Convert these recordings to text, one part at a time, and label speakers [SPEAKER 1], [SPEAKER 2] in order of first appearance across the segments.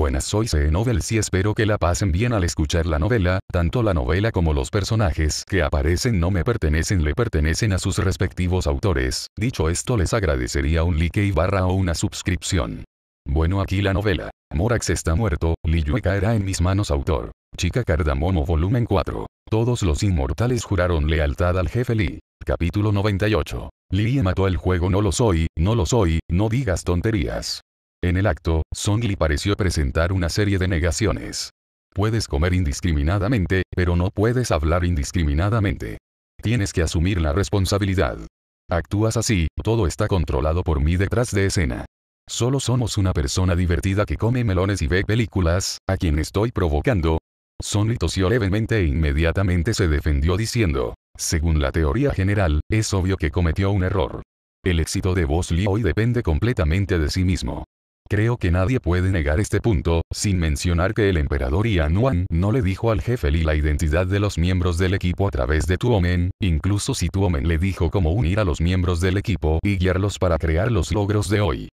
[SPEAKER 1] Buenas soy se novel. y espero que la pasen bien al escuchar la novela, tanto la novela como los personajes que aparecen no me pertenecen le pertenecen a sus respectivos autores, dicho esto les agradecería un like y barra o una suscripción. Bueno aquí la novela. Morax está muerto, Liyue caerá en mis manos autor. Chica Cardamomo volumen 4. Todos los inmortales juraron lealtad al jefe Lee. Capítulo 98. Liyue mató el juego no lo soy, no lo soy, no digas tonterías. En el acto, Song Li pareció presentar una serie de negaciones. Puedes comer indiscriminadamente, pero no puedes hablar indiscriminadamente. Tienes que asumir la responsabilidad. Actúas así, todo está controlado por mí detrás de escena. Solo somos una persona divertida que come melones y ve películas, a quien estoy provocando. Li tosió levemente e inmediatamente se defendió diciendo, según la teoría general, es obvio que cometió un error. El éxito de Bosley hoy depende completamente de sí mismo. Creo que nadie puede negar este punto, sin mencionar que el emperador Yan Wan no le dijo al jefe Li la identidad de los miembros del equipo a través de Tuomen, incluso si Tuomen le dijo cómo unir a los miembros del equipo y guiarlos para crear los logros de hoy.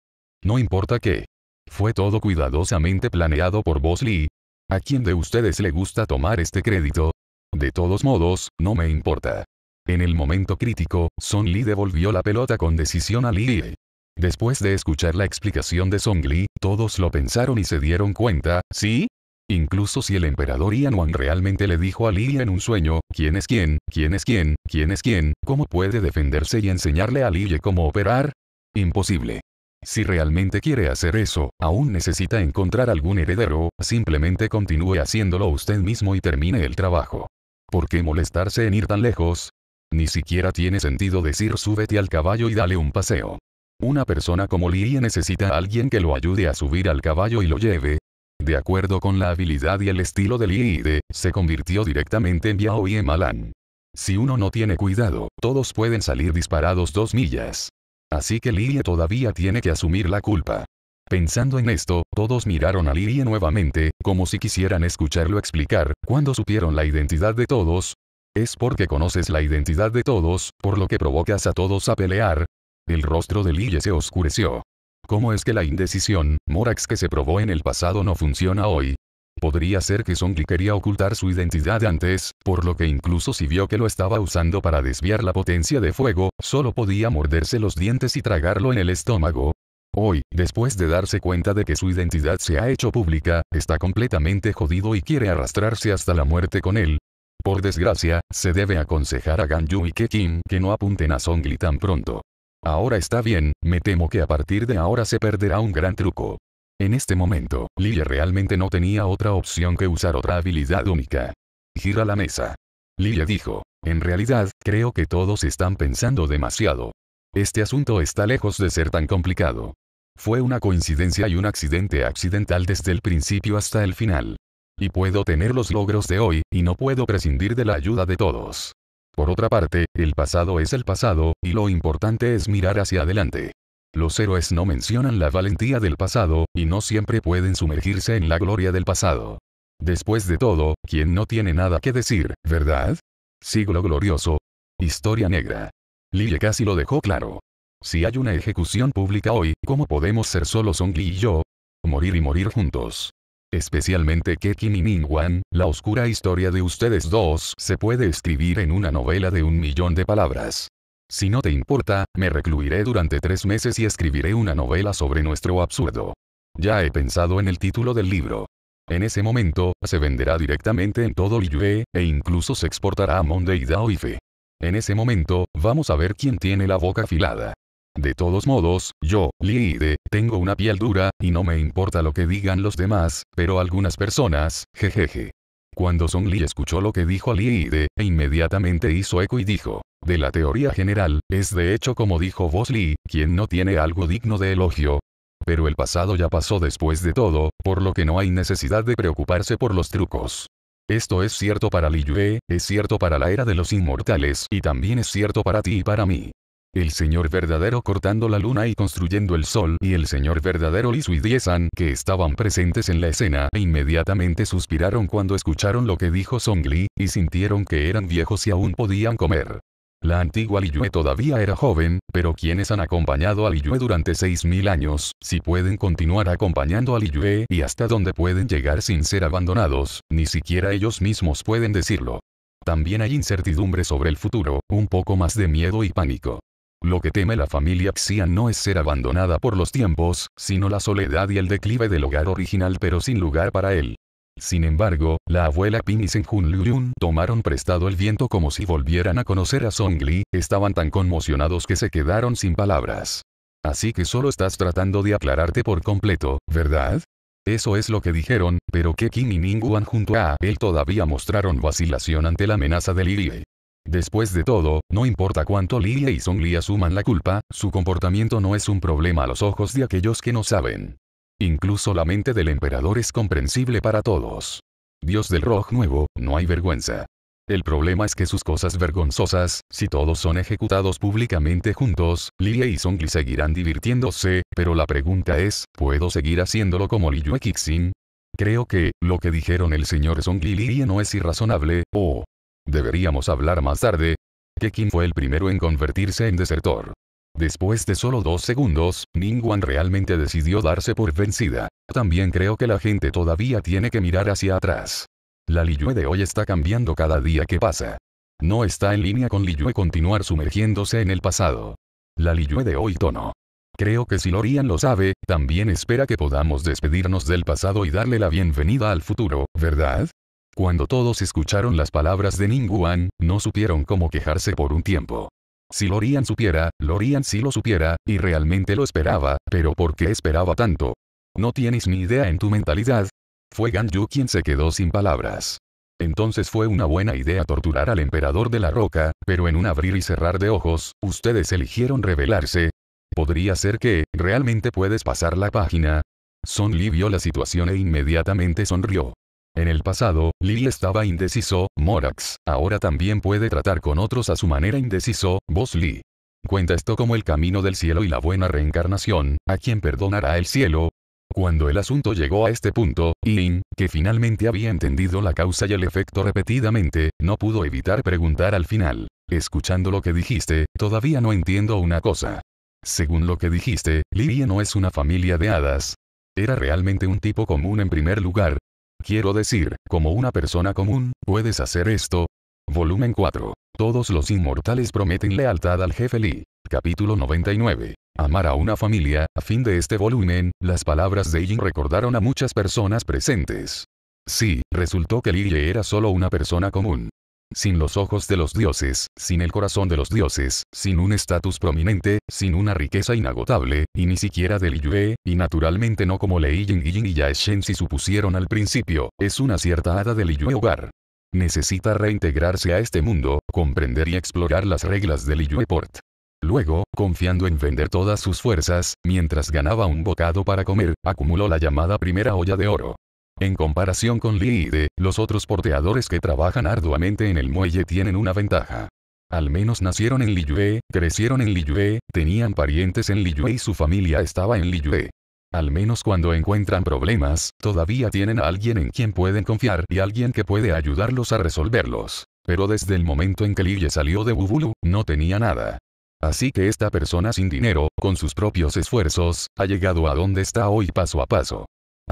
[SPEAKER 1] No importa qué. Fue todo cuidadosamente planeado por Boss Lee. ¿A quién de ustedes le gusta tomar este crédito? De todos modos, no me importa. En el momento crítico, Son Lee devolvió la pelota con decisión a Li. Después de escuchar la explicación de Songli, todos lo pensaron y se dieron cuenta, ¿sí? Incluso si el emperador Yan Wan realmente le dijo a Lily en un sueño, ¿quién es quién? ¿quién es quién? ¿quién es quién? ¿Cómo puede defenderse y enseñarle a Lily cómo operar? Imposible. Si realmente quiere hacer eso, aún necesita encontrar algún heredero, simplemente continúe haciéndolo usted mismo y termine el trabajo. ¿Por qué molestarse en ir tan lejos? Ni siquiera tiene sentido decir súbete al caballo y dale un paseo. Una persona como Lirie necesita a alguien que lo ayude a subir al caballo y lo lleve. De acuerdo con la habilidad y el estilo de Liide, se convirtió directamente en Yao y Malan. Si uno no tiene cuidado, todos pueden salir disparados dos millas. Así que Lirie todavía tiene que asumir la culpa. Pensando en esto, todos miraron a Lirie nuevamente, como si quisieran escucharlo explicar, cuando supieron la identidad de todos. Es porque conoces la identidad de todos, por lo que provocas a todos a pelear, el rostro de Lille se oscureció. ¿Cómo es que la indecisión, Morax que se probó en el pasado no funciona hoy? Podría ser que Songli quería ocultar su identidad antes, por lo que incluso si vio que lo estaba usando para desviar la potencia de fuego, solo podía morderse los dientes y tragarlo en el estómago. Hoy, después de darse cuenta de que su identidad se ha hecho pública, está completamente jodido y quiere arrastrarse hasta la muerte con él. Por desgracia, se debe aconsejar a Ganju y Kekin que no apunten a Songli tan pronto. Ahora está bien, me temo que a partir de ahora se perderá un gran truco. En este momento, Lille realmente no tenía otra opción que usar otra habilidad única. Gira la mesa. Lille dijo, en realidad, creo que todos están pensando demasiado. Este asunto está lejos de ser tan complicado. Fue una coincidencia y un accidente accidental desde el principio hasta el final. Y puedo tener los logros de hoy, y no puedo prescindir de la ayuda de todos. Por otra parte, el pasado es el pasado, y lo importante es mirar hacia adelante. Los héroes no mencionan la valentía del pasado, y no siempre pueden sumergirse en la gloria del pasado. Después de todo, ¿quién no tiene nada que decir, ¿verdad? Siglo glorioso. Historia negra. Lille casi lo dejó claro. Si hay una ejecución pública hoy, ¿cómo podemos ser solo Song y yo? Morir y morir juntos. Especialmente Kim y Wan, la oscura historia de ustedes dos se puede escribir en una novela de un millón de palabras. Si no te importa, me recluiré durante tres meses y escribiré una novela sobre nuestro absurdo. Ya he pensado en el título del libro. En ese momento, se venderá directamente en todo el e incluso se exportará a Monday Dao Ife. En ese momento, vamos a ver quién tiene la boca afilada. De todos modos, yo, Liide, tengo una piel dura, y no me importa lo que digan los demás, pero algunas personas, jejeje. Cuando Song Li escuchó lo que dijo Liide, e inmediatamente hizo eco y dijo, de la teoría general, es de hecho como dijo Vos Li, quien no tiene algo digno de elogio. Pero el pasado ya pasó después de todo, por lo que no hay necesidad de preocuparse por los trucos. Esto es cierto para Li Yue, es cierto para la era de los inmortales y también es cierto para ti y para mí. El Señor verdadero cortando la luna y construyendo el sol y el Señor verdadero y Suidiesan que estaban presentes en la escena e inmediatamente suspiraron cuando escucharon lo que dijo Songli, y sintieron que eran viejos y aún podían comer. La antigua Liyue todavía era joven, pero quienes han acompañado a Liyue durante 6.000 años, si pueden continuar acompañando a Liyue y hasta dónde pueden llegar sin ser abandonados, ni siquiera ellos mismos pueden decirlo. También hay incertidumbre sobre el futuro, un poco más de miedo y pánico. Lo que teme la familia Xian no es ser abandonada por los tiempos, sino la soledad y el declive del hogar original pero sin lugar para él. Sin embargo, la abuela Pin y Senjun Liuyun tomaron prestado el viento como si volvieran a conocer a Songli, estaban tan conmocionados que se quedaron sin palabras. Así que solo estás tratando de aclararte por completo, ¿verdad? Eso es lo que dijeron, pero que Kim y Wan junto a él todavía mostraron vacilación ante la amenaza de Lirie. Después de todo, no importa cuánto Lilia y Song Li asuman la culpa, su comportamiento no es un problema a los ojos de aquellos que no saben. Incluso la mente del emperador es comprensible para todos. Dios del rojo Nuevo, no hay vergüenza. El problema es que sus cosas vergonzosas, si todos son ejecutados públicamente juntos, Lilia y Songli seguirán divirtiéndose, pero la pregunta es, ¿puedo seguir haciéndolo como Liyue Kixin? Creo que, lo que dijeron el señor Songli y Liria no es irrazonable, o, Deberíamos hablar más tarde, que Kim fue el primero en convertirse en desertor. Después de solo dos segundos, Wan realmente decidió darse por vencida. También creo que la gente todavía tiene que mirar hacia atrás. La Liyue de hoy está cambiando cada día que pasa. No está en línea con Liyue continuar sumergiéndose en el pasado. La Liyue de hoy tono. Creo que si Lorian lo sabe, también espera que podamos despedirnos del pasado y darle la bienvenida al futuro, ¿verdad? Cuando todos escucharon las palabras de Ningguan, no supieron cómo quejarse por un tiempo. Si Lorian supiera, Lorian sí lo supiera, y realmente lo esperaba, pero ¿por qué esperaba tanto? ¿No tienes ni idea en tu mentalidad? Fue Gan Yu quien se quedó sin palabras. Entonces fue una buena idea torturar al emperador de la roca, pero en un abrir y cerrar de ojos, ustedes eligieron rebelarse. Podría ser que, realmente puedes pasar la página. Son Li vio la situación e inmediatamente sonrió. En el pasado, Lily estaba indeciso, Morax, ahora también puede tratar con otros a su manera indeciso, vos Lee. Cuenta esto como el camino del cielo y la buena reencarnación, a quien perdonará el cielo. Cuando el asunto llegó a este punto, Lin, que finalmente había entendido la causa y el efecto repetidamente, no pudo evitar preguntar al final. Escuchando lo que dijiste, todavía no entiendo una cosa. Según lo que dijiste, Lily no es una familia de hadas. Era realmente un tipo común en primer lugar, Quiero decir, como una persona común, puedes hacer esto. Volumen 4. Todos los inmortales prometen lealtad al jefe Lee. Capítulo 99. Amar a una familia. A fin de este volumen, las palabras de Jin recordaron a muchas personas presentes. Sí, resultó que Lee era solo una persona común sin los ojos de los dioses, sin el corazón de los dioses, sin un estatus prominente, sin una riqueza inagotable, y ni siquiera del Yue, y naturalmente no como Lei Yin y, y si supusieron al principio, es una cierta hada del Yue hogar. Necesita reintegrarse a este mundo, comprender y explorar las reglas del Yue Port. Luego, confiando en vender todas sus fuerzas, mientras ganaba un bocado para comer, acumuló la llamada primera olla de oro. En comparación con Liide, los otros porteadores que trabajan arduamente en el muelle tienen una ventaja. Al menos nacieron en Liyue, crecieron en Liyue, tenían parientes en Liyue y su familia estaba en Liyue. Al menos cuando encuentran problemas, todavía tienen a alguien en quien pueden confiar y alguien que puede ayudarlos a resolverlos. Pero desde el momento en que Liye salió de Bubulu, no tenía nada. Así que esta persona sin dinero, con sus propios esfuerzos, ha llegado a donde está hoy paso a paso.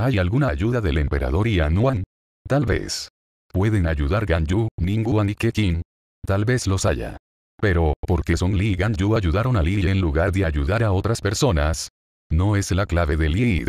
[SPEAKER 1] ¿Hay alguna ayuda del emperador y Anuan? Tal vez. ¿Pueden ayudar Ganyu, Ningguan y Keqin? Tal vez los haya. Pero, ¿por qué Son Li y Ganyu ayudaron a Li en lugar de ayudar a otras personas? No es la clave de Li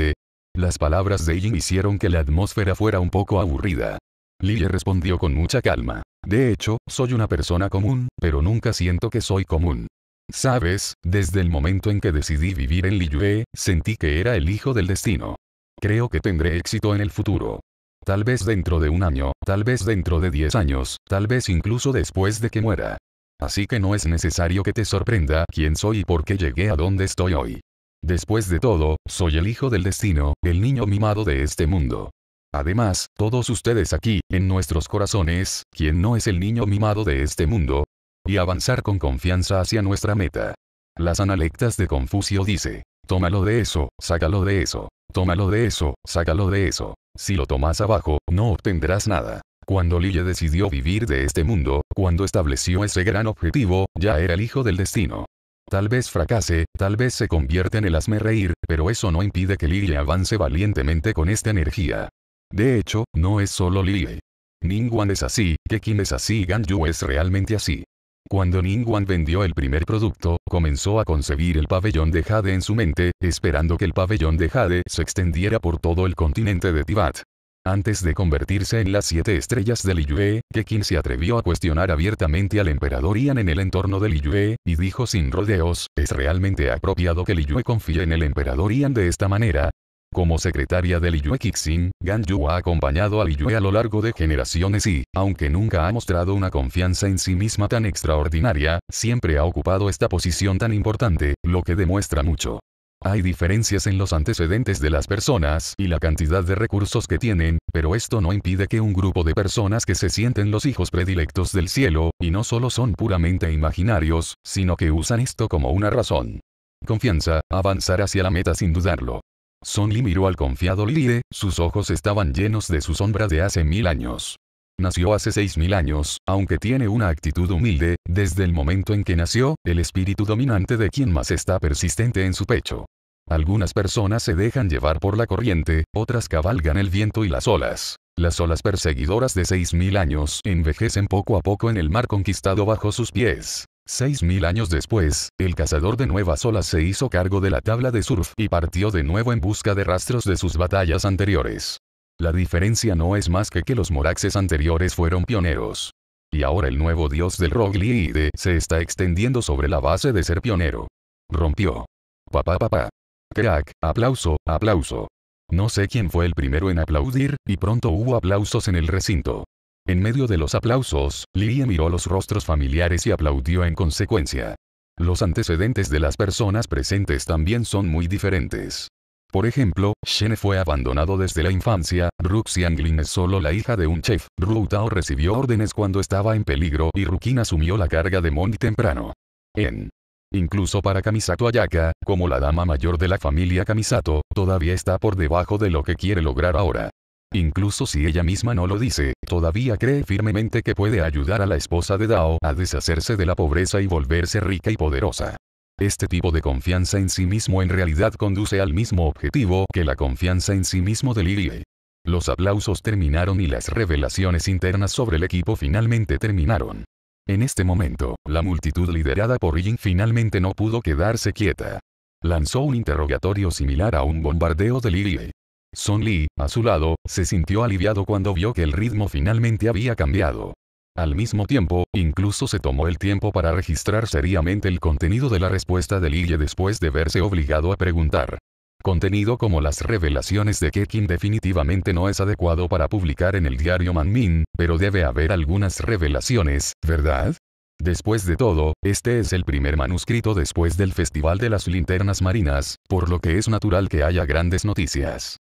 [SPEAKER 1] Las palabras de Jin hicieron que la atmósfera fuera un poco aburrida. Li respondió con mucha calma. De hecho, soy una persona común, pero nunca siento que soy común. Sabes, desde el momento en que decidí vivir en Liyue, sentí que era el hijo del destino. Creo que tendré éxito en el futuro. Tal vez dentro de un año, tal vez dentro de 10 años, tal vez incluso después de que muera. Así que no es necesario que te sorprenda quién soy y por qué llegué a donde estoy hoy. Después de todo, soy el hijo del destino, el niño mimado de este mundo. Además, todos ustedes aquí, en nuestros corazones, ¿quién no es el niño mimado de este mundo? Y avanzar con confianza hacia nuestra meta. Las analectas de Confucio dice. Tómalo de eso, sácalo de eso. Tómalo de eso, sácalo de eso. Si lo tomas abajo, no obtendrás nada. Cuando Lille decidió vivir de este mundo, cuando estableció ese gran objetivo, ya era el hijo del destino. Tal vez fracase, tal vez se convierta en el hazme reír, pero eso no impide que Lille avance valientemente con esta energía. De hecho, no es solo Lille. Ningwan es así, Kekin es así y Ganyu es realmente así. Cuando Ningguang vendió el primer producto, comenzó a concebir el pabellón de Jade en su mente, esperando que el pabellón de Jade se extendiera por todo el continente de Tibat. Antes de convertirse en las siete estrellas de Liyue, Kekin se atrevió a cuestionar abiertamente al emperador Ian en el entorno de Liyue, y dijo sin rodeos, ¿es realmente apropiado que Liyue confíe en el emperador Ian de esta manera? Como secretaria del Liyue Kixin, Gan Yu ha acompañado a Liyue a lo largo de generaciones y, aunque nunca ha mostrado una confianza en sí misma tan extraordinaria, siempre ha ocupado esta posición tan importante, lo que demuestra mucho. Hay diferencias en los antecedentes de las personas y la cantidad de recursos que tienen, pero esto no impide que un grupo de personas que se sienten los hijos predilectos del cielo, y no solo son puramente imaginarios, sino que usan esto como una razón. Confianza, avanzar hacia la meta sin dudarlo. Son miró al confiado Liride, sus ojos estaban llenos de su sombra de hace mil años. Nació hace seis mil años, aunque tiene una actitud humilde, desde el momento en que nació, el espíritu dominante de quien más está persistente en su pecho. Algunas personas se dejan llevar por la corriente, otras cabalgan el viento y las olas. Las olas perseguidoras de seis mil años envejecen poco a poco en el mar conquistado bajo sus pies. Seis mil años después, el cazador de nuevas olas se hizo cargo de la tabla de surf y partió de nuevo en busca de rastros de sus batallas anteriores. La diferencia no es más que que los moraxes anteriores fueron pioneros. Y ahora el nuevo dios del Rogliide se está extendiendo sobre la base de ser pionero. Rompió. Papá papá. Crack, aplauso, aplauso. No sé quién fue el primero en aplaudir, y pronto hubo aplausos en el recinto. En medio de los aplausos, lily miró los rostros familiares y aplaudió en consecuencia. Los antecedentes de las personas presentes también son muy diferentes. Por ejemplo, Shen fue abandonado desde la infancia, Ruxianglin es solo la hija de un chef, Ru Tao recibió órdenes cuando estaba en peligro y Rukin asumió la carga de Mondi temprano. En. Incluso para Kamisato Ayaka, como la dama mayor de la familia Kamisato, todavía está por debajo de lo que quiere lograr ahora. Incluso si ella misma no lo dice, todavía cree firmemente que puede ayudar a la esposa de Dao a deshacerse de la pobreza y volverse rica y poderosa. Este tipo de confianza en sí mismo en realidad conduce al mismo objetivo que la confianza en sí mismo de Lily. Los aplausos terminaron y las revelaciones internas sobre el equipo finalmente terminaron. En este momento, la multitud liderada por Jin finalmente no pudo quedarse quieta. Lanzó un interrogatorio similar a un bombardeo de Lily. Son Lee, a su lado, se sintió aliviado cuando vio que el ritmo finalmente había cambiado. Al mismo tiempo, incluso se tomó el tiempo para registrar seriamente el contenido de la respuesta de Lee después de verse obligado a preguntar. Contenido como las revelaciones de Kim definitivamente no es adecuado para publicar en el diario Manmin, pero debe haber algunas revelaciones, ¿verdad? Después de todo, este es el primer manuscrito después del Festival de las Linternas Marinas, por lo que es natural que haya grandes noticias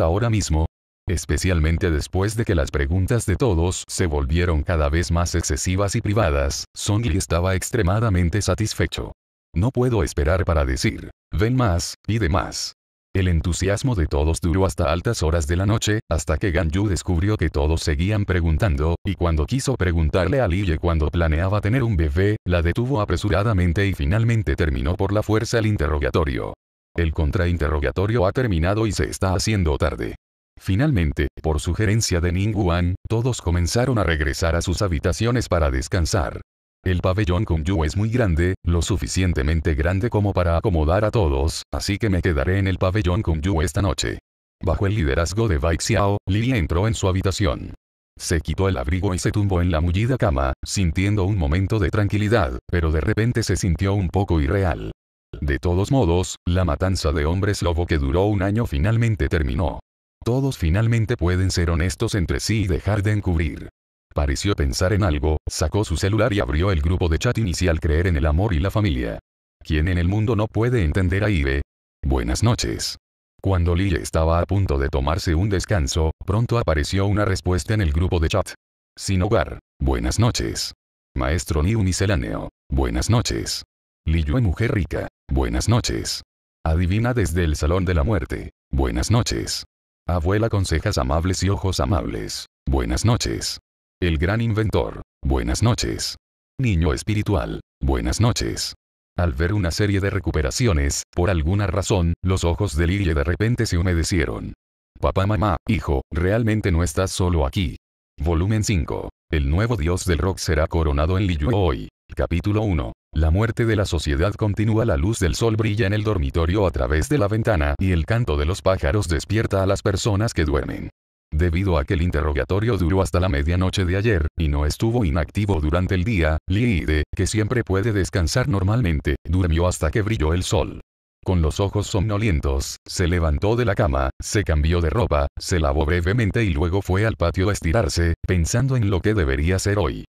[SPEAKER 1] ahora mismo, especialmente después de que las preguntas de todos se volvieron cada vez más excesivas y privadas, Song Li estaba extremadamente satisfecho. No puedo esperar para decir, ven más, y demás. El entusiasmo de todos duró hasta altas horas de la noche, hasta que Gan Yu descubrió que todos seguían preguntando, y cuando quiso preguntarle a Liye cuando planeaba tener un bebé, la detuvo apresuradamente y finalmente terminó por la fuerza el interrogatorio. El contrainterrogatorio ha terminado y se está haciendo tarde. Finalmente, por sugerencia de Ning Wan, todos comenzaron a regresar a sus habitaciones para descansar. El pabellón Yu es muy grande, lo suficientemente grande como para acomodar a todos, así que me quedaré en el pabellón Yu esta noche. Bajo el liderazgo de Bai Xiao, Li entró en su habitación. Se quitó el abrigo y se tumbó en la mullida cama, sintiendo un momento de tranquilidad, pero de repente se sintió un poco irreal. De todos modos, la matanza de hombres lobo que duró un año finalmente terminó. Todos finalmente pueden ser honestos entre sí y dejar de encubrir. Pareció pensar en algo, sacó su celular y abrió el grupo de chat inicial Creer en el amor y la familia. ¿Quién en el mundo no puede entender a Ibe? Buenas noches. Cuando Lee estaba a punto de tomarse un descanso, pronto apareció una respuesta en el grupo de chat. Sin hogar. Buenas noches. Maestro Ni Misceláneo. Buenas noches. Liyue mujer rica. Buenas noches. Adivina desde el salón de la muerte. Buenas noches. Abuela con cejas amables y ojos amables. Buenas noches. El gran inventor. Buenas noches. Niño espiritual. Buenas noches. Al ver una serie de recuperaciones, por alguna razón, los ojos de Liyue de repente se humedecieron. Papá mamá, hijo, realmente no estás solo aquí. Volumen 5. El nuevo dios del rock será coronado en Liyue hoy. Capítulo 1. La muerte de la sociedad continúa la luz del sol brilla en el dormitorio a través de la ventana y el canto de los pájaros despierta a las personas que duermen. Debido a que el interrogatorio duró hasta la medianoche de ayer, y no estuvo inactivo durante el día, Liide, que siempre puede descansar normalmente, durmió hasta que brilló el sol. Con los ojos somnolientos, se levantó de la cama, se cambió de ropa, se lavó brevemente y luego fue al patio a estirarse, pensando en lo que debería hacer hoy.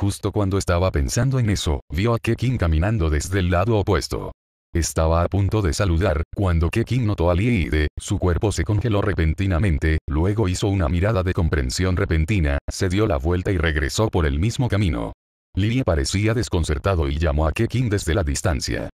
[SPEAKER 1] Justo cuando estaba pensando en eso, vio a Kekin caminando desde el lado opuesto. Estaba a punto de saludar, cuando Kekin notó a de su cuerpo se congeló repentinamente, luego hizo una mirada de comprensión repentina, se dio la vuelta y regresó por el mismo camino. Lie parecía desconcertado y llamó a Kekin desde la distancia.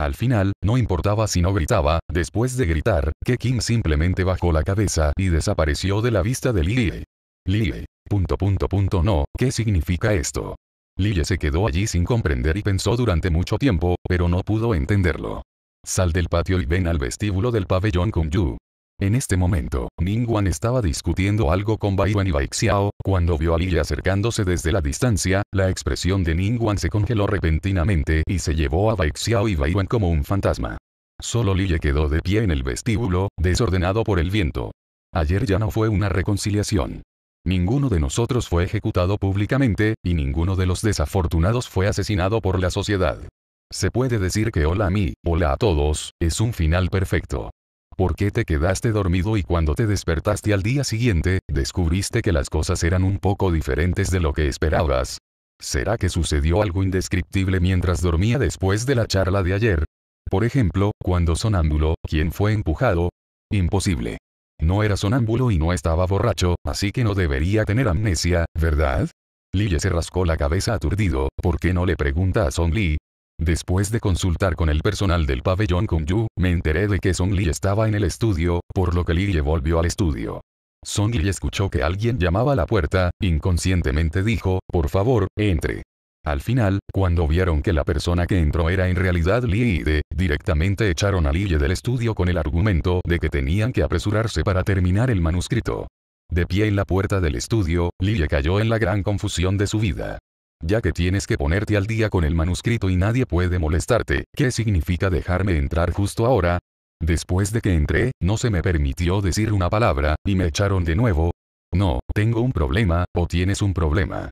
[SPEAKER 1] Al final, no importaba si no gritaba, después de gritar, Kekin simplemente bajó la cabeza y desapareció de la vista de Lie. Lille. Punto punto punto no, ¿qué significa esto? Lille se quedó allí sin comprender y pensó durante mucho tiempo, pero no pudo entenderlo. Sal del patio y ven al vestíbulo del pabellón Yu. En este momento, Wan estaba discutiendo algo con Wan y Baixiao, cuando vio a Lille acercándose desde la distancia, la expresión de Wan se congeló repentinamente y se llevó a Baixiao y Wan como un fantasma. Solo Lille quedó de pie en el vestíbulo, desordenado por el viento. Ayer ya no fue una reconciliación. Ninguno de nosotros fue ejecutado públicamente, y ninguno de los desafortunados fue asesinado por la sociedad. Se puede decir que hola a mí, hola a todos, es un final perfecto. ¿Por qué te quedaste dormido y cuando te despertaste al día siguiente, descubriste que las cosas eran un poco diferentes de lo que esperabas? ¿Será que sucedió algo indescriptible mientras dormía después de la charla de ayer? Por ejemplo, cuando Sonámbulo, ¿quién fue empujado? Imposible. No era sonámbulo y no estaba borracho, así que no debería tener amnesia, ¿verdad? lily se rascó la cabeza aturdido, ¿por qué no le pregunta a Song Li? Después de consultar con el personal del pabellón Yu, me enteré de que Song Lee estaba en el estudio, por lo que Lille volvió al estudio. Song Li escuchó que alguien llamaba a la puerta, inconscientemente dijo, por favor, entre. Al final, cuando vieron que la persona que entró era en realidad Liide, directamente echaron a Liide del estudio con el argumento de que tenían que apresurarse para terminar el manuscrito. De pie en la puerta del estudio, Lille cayó en la gran confusión de su vida. Ya que tienes que ponerte al día con el manuscrito y nadie puede molestarte, ¿qué significa dejarme entrar justo ahora? Después de que entré, no se me permitió decir una palabra, y me echaron de nuevo. No, tengo un problema, o tienes un problema.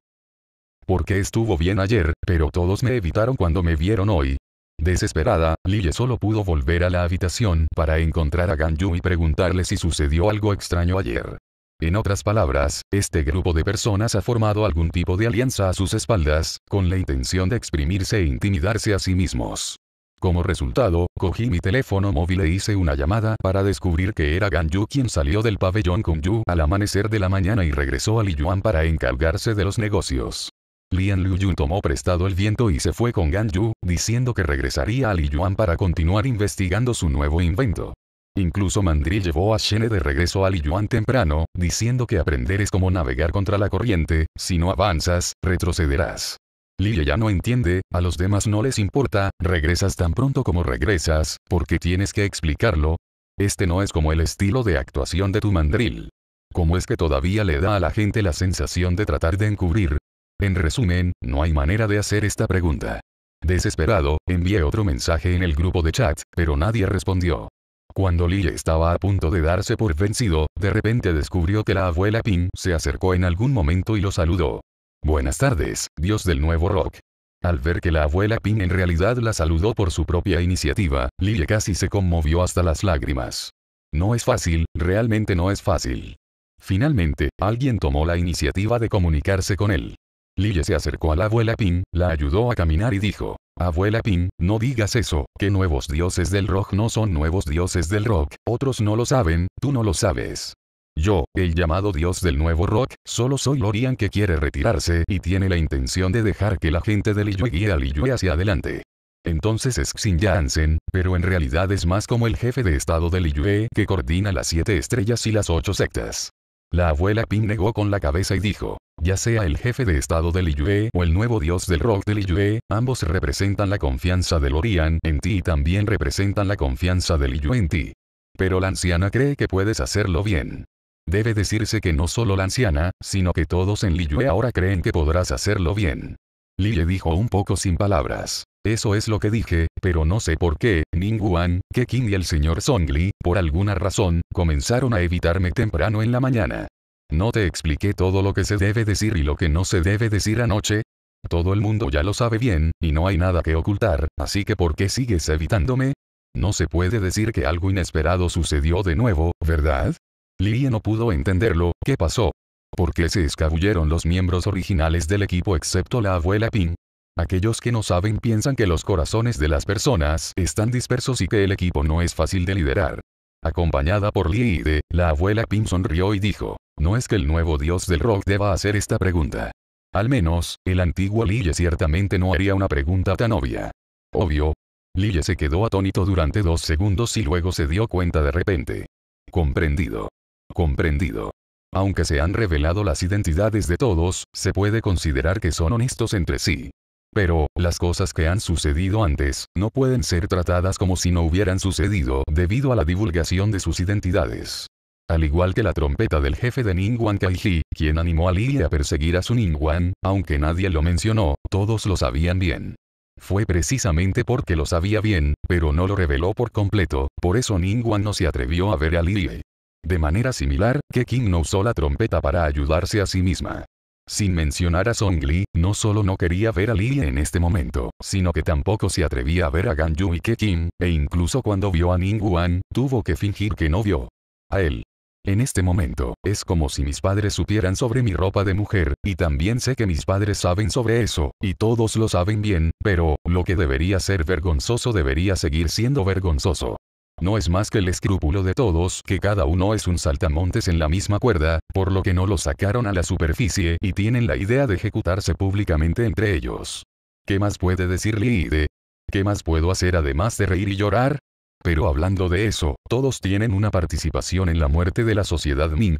[SPEAKER 1] Porque estuvo bien ayer, pero todos me evitaron cuando me vieron hoy. Desesperada, Lille solo pudo volver a la habitación para encontrar a Ganju y preguntarle si sucedió algo extraño ayer. En otras palabras, este grupo de personas ha formado algún tipo de alianza a sus espaldas, con la intención de exprimirse e intimidarse a sí mismos. Como resultado, cogí mi teléfono móvil e hice una llamada para descubrir que era Ganju quien salió del pabellón con Yu al amanecer de la mañana y regresó a Liyuan para encargarse de los negocios. Lian Yun tomó prestado el viento y se fue con Gan Yu, diciendo que regresaría a Liyuan para continuar investigando su nuevo invento. Incluso Mandril llevó a Shene de regreso a Liyuan temprano, diciendo que aprender es como navegar contra la corriente, si no avanzas, retrocederás. Lille ya no entiende, a los demás no les importa, regresas tan pronto como regresas, porque tienes que explicarlo. Este no es como el estilo de actuación de tu mandril. ¿Cómo es que todavía le da a la gente la sensación de tratar de encubrir, en resumen, no hay manera de hacer esta pregunta. Desesperado, envié otro mensaje en el grupo de chat, pero nadie respondió. Cuando Lee estaba a punto de darse por vencido, de repente descubrió que la abuela Pin se acercó en algún momento y lo saludó. Buenas tardes, Dios del nuevo rock. Al ver que la abuela Pin en realidad la saludó por su propia iniciativa, Lee casi se conmovió hasta las lágrimas. No es fácil, realmente no es fácil. Finalmente, alguien tomó la iniciativa de comunicarse con él. Lille se acercó a la abuela Pin, la ayudó a caminar y dijo, Abuela Pin, no digas eso, que nuevos dioses del rock no son nuevos dioses del rock, otros no lo saben, tú no lo sabes. Yo, el llamado dios del nuevo rock, solo soy Lorian que quiere retirarse y tiene la intención de dejar que la gente de Liyue guíe a Liyue hacia adelante. Entonces es Xin Jansen, pero en realidad es más como el jefe de estado de Liyue que coordina las siete estrellas y las ocho sectas. La abuela Pin negó con la cabeza y dijo, ya sea el jefe de estado de Liyue o el nuevo dios del rock de Liyue, ambos representan la confianza de Lorian en ti y también representan la confianza de Liyue en ti. Pero la anciana cree que puedes hacerlo bien. Debe decirse que no solo la anciana, sino que todos en Liyue ahora creen que podrás hacerlo bien. Liye dijo un poco sin palabras. Eso es lo que dije, pero no sé por qué, Ningguan, Kekin y el señor Songli, por alguna razón, comenzaron a evitarme temprano en la mañana. ¿No te expliqué todo lo que se debe decir y lo que no se debe decir anoche? Todo el mundo ya lo sabe bien, y no hay nada que ocultar, así que ¿por qué sigues evitándome? No se puede decir que algo inesperado sucedió de nuevo, ¿verdad? Liye no pudo entenderlo, ¿qué pasó? porque se escabulleron los miembros originales del equipo excepto la abuela Pin? Aquellos que no saben piensan que los corazones de las personas están dispersos y que el equipo no es fácil de liderar. Acompañada por Liide, la abuela Pim sonrió y dijo, no es que el nuevo dios del rock deba hacer esta pregunta. Al menos, el antiguo Lily ciertamente no haría una pregunta tan obvia. Obvio. Lily se quedó atónito durante dos segundos y luego se dio cuenta de repente. Comprendido. Comprendido. Aunque se han revelado las identidades de todos, se puede considerar que son honestos entre sí. Pero, las cosas que han sucedido antes, no pueden ser tratadas como si no hubieran sucedido debido a la divulgación de sus identidades. Al igual que la trompeta del jefe de kai Kaiji, quien animó a Lili a perseguir a su Ningguan, aunque nadie lo mencionó, todos lo sabían bien. Fue precisamente porque lo sabía bien, pero no lo reveló por completo, por eso Ningguan no se atrevió a ver a Lili. De manera similar, que no usó la trompeta para ayudarse a sí misma. Sin mencionar a Song Li, no solo no quería ver a Lee en este momento, sino que tampoco se atrevía a ver a Gan Yu y Ke e incluso cuando vio a Wan, tuvo que fingir que no vio. A él. En este momento, es como si mis padres supieran sobre mi ropa de mujer, y también sé que mis padres saben sobre eso, y todos lo saben bien, pero, lo que debería ser vergonzoso debería seguir siendo vergonzoso. No es más que el escrúpulo de todos que cada uno es un saltamontes en la misma cuerda, por lo que no lo sacaron a la superficie y tienen la idea de ejecutarse públicamente entre ellos. ¿Qué más puede decir de ¿Qué más puedo hacer además de reír y llorar? Pero hablando de eso, todos tienen una participación en la muerte de la sociedad Ming,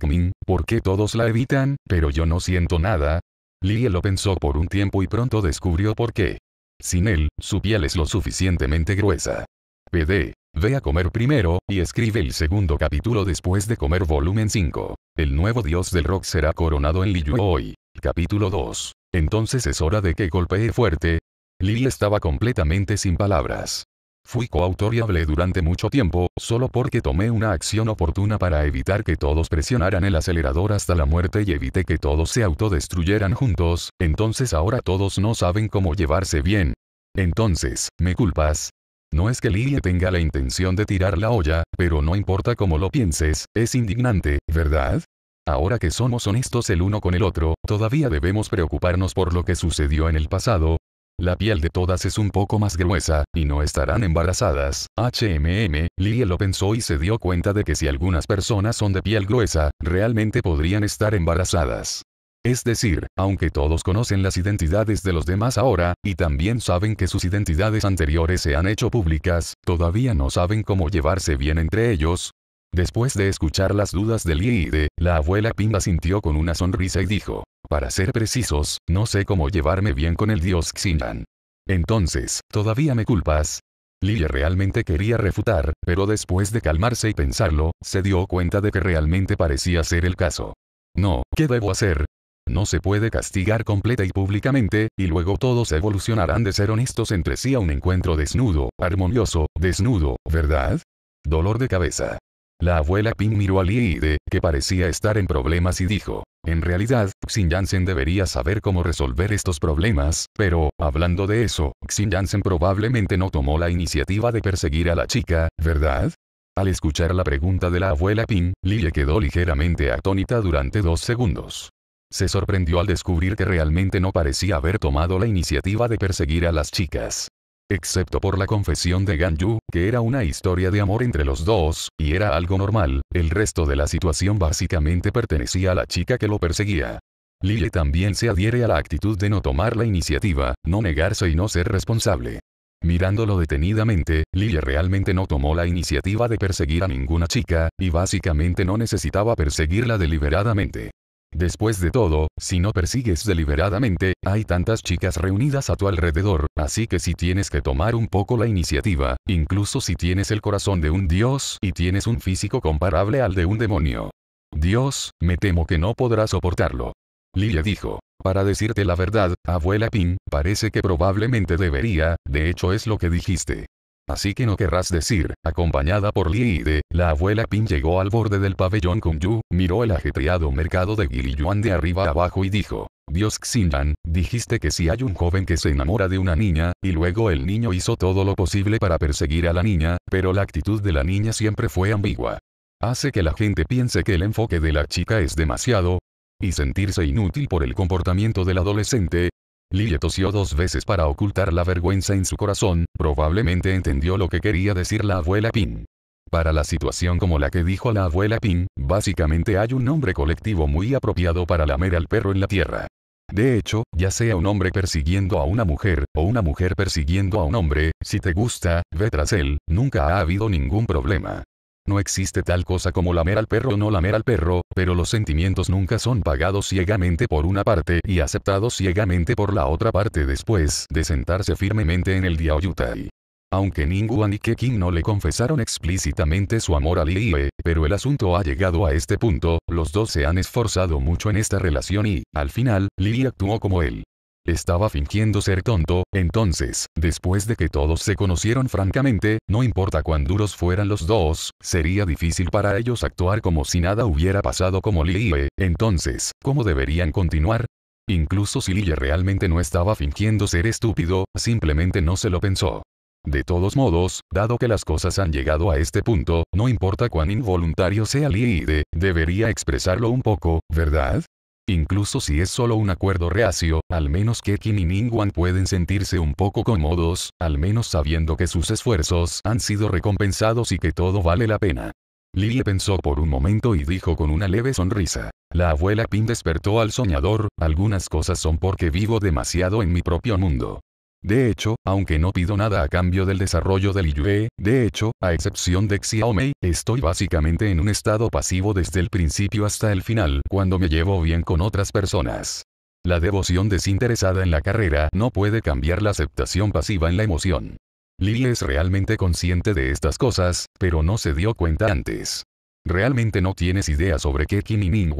[SPEAKER 1] ¿por qué todos la evitan, pero yo no siento nada? Li lo pensó por un tiempo y pronto descubrió por qué. Sin él, su piel es lo suficientemente gruesa. PD. Ve a comer primero, y escribe el segundo capítulo después de comer volumen 5. El nuevo dios del rock será coronado en Liyu hoy. Capítulo 2. Entonces es hora de que golpee fuerte. Lili estaba completamente sin palabras. Fui coautor y hablé durante mucho tiempo, solo porque tomé una acción oportuna para evitar que todos presionaran el acelerador hasta la muerte y evité que todos se autodestruyeran juntos, entonces ahora todos no saben cómo llevarse bien. Entonces, ¿me culpas? No es que Lily tenga la intención de tirar la olla, pero no importa cómo lo pienses, es indignante, ¿verdad? Ahora que somos honestos el uno con el otro, todavía debemos preocuparnos por lo que sucedió en el pasado. La piel de todas es un poco más gruesa, y no estarán embarazadas. HMM, Lily lo pensó y se dio cuenta de que si algunas personas son de piel gruesa, realmente podrían estar embarazadas. Es decir, aunque todos conocen las identidades de los demás ahora, y también saben que sus identidades anteriores se han hecho públicas, todavía no saben cómo llevarse bien entre ellos. Después de escuchar las dudas de li y de, la abuela Pimba sintió con una sonrisa y dijo, para ser precisos, no sé cómo llevarme bien con el dios Xinan. Entonces, ¿todavía me culpas? li realmente quería refutar, pero después de calmarse y pensarlo, se dio cuenta de que realmente parecía ser el caso. No, ¿qué debo hacer? No se puede castigar completa y públicamente, y luego todos evolucionarán de ser honestos entre sí a un encuentro desnudo, armonioso, desnudo, ¿verdad? Dolor de cabeza. La abuela Ping miró a Liide, que parecía estar en problemas y dijo, en realidad, Xin Jansen debería saber cómo resolver estos problemas, pero, hablando de eso, Xin Jansen probablemente no tomó la iniciativa de perseguir a la chica, ¿verdad? Al escuchar la pregunta de la abuela Ping, Lie quedó ligeramente atónita durante dos segundos. Se sorprendió al descubrir que realmente no parecía haber tomado la iniciativa de perseguir a las chicas. Excepto por la confesión de Ganyu, que era una historia de amor entre los dos, y era algo normal, el resto de la situación básicamente pertenecía a la chica que lo perseguía. Lille también se adhiere a la actitud de no tomar la iniciativa, no negarse y no ser responsable. Mirándolo detenidamente, Lille realmente no tomó la iniciativa de perseguir a ninguna chica, y básicamente no necesitaba perseguirla deliberadamente. Después de todo, si no persigues deliberadamente, hay tantas chicas reunidas a tu alrededor, así que si tienes que tomar un poco la iniciativa, incluso si tienes el corazón de un dios y tienes un físico comparable al de un demonio. Dios, me temo que no podrás soportarlo. Lilia dijo. Para decirte la verdad, abuela Pin, parece que probablemente debería, de hecho es lo que dijiste. Así que no querrás decir, acompañada por de la abuela Pin llegó al borde del pabellón Yu, miró el ajetreado mercado de Yuan de arriba abajo y dijo, Dios Xindan, dijiste que si hay un joven que se enamora de una niña, y luego el niño hizo todo lo posible para perseguir a la niña, pero la actitud de la niña siempre fue ambigua. Hace que la gente piense que el enfoque de la chica es demasiado, y sentirse inútil por el comportamiento del adolescente, Lily tosió dos veces para ocultar la vergüenza en su corazón, probablemente entendió lo que quería decir la abuela Pin. Para la situación como la que dijo la abuela Pin, básicamente hay un nombre colectivo muy apropiado para lamer al perro en la tierra. De hecho, ya sea un hombre persiguiendo a una mujer, o una mujer persiguiendo a un hombre, si te gusta, ve tras él, nunca ha habido ningún problema. No existe tal cosa como lamer al perro o no lamer al perro, pero los sentimientos nunca son pagados ciegamente por una parte y aceptados ciegamente por la otra parte después de sentarse firmemente en el Diaoyutai. Aunque Ningguan y Keqing no le confesaron explícitamente su amor a Liyue, pero el asunto ha llegado a este punto, los dos se han esforzado mucho en esta relación y, al final, Liyue actuó como él. Estaba fingiendo ser tonto, entonces, después de que todos se conocieron francamente, no importa cuán duros fueran los dos, sería difícil para ellos actuar como si nada hubiera pasado como Lille, entonces, ¿cómo deberían continuar? Incluso si Lille realmente no estaba fingiendo ser estúpido, simplemente no se lo pensó. De todos modos, dado que las cosas han llegado a este punto, no importa cuán involuntario sea Liide, debería expresarlo un poco, ¿verdad? Incluso si es solo un acuerdo reacio, al menos que y Ningguan pueden sentirse un poco cómodos, al menos sabiendo que sus esfuerzos han sido recompensados y que todo vale la pena. Lily pensó por un momento y dijo con una leve sonrisa. La abuela Pin despertó al soñador, algunas cosas son porque vivo demasiado en mi propio mundo. De hecho, aunque no pido nada a cambio del desarrollo del Yue, de hecho, a excepción de Xiaomei, estoy básicamente en un estado pasivo desde el principio hasta el final cuando me llevo bien con otras personas. La devoción desinteresada en la carrera no puede cambiar la aceptación pasiva en la emoción. Lili es realmente consciente de estas cosas, pero no se dio cuenta antes. ¿Realmente no tienes idea sobre qué Kimi y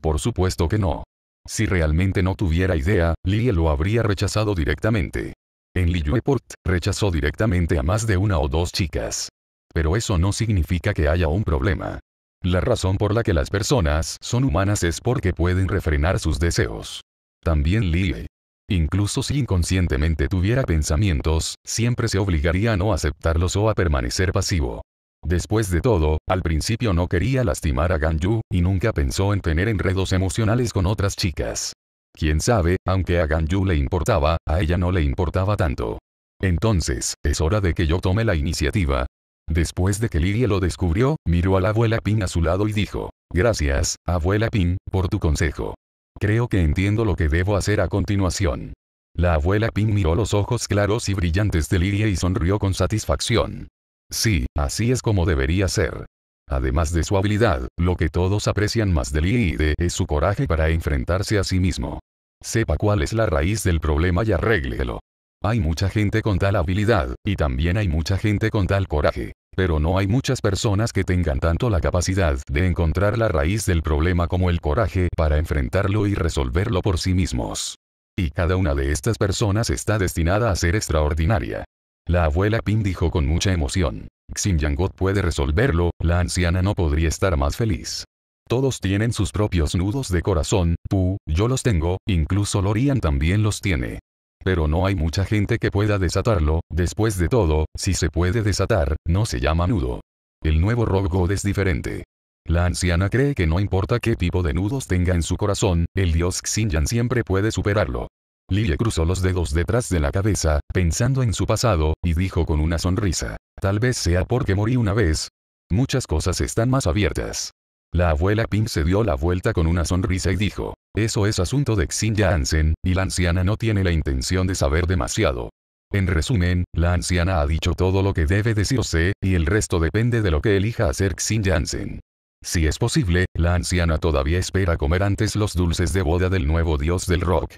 [SPEAKER 1] Por supuesto que no. Si realmente no tuviera idea, Lie lo habría rechazado directamente. En Liyueport, rechazó directamente a más de una o dos chicas. Pero eso no significa que haya un problema. La razón por la que las personas son humanas es porque pueden refrenar sus deseos. También Lille. Incluso si inconscientemente tuviera pensamientos, siempre se obligaría a no aceptarlos o a permanecer pasivo. Después de todo, al principio no quería lastimar a Ganju y nunca pensó en tener enredos emocionales con otras chicas. Quién sabe, aunque a Ganju le importaba, a ella no le importaba tanto. Entonces, es hora de que yo tome la iniciativa. Después de que Liria lo descubrió, miró a la abuela Pin a su lado y dijo, Gracias, abuela Pin, por tu consejo. Creo que entiendo lo que debo hacer a continuación. La abuela Pin miró los ojos claros y brillantes de Liria y sonrió con satisfacción. Sí, así es como debería ser. Además de su habilidad, lo que todos aprecian más de Liide es su coraje para enfrentarse a sí mismo. Sepa cuál es la raíz del problema y arréglelo. Hay mucha gente con tal habilidad, y también hay mucha gente con tal coraje. Pero no hay muchas personas que tengan tanto la capacidad de encontrar la raíz del problema como el coraje para enfrentarlo y resolverlo por sí mismos. Y cada una de estas personas está destinada a ser extraordinaria. La abuela Pim dijo con mucha emoción. Xinjiang God puede resolverlo, la anciana no podría estar más feliz. Todos tienen sus propios nudos de corazón, Pu, yo los tengo, incluso Lorian también los tiene. Pero no hay mucha gente que pueda desatarlo, después de todo, si se puede desatar, no se llama nudo. El nuevo Rock God es diferente. La anciana cree que no importa qué tipo de nudos tenga en su corazón, el dios Xinjiang siempre puede superarlo. Lily cruzó los dedos detrás de la cabeza, pensando en su pasado, y dijo con una sonrisa. Tal vez sea porque morí una vez. Muchas cosas están más abiertas. La abuela Pink se dio la vuelta con una sonrisa y dijo, eso es asunto de Xin Jansen y la anciana no tiene la intención de saber demasiado. En resumen, la anciana ha dicho todo lo que debe decirse, y el resto depende de lo que elija hacer Xin Jansen. Si es posible, la anciana todavía espera comer antes los dulces de boda del nuevo dios del rock.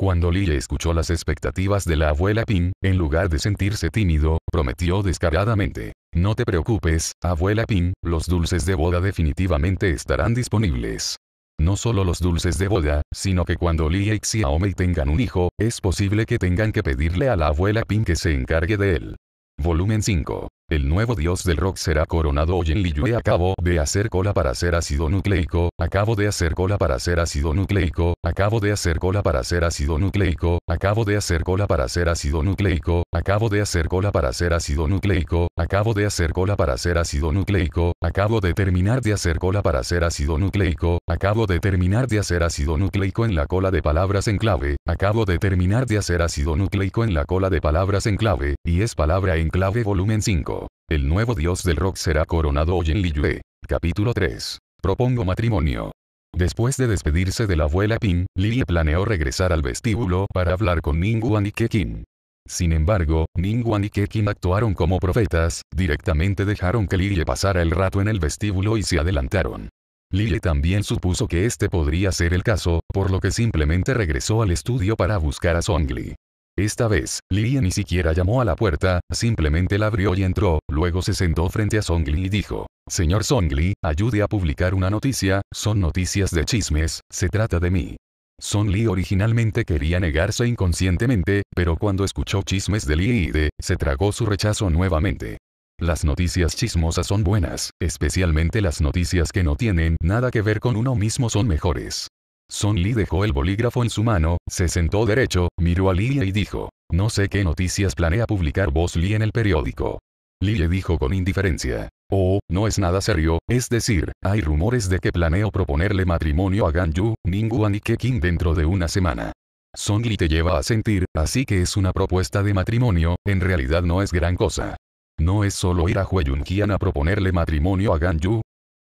[SPEAKER 1] Cuando Lee escuchó las expectativas de la abuela Pin, en lugar de sentirse tímido, prometió descaradamente. No te preocupes, abuela Pin, los dulces de boda definitivamente estarán disponibles. No solo los dulces de boda, sino que cuando Lee y Xiaomei tengan un hijo, es posible que tengan que pedirle a la abuela Pin que se encargue de él. Volumen 5. El nuevo dios del rock será coronado hoy en Liyue. Acabo de hacer cola para hacer ácido nucleico, acabo de hacer cola para hacer ácido nucleico, acabo de hacer cola para hacer ácido nucleico, acabo de hacer cola para hacer ácido nucleico, acabo de hacer cola para hacer ácido nucleico, acabo de hacer cola para hacer ácido nucleico, acabo de terminar de hacer cola para hacer ácido nucleico, acabo de terminar de hacer ácido nucleico en la cola de palabras en clave, acabo de terminar de hacer ácido nucleico en la cola de palabras en clave, y es palabra en clave volumen 5 el nuevo dios del rock será coronado hoy en Liyue. Capítulo 3. Propongo matrimonio. Después de despedirse de la abuela Ping, Lily planeó regresar al vestíbulo para hablar con Ningguan y Kekin. Sin embargo, Ningguan y Kekin actuaron como profetas, directamente dejaron que Lily pasara el rato en el vestíbulo y se adelantaron. Lily también supuso que este podría ser el caso, por lo que simplemente regresó al estudio para buscar a Songli. Esta vez, Lee ni siquiera llamó a la puerta, simplemente la abrió y entró, luego se sentó frente a Song Li y dijo, Señor Song Li, ayude a publicar una noticia, son noticias de chismes, se trata de mí. Song Lee originalmente quería negarse inconscientemente, pero cuando escuchó chismes de Li y de, se tragó su rechazo nuevamente. Las noticias chismosas son buenas, especialmente las noticias que no tienen nada que ver con uno mismo son mejores. Son Lee dejó el bolígrafo en su mano, se sentó derecho, miró a Lee y dijo, no sé qué noticias planea publicar vos Lee en el periódico. Lee le dijo con indiferencia. Oh, no es nada serio, es decir, hay rumores de que planeo proponerle matrimonio a Gan Yu, Ningguan y Keqing dentro de una semana. Son Lee te lleva a sentir, así que es una propuesta de matrimonio, en realidad no es gran cosa. No es solo ir a Kian a proponerle matrimonio a Gan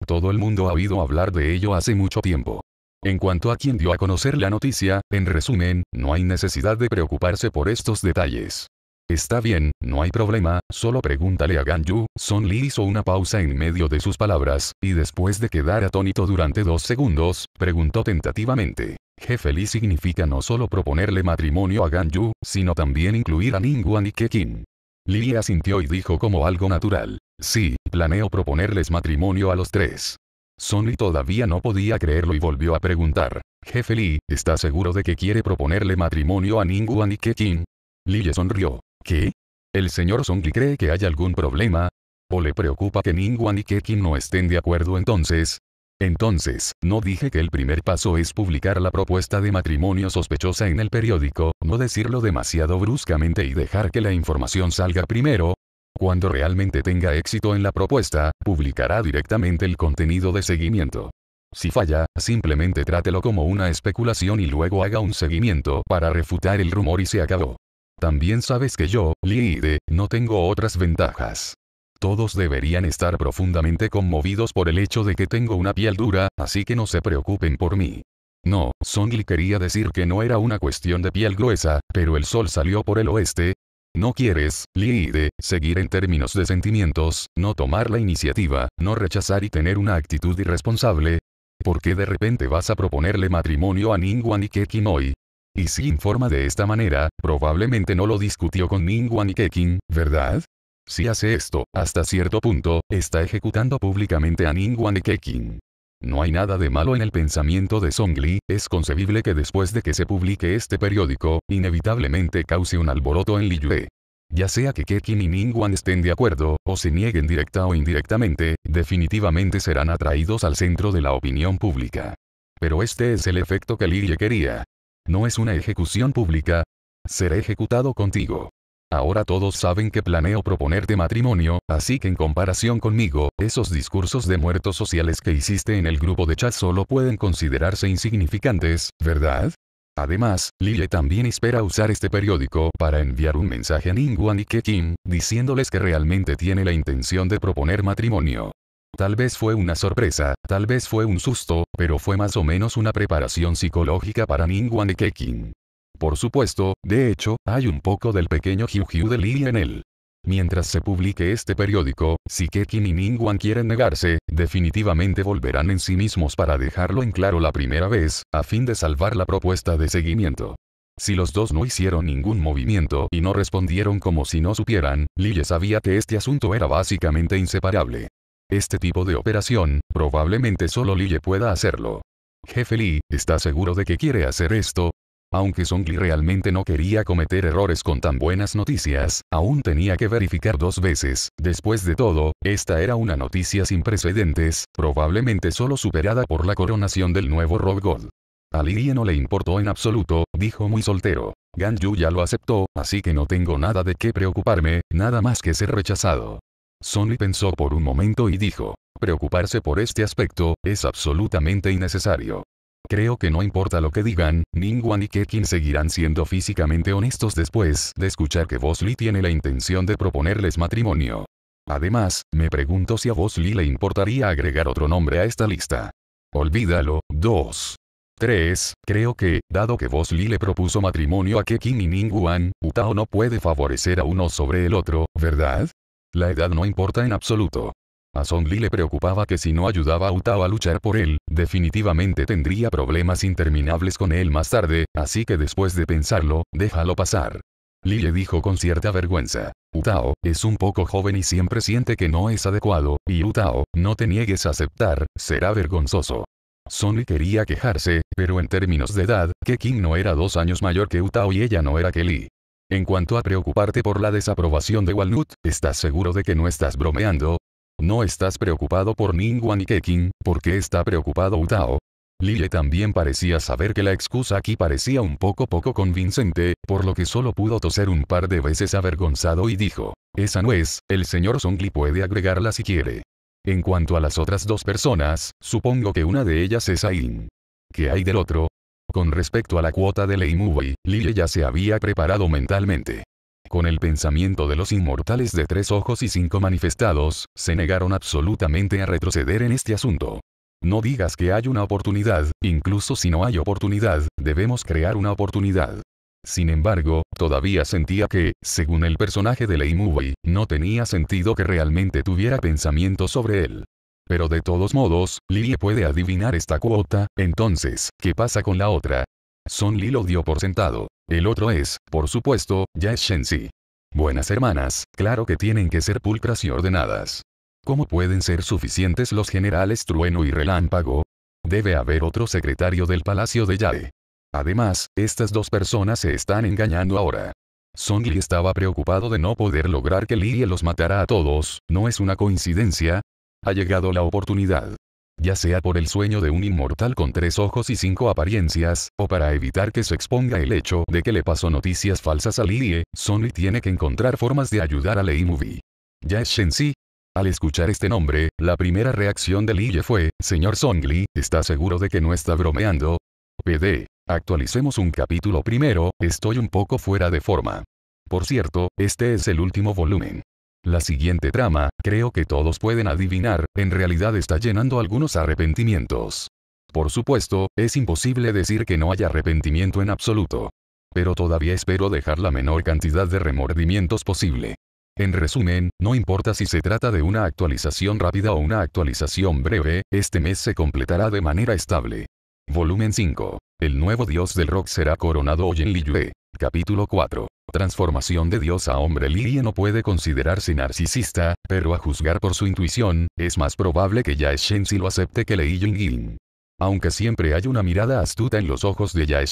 [SPEAKER 1] Todo el mundo ha oído hablar de ello hace mucho tiempo. En cuanto a quien dio a conocer la noticia, en resumen, no hay necesidad de preocuparse por estos detalles. Está bien, no hay problema, solo pregúntale a Ganju. Son Li hizo una pausa en medio de sus palabras, y después de quedar atónito durante dos segundos, preguntó tentativamente. Jefe Lee significa no solo proponerle matrimonio a Ganju, sino también incluir a Ningguan y Keqin. Lee asintió y dijo como algo natural. Sí, planeo proponerles matrimonio a los tres. Sonny todavía no podía creerlo y volvió a preguntar. Jefe Lee, ¿está seguro de que quiere proponerle matrimonio a Ningguan y Kekin? Lee sonrió. ¿Qué? ¿El señor Sonny cree que hay algún problema? ¿O le preocupa que Ningguan y Kekin no estén de acuerdo entonces? Entonces, ¿no dije que el primer paso es publicar la propuesta de matrimonio sospechosa en el periódico, no decirlo demasiado bruscamente y dejar que la información salga primero? Cuando realmente tenga éxito en la propuesta, publicará directamente el contenido de seguimiento. Si falla, simplemente trátelo como una especulación y luego haga un seguimiento para refutar el rumor y se acabó. También sabes que yo, Liide, no tengo otras ventajas. Todos deberían estar profundamente conmovidos por el hecho de que tengo una piel dura, así que no se preocupen por mí. No, Songli quería decir que no era una cuestión de piel gruesa, pero el sol salió por el oeste, no quieres, De, seguir en términos de sentimientos, no tomar la iniciativa, no rechazar y tener una actitud irresponsable. ¿Por qué de repente vas a proponerle matrimonio a Ninguan y hoy? Y si informa de esta manera, probablemente no lo discutió con Ninguan y ¿verdad? Si hace esto, hasta cierto punto, está ejecutando públicamente a Ninguan y no hay nada de malo en el pensamiento de Li, es concebible que después de que se publique este periódico, inevitablemente cause un alboroto en Yue. Ya sea que Kekin y Ningguan estén de acuerdo, o se nieguen directa o indirectamente, definitivamente serán atraídos al centro de la opinión pública. Pero este es el efecto que Yue quería. No es una ejecución pública. Seré ejecutado contigo. Ahora todos saben que planeo proponerte matrimonio, así que en comparación conmigo, esos discursos de muertos sociales que hiciste en el grupo de chat solo pueden considerarse insignificantes, ¿verdad? Además, Lille también espera usar este periódico para enviar un mensaje a Wan y Ke diciéndoles que realmente tiene la intención de proponer matrimonio. Tal vez fue una sorpresa, tal vez fue un susto, pero fue más o menos una preparación psicológica para Wan y Ke por supuesto, de hecho, hay un poco del pequeño jiu de Li en él. Mientras se publique este periódico, si Kekin y Ningguan quieren negarse, definitivamente volverán en sí mismos para dejarlo en claro la primera vez, a fin de salvar la propuesta de seguimiento. Si los dos no hicieron ningún movimiento y no respondieron como si no supieran, Lille sabía que este asunto era básicamente inseparable. Este tipo de operación, probablemente solo Lille pueda hacerlo. Jefe Li ¿está seguro de que quiere hacer esto? Aunque Songli realmente no quería cometer errores con tan buenas noticias, aún tenía que verificar dos veces. Después de todo, esta era una noticia sin precedentes, probablemente solo superada por la coronación del nuevo Rob A Lirie no le importó en absoluto, dijo muy soltero. Ganju ya lo aceptó, así que no tengo nada de qué preocuparme, nada más que ser rechazado. Songli pensó por un momento y dijo, preocuparse por este aspecto, es absolutamente innecesario. Creo que no importa lo que digan, Ningguan y Kekin seguirán siendo físicamente honestos después de escuchar que Bosli tiene la intención de proponerles matrimonio. Además, me pregunto si a vos le importaría agregar otro nombre a esta lista. Olvídalo, 2. 3. Creo que, dado que vos le propuso matrimonio a Kekin y Ningguan, Utao no puede favorecer a uno sobre el otro, ¿verdad? La edad no importa en absoluto. A Son Lee le preocupaba que si no ayudaba a Utao a luchar por él, definitivamente tendría problemas interminables con él más tarde, así que después de pensarlo, déjalo pasar. Lee le dijo con cierta vergüenza. Utao, es un poco joven y siempre siente que no es adecuado, y Utao, no te niegues a aceptar, será vergonzoso. Son Lee quería quejarse, pero en términos de edad, que King no era dos años mayor que Utao y ella no era que Lee. En cuanto a preocuparte por la desaprobación de Walnut, ¿estás seguro de que no estás bromeando? No estás preocupado por Ningguan y Kekin, ¿por qué está preocupado Utao? Lille también parecía saber que la excusa aquí parecía un poco poco convincente, por lo que solo pudo toser un par de veces avergonzado y dijo, esa no es, el señor Songli puede agregarla si quiere. En cuanto a las otras dos personas, supongo que una de ellas es Ain. ¿Qué hay del otro? Con respecto a la cuota de Leimuwei, Lille ya se había preparado mentalmente con el pensamiento de los inmortales de tres ojos y cinco manifestados, se negaron absolutamente a retroceder en este asunto. No digas que hay una oportunidad, incluso si no hay oportunidad, debemos crear una oportunidad. Sin embargo, todavía sentía que, según el personaje de Lei Movie, no tenía sentido que realmente tuviera pensamiento sobre él. Pero de todos modos, Lily puede adivinar esta cuota, entonces, ¿qué pasa con la otra? Son Lee lo dio por sentado. El otro es, por supuesto, ya es Shenzi. Buenas hermanas, claro que tienen que ser pulcras y ordenadas. ¿Cómo pueden ser suficientes los generales Trueno y Relámpago? Debe haber otro secretario del Palacio de Yae. Además, estas dos personas se están engañando ahora. Song Li estaba preocupado de no poder lograr que Liria los matara a todos, ¿no es una coincidencia? Ha llegado la oportunidad ya sea por el sueño de un inmortal con tres ojos y cinco apariencias, o para evitar que se exponga el hecho de que le pasó noticias falsas a Song e, Sony tiene que encontrar formas de ayudar a Lei Movie. Ya es Shensi. Al escuchar este nombre, la primera reacción de Lie fue, señor Songli, ¿está seguro de que no está bromeando? PD. Actualicemos un capítulo primero, estoy un poco fuera de forma. Por cierto, este es el último volumen. La siguiente trama, creo que todos pueden adivinar, en realidad está llenando algunos arrepentimientos. Por supuesto, es imposible decir que no haya arrepentimiento en absoluto. Pero todavía espero dejar la menor cantidad de remordimientos posible. En resumen, no importa si se trata de una actualización rápida o una actualización breve, este mes se completará de manera estable. Volumen 5. El nuevo dios del rock será coronado hoy en Liyue. Capítulo 4. Transformación de dios a hombre Liyue no puede considerarse narcisista, pero a juzgar por su intuición, es más probable que Yae lo acepte que Lee Aunque siempre hay una mirada astuta en los ojos de Yae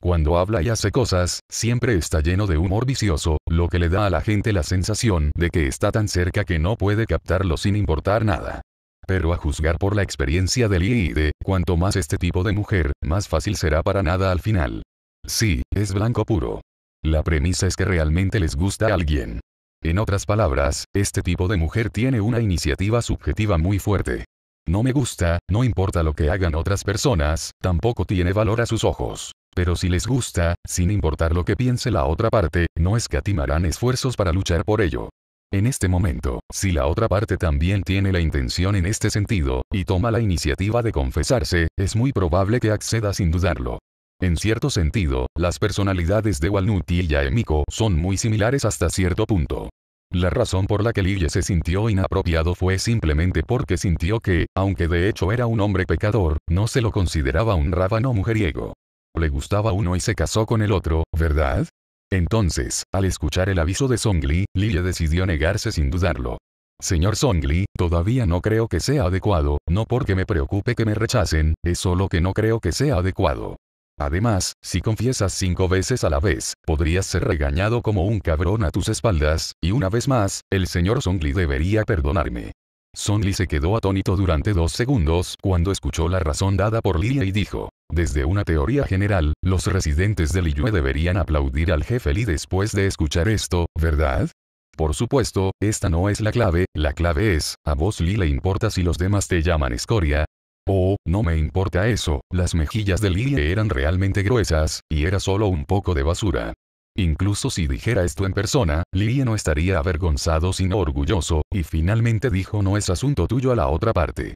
[SPEAKER 1] cuando habla y hace cosas, siempre está lleno de humor vicioso, lo que le da a la gente la sensación de que está tan cerca que no puede captarlo sin importar nada. Pero a juzgar por la experiencia del ID, cuanto más este tipo de mujer, más fácil será para nada al final. Sí, es blanco puro. La premisa es que realmente les gusta a alguien. En otras palabras, este tipo de mujer tiene una iniciativa subjetiva muy fuerte. No me gusta, no importa lo que hagan otras personas, tampoco tiene valor a sus ojos. Pero si les gusta, sin importar lo que piense la otra parte, no escatimarán esfuerzos para luchar por ello. En este momento, si la otra parte también tiene la intención en este sentido, y toma la iniciativa de confesarse, es muy probable que acceda sin dudarlo. En cierto sentido, las personalidades de Walnut y Yaemiko son muy similares hasta cierto punto. La razón por la que Lille se sintió inapropiado fue simplemente porque sintió que, aunque de hecho era un hombre pecador, no se lo consideraba un rábano mujeriego. Le gustaba uno y se casó con el otro, ¿verdad? Entonces, al escuchar el aviso de Songli, lilia decidió negarse sin dudarlo. Señor Songli, todavía no creo que sea adecuado, no porque me preocupe que me rechacen, es solo que no creo que sea adecuado. Además, si confiesas cinco veces a la vez, podrías ser regañado como un cabrón a tus espaldas, y una vez más, el señor Songli debería perdonarme. Songli se quedó atónito durante dos segundos cuando escuchó la razón dada por Lilia y dijo, desde una teoría general, los residentes de Liyue deberían aplaudir al jefe Li después de escuchar esto, ¿verdad? Por supuesto, esta no es la clave, la clave es, ¿a vos Li le importa si los demás te llaman escoria? Oh, no me importa eso, las mejillas de Li eran realmente gruesas, y era solo un poco de basura. Incluso si dijera esto en persona, Liyue no estaría avergonzado sino orgulloso, y finalmente dijo no es asunto tuyo a la otra parte.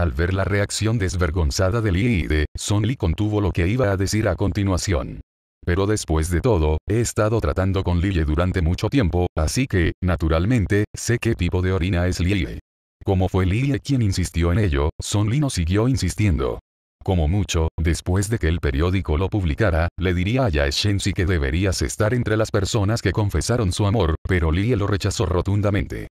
[SPEAKER 1] Al ver la reacción desvergonzada de li y de Son Li contuvo lo que iba a decir a continuación. Pero después de todo, he estado tratando con yi durante mucho tiempo, así que, naturalmente, sé qué tipo de orina es yi Como fue yi quien insistió en ello, Son Li no siguió insistiendo. Como mucho, después de que el periódico lo publicara, le diría a Yae que deberías estar entre las personas que confesaron su amor, pero yi lo rechazó rotundamente.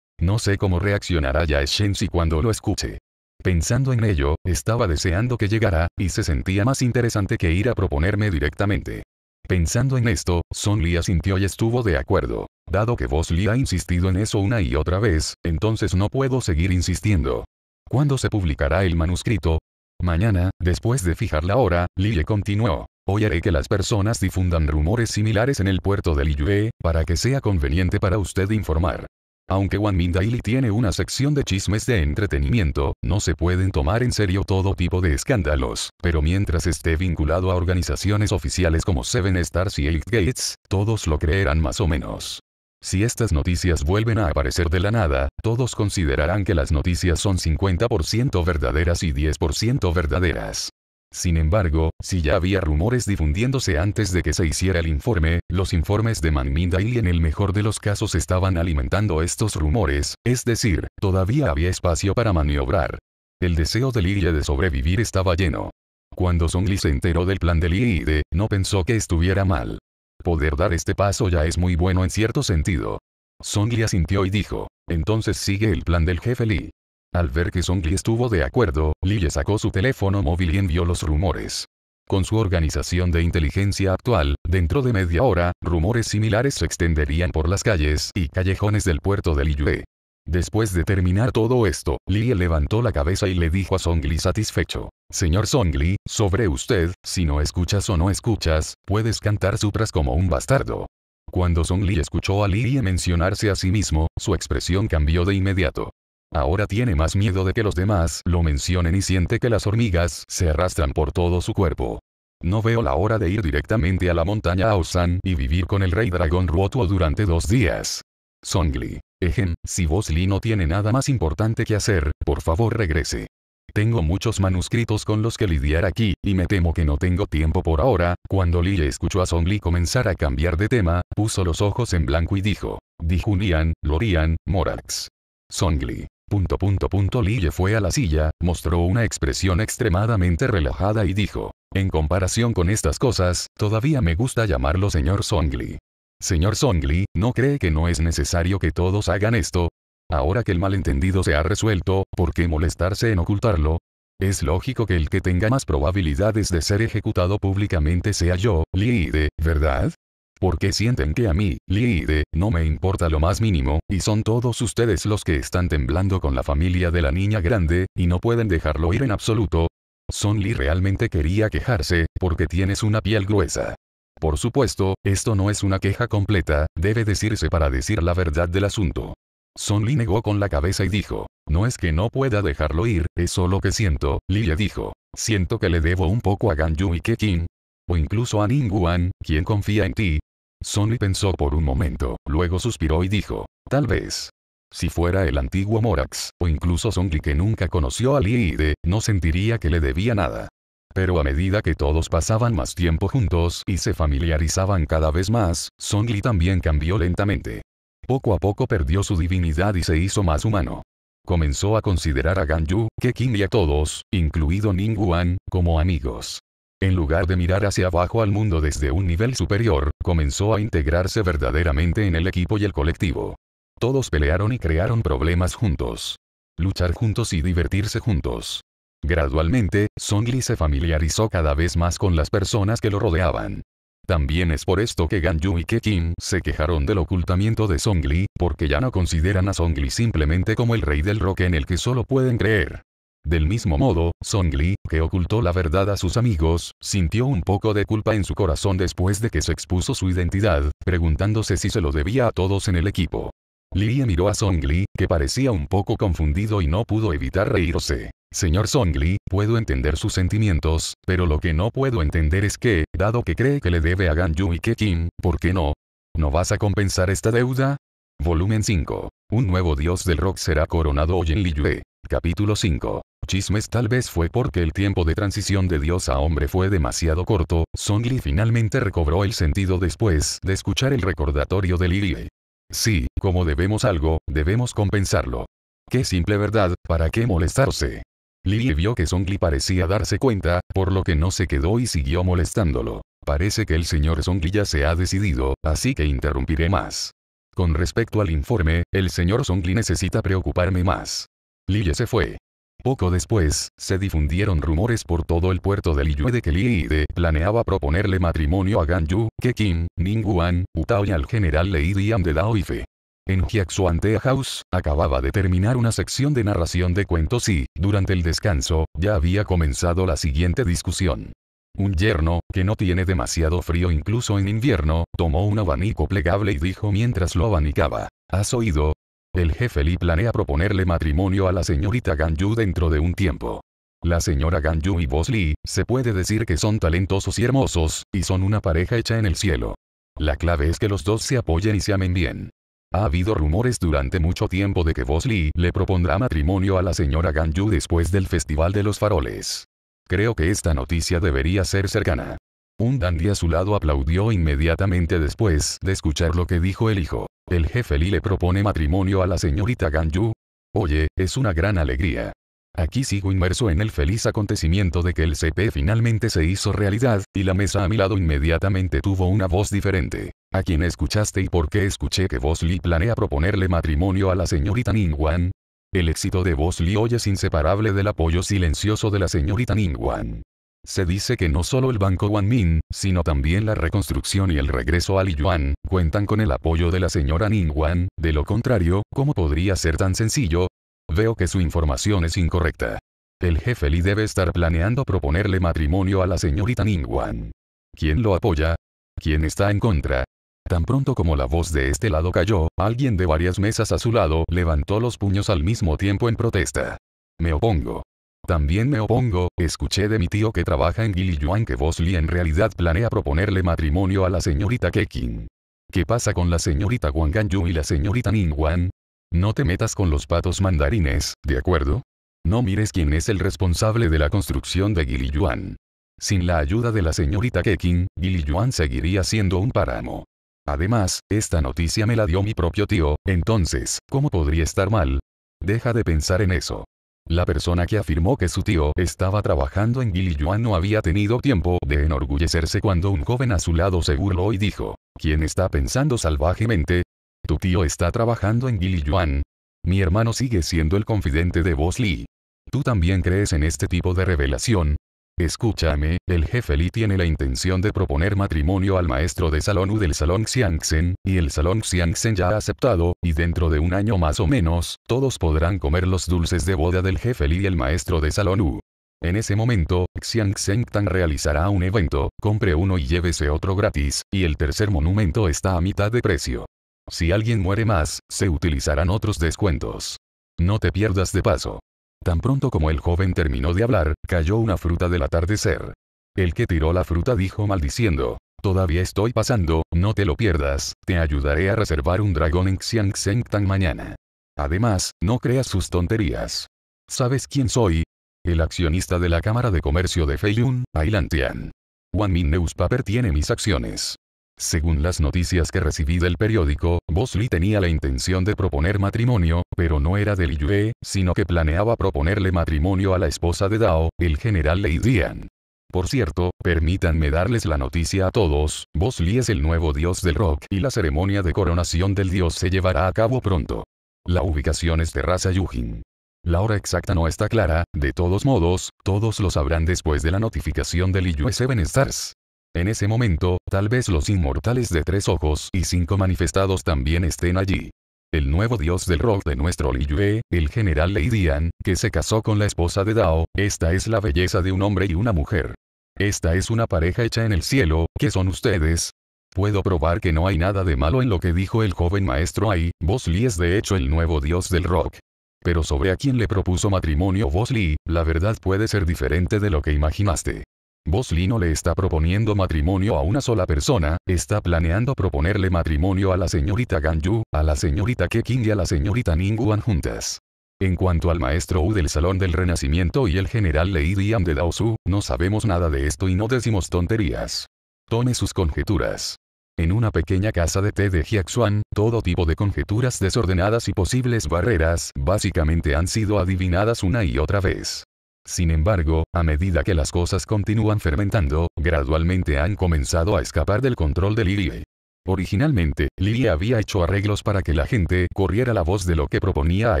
[SPEAKER 1] No sé cómo reaccionará Yae cuando lo escuche. Pensando en ello, estaba deseando que llegara, y se sentía más interesante que ir a proponerme directamente. Pensando en esto, Son Lee asintió y estuvo de acuerdo. Dado que vos Lee ha insistido en eso una y otra vez, entonces no puedo seguir insistiendo. ¿Cuándo se publicará el manuscrito? Mañana, después de fijar la hora, Lee continuó. Hoy haré que las personas difundan rumores similares en el puerto de Liyue, para que sea conveniente para usted informar. Aunque Min Daily tiene una sección de chismes de entretenimiento, no se pueden tomar en serio todo tipo de escándalos, pero mientras esté vinculado a organizaciones oficiales como Seven Stars y Eight Gates, todos lo creerán más o menos. Si estas noticias vuelven a aparecer de la nada, todos considerarán que las noticias son 50% verdaderas y 10% verdaderas. Sin embargo, si ya había rumores difundiéndose antes de que se hiciera el informe, los informes de Manminda y en el mejor de los casos estaban alimentando estos rumores, es decir, todavía había espacio para maniobrar. El deseo de Lili de sobrevivir estaba lleno. Cuando Song Li se enteró del plan de de, no pensó que estuviera mal. Poder dar este paso ya es muy bueno en cierto sentido. Song Li asintió y dijo, entonces sigue el plan del jefe Li. Al ver que Song Li estuvo de acuerdo, Li sacó su teléfono móvil y envió los rumores. Con su organización de inteligencia actual, dentro de media hora, rumores similares se extenderían por las calles y callejones del puerto de Liyue. Después de terminar todo esto, Li levantó la cabeza y le dijo a Song Li satisfecho. Señor Song Li, sobre usted, si no escuchas o no escuchas, puedes cantar sutras como un bastardo. Cuando Song Li escuchó a Li mencionarse a sí mismo, su expresión cambió de inmediato. Ahora tiene más miedo de que los demás lo mencionen y siente que las hormigas se arrastran por todo su cuerpo. No veo la hora de ir directamente a la montaña Aosan y vivir con el rey dragón Ruotuo durante dos días. Songli. Ejen, si vos Li no tiene nada más importante que hacer, por favor regrese. Tengo muchos manuscritos con los que lidiar aquí, y me temo que no tengo tiempo por ahora. Cuando Li escuchó a Songli comenzar a cambiar de tema, puso los ojos en blanco y dijo. Dijunian, Lorian, Morax. Songli. Punto punto punto fue a la silla, mostró una expresión extremadamente relajada y dijo. En comparación con estas cosas, todavía me gusta llamarlo señor Songli. Señor Songli, ¿no cree que no es necesario que todos hagan esto? Ahora que el malentendido se ha resuelto, ¿por qué molestarse en ocultarlo? Es lógico que el que tenga más probabilidades de ser ejecutado públicamente sea yo, de, ¿verdad? Porque sienten que a mí, De, no me importa lo más mínimo, y son todos ustedes los que están temblando con la familia de la niña grande, y no pueden dejarlo ir en absoluto. Son Lee realmente quería quejarse, porque tienes una piel gruesa. Por supuesto, esto no es una queja completa, debe decirse para decir la verdad del asunto. Son Lee negó con la cabeza y dijo, no es que no pueda dejarlo ir, es solo que siento, Lee dijo, siento que le debo un poco a Yu y Kekin, o incluso a Wan, quien confía en ti, Sony pensó por un momento, luego suspiró y dijo, tal vez. Si fuera el antiguo Morax, o incluso Li que nunca conoció a Li Liide, no sentiría que le debía nada. Pero a medida que todos pasaban más tiempo juntos y se familiarizaban cada vez más, Li también cambió lentamente. Poco a poco perdió su divinidad y se hizo más humano. Comenzó a considerar a Gan Yu, Kekin y a todos, incluido Ningguan, como amigos. En lugar de mirar hacia abajo al mundo desde un nivel superior, comenzó a integrarse verdaderamente en el equipo y el colectivo. Todos pelearon y crearon problemas juntos. Luchar juntos y divertirse juntos. Gradualmente, Song se familiarizó cada vez más con las personas que lo rodeaban. También es por esto que Gan y Ke se quejaron del ocultamiento de Song porque ya no consideran a Song simplemente como el rey del rock en el que solo pueden creer. Del mismo modo, Song Lee que ocultó la verdad a sus amigos, sintió un poco de culpa en su corazón después de que se expuso su identidad, preguntándose si se lo debía a todos en el equipo. Lee miró a Song que parecía un poco confundido y no pudo evitar reírse. Señor Song Lee puedo entender sus sentimientos, pero lo que no puedo entender es que, dado que cree que le debe a Gan Yu y Ke Kim, ¿por qué no? ¿No vas a compensar esta deuda? Volumen 5. Un nuevo dios del rock será coronado hoy en Liyue. Capítulo 5. Chismes tal vez fue porque el tiempo de transición de dios a hombre fue demasiado corto, Song finalmente recobró el sentido después de escuchar el recordatorio de Lily. Sí, como debemos algo, debemos compensarlo. Qué simple verdad, ¿para qué molestarse? Lily vio que Song parecía darse cuenta, por lo que no se quedó y siguió molestándolo. Parece que el señor Song ya se ha decidido, así que interrumpiré más. Con respecto al informe, el señor Song necesita preocuparme más. Liye se fue. Poco después, se difundieron rumores por todo el puerto de Liyue de que Liide planeaba proponerle matrimonio a Gan Yu, Keqin, Ningguan, Utao y al general Lei Dian de Daoife. En Jiaxuantea House, acababa de terminar una sección de narración de cuentos y, durante el descanso, ya había comenzado la siguiente discusión. Un yerno, que no tiene demasiado frío incluso en invierno, tomó un abanico plegable y dijo mientras lo abanicaba. ¿Has oído? El jefe Lee planea proponerle matrimonio a la señorita Ganyu dentro de un tiempo. La señora Ganyu y Boss se puede decir que son talentosos y hermosos, y son una pareja hecha en el cielo. La clave es que los dos se apoyen y se amen bien. Ha habido rumores durante mucho tiempo de que Boss le propondrá matrimonio a la señora Ganyu después del Festival de los Faroles. Creo que esta noticia debería ser cercana. Un dandy a su lado aplaudió inmediatamente después de escuchar lo que dijo el hijo. El jefe Lee le propone matrimonio a la señorita Ganju? Oye, es una gran alegría. Aquí sigo inmerso en el feliz acontecimiento de que el CP finalmente se hizo realidad, y la mesa a mi lado inmediatamente tuvo una voz diferente. ¿A quién escuchaste y por qué escuché que Vos Lee planea proponerle matrimonio a la señorita Ningwan? El éxito de Vos Lee hoy es inseparable del apoyo silencioso de la señorita Ningwan. Se dice que no solo el Banco Wanmin, sino también la reconstrucción y el regreso li Yuan, cuentan con el apoyo de la señora Wan. de lo contrario, ¿cómo podría ser tan sencillo? Veo que su información es incorrecta. El jefe Li debe estar planeando proponerle matrimonio a la señorita Wan. ¿Quién lo apoya? ¿Quién está en contra? Tan pronto como la voz de este lado cayó, alguien de varias mesas a su lado levantó los puños al mismo tiempo en protesta. Me opongo. También me opongo, escuché de mi tío que trabaja en Giliyuan que Bosley en realidad planea proponerle matrimonio a la señorita Kekin. ¿Qué pasa con la señorita Wanganyu y la señorita Ningwan? No te metas con los patos mandarines, ¿de acuerdo? No mires quién es el responsable de la construcción de Yuan. Sin la ayuda de la señorita Kekin, Giliyuan seguiría siendo un páramo. Además, esta noticia me la dio mi propio tío, entonces, ¿cómo podría estar mal? Deja de pensar en eso. La persona que afirmó que su tío estaba trabajando en Yuan no había tenido tiempo de enorgullecerse cuando un joven a su lado se burló y dijo, ¿quién está pensando salvajemente? Tu tío está trabajando en Yuan. Mi hermano sigue siendo el confidente de Vos Lee. ¿Tú también crees en este tipo de revelación? Escúchame, el jefe Li tiene la intención de proponer matrimonio al maestro de salón U del salón Xiangxen, y el salón Xiangxen ya ha aceptado, y dentro de un año más o menos, todos podrán comer los dulces de boda del jefe Li y el maestro de salón U. En ese momento, Xiangxen Tan realizará un evento, compre uno y llévese otro gratis, y el tercer monumento está a mitad de precio. Si alguien muere más, se utilizarán otros descuentos. No te pierdas de paso. Tan pronto como el joven terminó de hablar, cayó una fruta del atardecer. El que tiró la fruta dijo maldiciendo, Todavía estoy pasando, no te lo pierdas, te ayudaré a reservar un dragón en Xiang Tan mañana. Además, no creas sus tonterías. ¿Sabes quién soy? El accionista de la Cámara de Comercio de Feiyun, Ailantian. One Min Newspaper tiene mis acciones. Según las noticias que recibí del periódico, Bosley tenía la intención de proponer matrimonio, pero no era del Yue, sino que planeaba proponerle matrimonio a la esposa de Dao, el general Lei Dian. Por cierto, permítanme darles la noticia a todos, Bosley es el nuevo dios del rock y la ceremonia de coronación del dios se llevará a cabo pronto. La ubicación es Terraza Yujin. La hora exacta no está clara, de todos modos, todos lo sabrán después de la notificación del Liyue Seven Stars. En ese momento, tal vez los inmortales de tres ojos y cinco manifestados también estén allí. El nuevo dios del rock de nuestro Yue, el general Lei Dian, que se casó con la esposa de Dao, esta es la belleza de un hombre y una mujer. Esta es una pareja hecha en el cielo, ¿qué son ustedes. Puedo probar que no hay nada de malo en lo que dijo el joven maestro ahí, Vos es de hecho el nuevo dios del rock. Pero sobre a quién le propuso matrimonio Vos la verdad puede ser diferente de lo que imaginaste. Vos no le está proponiendo matrimonio a una sola persona, está planeando proponerle matrimonio a la señorita Ganju, a la señorita Keking y a la señorita Ningguan juntas. En cuanto al maestro U del Salón del Renacimiento y el general Lei Dian de Daosu, no sabemos nada de esto y no decimos tonterías. Tome sus conjeturas. En una pequeña casa de té de Jiaxuan, todo tipo de conjeturas desordenadas y posibles barreras básicamente han sido adivinadas una y otra vez. Sin embargo, a medida que las cosas continúan fermentando, gradualmente han comenzado a escapar del control de Lily. Originalmente, Lily había hecho arreglos para que la gente corriera la voz de lo que proponía a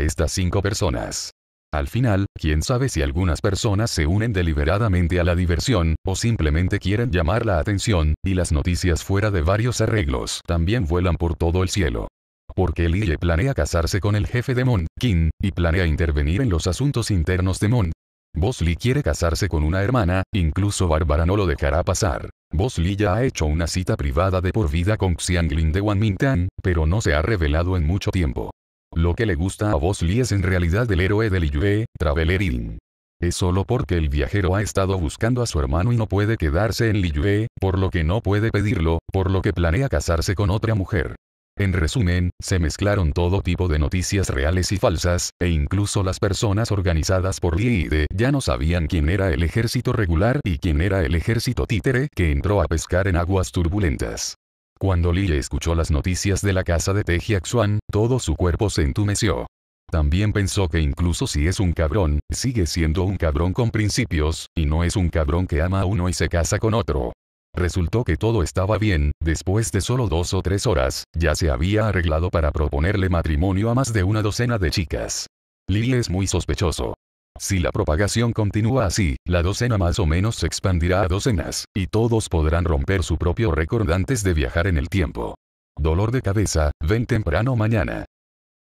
[SPEAKER 1] estas cinco personas. Al final, quién sabe si algunas personas se unen deliberadamente a la diversión, o simplemente quieren llamar la atención, y las noticias fuera de varios arreglos también vuelan por todo el cielo. Porque Lily planea casarse con el jefe de Mon, King, y planea intervenir en los asuntos internos de Mon, Bosley quiere casarse con una hermana, incluso Bárbara no lo dejará pasar. Bosley ya ha hecho una cita privada de por vida con Xianglin de Wanmingtan, pero no se ha revelado en mucho tiempo. Lo que le gusta a Bosley es en realidad el héroe de Liyue, Travelerin. Es solo porque el viajero ha estado buscando a su hermano y no puede quedarse en Liyue, por lo que no puede pedirlo, por lo que planea casarse con otra mujer. En resumen, se mezclaron todo tipo de noticias reales y falsas, e incluso las personas organizadas por y de ya no sabían quién era el ejército regular y quién era el ejército títere que entró a pescar en aguas turbulentas. Cuando Li escuchó las noticias de la casa de Tejiaxuan, todo su cuerpo se entumeció. También pensó que incluso si es un cabrón, sigue siendo un cabrón con principios, y no es un cabrón que ama a uno y se casa con otro. Resultó que todo estaba bien, después de solo dos o tres horas, ya se había arreglado para proponerle matrimonio a más de una docena de chicas. Lily es muy sospechoso. Si la propagación continúa así, la docena más o menos se expandirá a docenas, y todos podrán romper su propio récord antes de viajar en el tiempo. Dolor de cabeza, ven temprano mañana.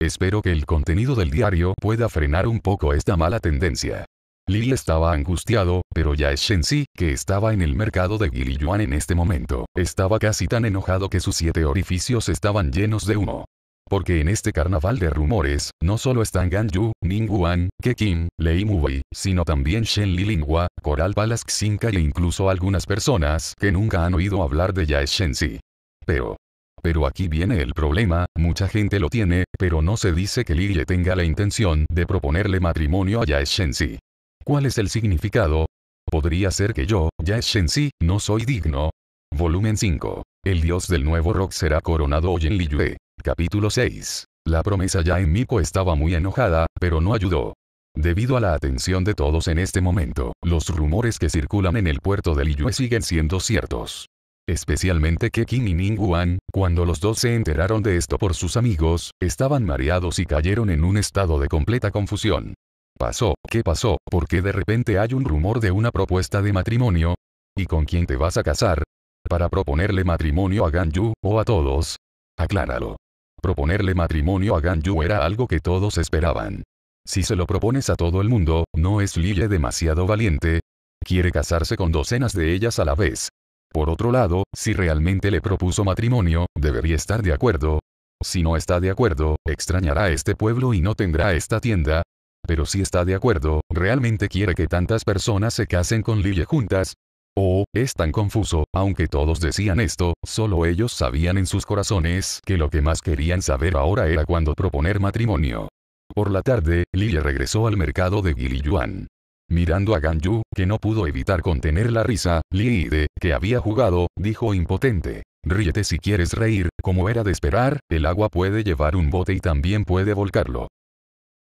[SPEAKER 1] Espero que el contenido del diario pueda frenar un poco esta mala tendencia. Lili estaba angustiado, pero ya es que estaba en el mercado de Yuan en este momento. Estaba casi tan enojado que sus siete orificios estaban llenos de humo. Porque en este carnaval de rumores, no solo están Ganju, Ningguan, Kekin, Lei Muwei, sino también Shen Lingua, Coral Palace Xinka e incluso algunas personas que nunca han oído hablar de Ya Shenzi Pero, pero aquí viene el problema, mucha gente lo tiene, pero no se dice que Li tenga la intención de proponerle matrimonio a Ya Shenzi, ¿Cuál es el significado? Podría ser que yo, ya sí, no soy digno. Volumen 5. El dios del nuevo rock será coronado hoy en Liyue. Capítulo 6. La promesa ya en Miko estaba muy enojada, pero no ayudó. Debido a la atención de todos en este momento, los rumores que circulan en el puerto de Liyue siguen siendo ciertos. Especialmente que Kim y Wan, cuando los dos se enteraron de esto por sus amigos, estaban mareados y cayeron en un estado de completa confusión pasó? ¿Qué pasó? ¿Por qué de repente hay un rumor de una propuesta de matrimonio? ¿Y con quién te vas a casar? Para proponerle matrimonio a Ganyu, o a todos. Acláralo. Proponerle matrimonio a Ganyu era algo que todos esperaban. Si se lo propones a todo el mundo, ¿no es Lille demasiado valiente? Quiere casarse con docenas de ellas a la vez. Por otro lado, si realmente le propuso matrimonio, debería estar de acuerdo. Si no está de acuerdo, extrañará este pueblo y no tendrá esta tienda, pero si está de acuerdo, ¿realmente quiere que tantas personas se casen con Lily juntas? Oh, es tan confuso, aunque todos decían esto, solo ellos sabían en sus corazones que lo que más querían saber ahora era cuándo proponer matrimonio. Por la tarde, Lily regresó al mercado de Giliyuan. Mirando a Ganju, que no pudo evitar contener la risa, Liide, que había jugado, dijo impotente. Ríete si quieres reír, como era de esperar, el agua puede llevar un bote y también puede volcarlo.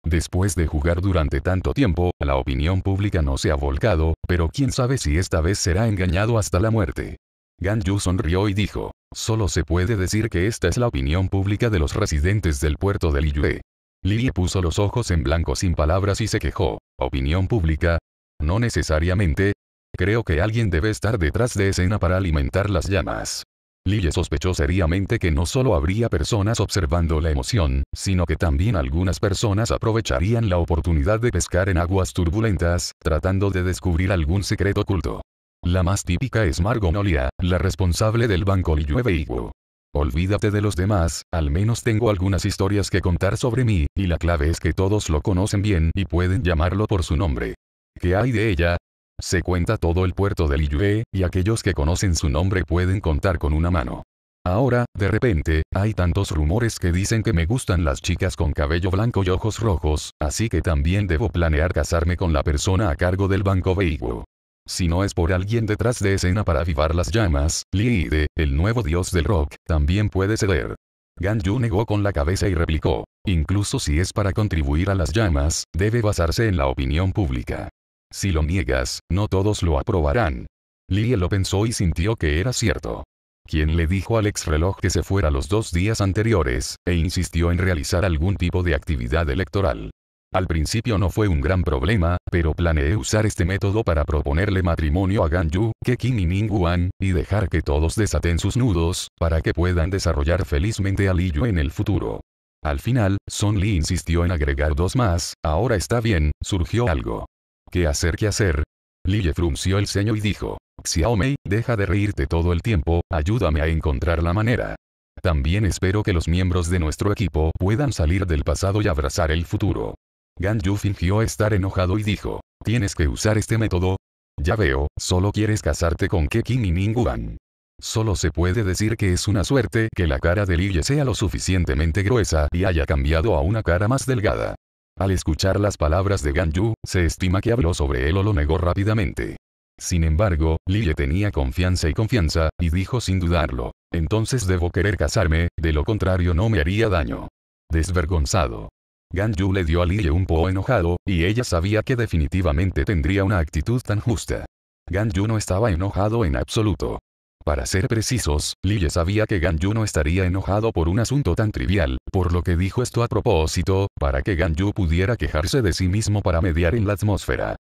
[SPEAKER 1] Después de jugar durante tanto tiempo, la opinión pública no se ha volcado, pero quién sabe si esta vez será engañado hasta la muerte. Gan sonrió y dijo, solo se puede decir que esta es la opinión pública de los residentes del puerto de Liyue. Lily puso los ojos en blanco sin palabras y se quejó, ¿opinión pública? No necesariamente. Creo que alguien debe estar detrás de escena para alimentar las llamas. Lille sospechó seriamente que no solo habría personas observando la emoción, sino que también algunas personas aprovecharían la oportunidad de pescar en aguas turbulentas, tratando de descubrir algún secreto oculto. La más típica es Margonolia, la responsable del banco Lillueveigu. Olvídate de los demás, al menos tengo algunas historias que contar sobre mí, y la clave es que todos lo conocen bien y pueden llamarlo por su nombre. ¿Qué hay de ella? Se cuenta todo el puerto de Liyue, y aquellos que conocen su nombre pueden contar con una mano. Ahora, de repente, hay tantos rumores que dicen que me gustan las chicas con cabello blanco y ojos rojos, así que también debo planear casarme con la persona a cargo del banco Beiguo. Si no es por alguien detrás de escena para avivar las llamas, Liide, el nuevo dios del rock, también puede ceder. Gan negó con la cabeza y replicó, incluso si es para contribuir a las llamas, debe basarse en la opinión pública. Si lo niegas, no todos lo aprobarán. Lee lo pensó y sintió que era cierto. Quien le dijo al ex reloj que se fuera los dos días anteriores, e insistió en realizar algún tipo de actividad electoral. Al principio no fue un gran problema, pero planeé usar este método para proponerle matrimonio a Yu, Kekin y Ningguan, y dejar que todos desaten sus nudos, para que puedan desarrollar felizmente a Liyu en el futuro. Al final, Son Lee insistió en agregar dos más, ahora está bien, surgió algo. ¿Qué hacer? ¿Qué hacer? Lille frunció el ceño y dijo, Xiaomei, deja de reírte todo el tiempo, ayúdame a encontrar la manera. También espero que los miembros de nuestro equipo puedan salir del pasado y abrazar el futuro. Gan Yu fingió estar enojado y dijo, ¿tienes que usar este método? Ya veo, solo quieres casarte con Kekin y Ninguan. Solo se puede decir que es una suerte que la cara de Lille sea lo suficientemente gruesa y haya cambiado a una cara más delgada. Al escuchar las palabras de Ganju, se estima que habló sobre él o lo negó rápidamente. Sin embargo, Lille tenía confianza y confianza, y dijo sin dudarlo. Entonces debo querer casarme, de lo contrario no me haría daño. Desvergonzado. Ganju le dio a Lille un poco enojado, y ella sabía que definitivamente tendría una actitud tan justa. Ganju no estaba enojado en absoluto. Para ser precisos, Liye sabía que Ganyu no estaría enojado por un asunto tan trivial, por lo que dijo esto a propósito, para que Ganyu pudiera quejarse de sí mismo para mediar en la atmósfera.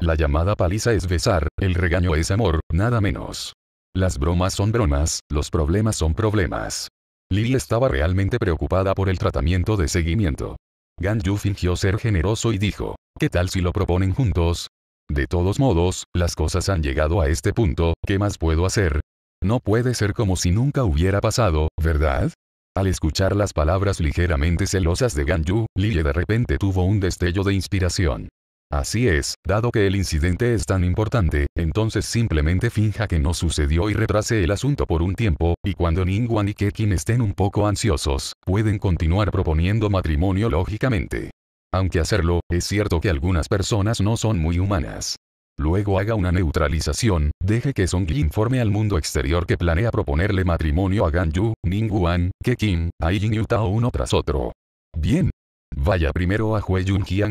[SPEAKER 1] La llamada paliza es besar, el regaño es amor, nada menos. Las bromas son bromas, los problemas son problemas. Lily estaba realmente preocupada por el tratamiento de seguimiento. Ganju fingió ser generoso y dijo, ¿qué tal si lo proponen juntos? De todos modos, las cosas han llegado a este punto, ¿qué más puedo hacer? No puede ser como si nunca hubiera pasado, ¿verdad? Al escuchar las palabras ligeramente celosas de Ganju, Lille de repente tuvo un destello de inspiración. Así es, dado que el incidente es tan importante, entonces simplemente finja que no sucedió y retrase el asunto por un tiempo, y cuando Ningguan y Kekin estén un poco ansiosos, pueden continuar proponiendo matrimonio lógicamente. Aunque hacerlo, es cierto que algunas personas no son muy humanas. Luego haga una neutralización, deje que Song informe al mundo exterior que planea proponerle matrimonio a Gan Yu, Ning Wan, Ke Ai Jin uno tras otro. Bien. Vaya primero a Hue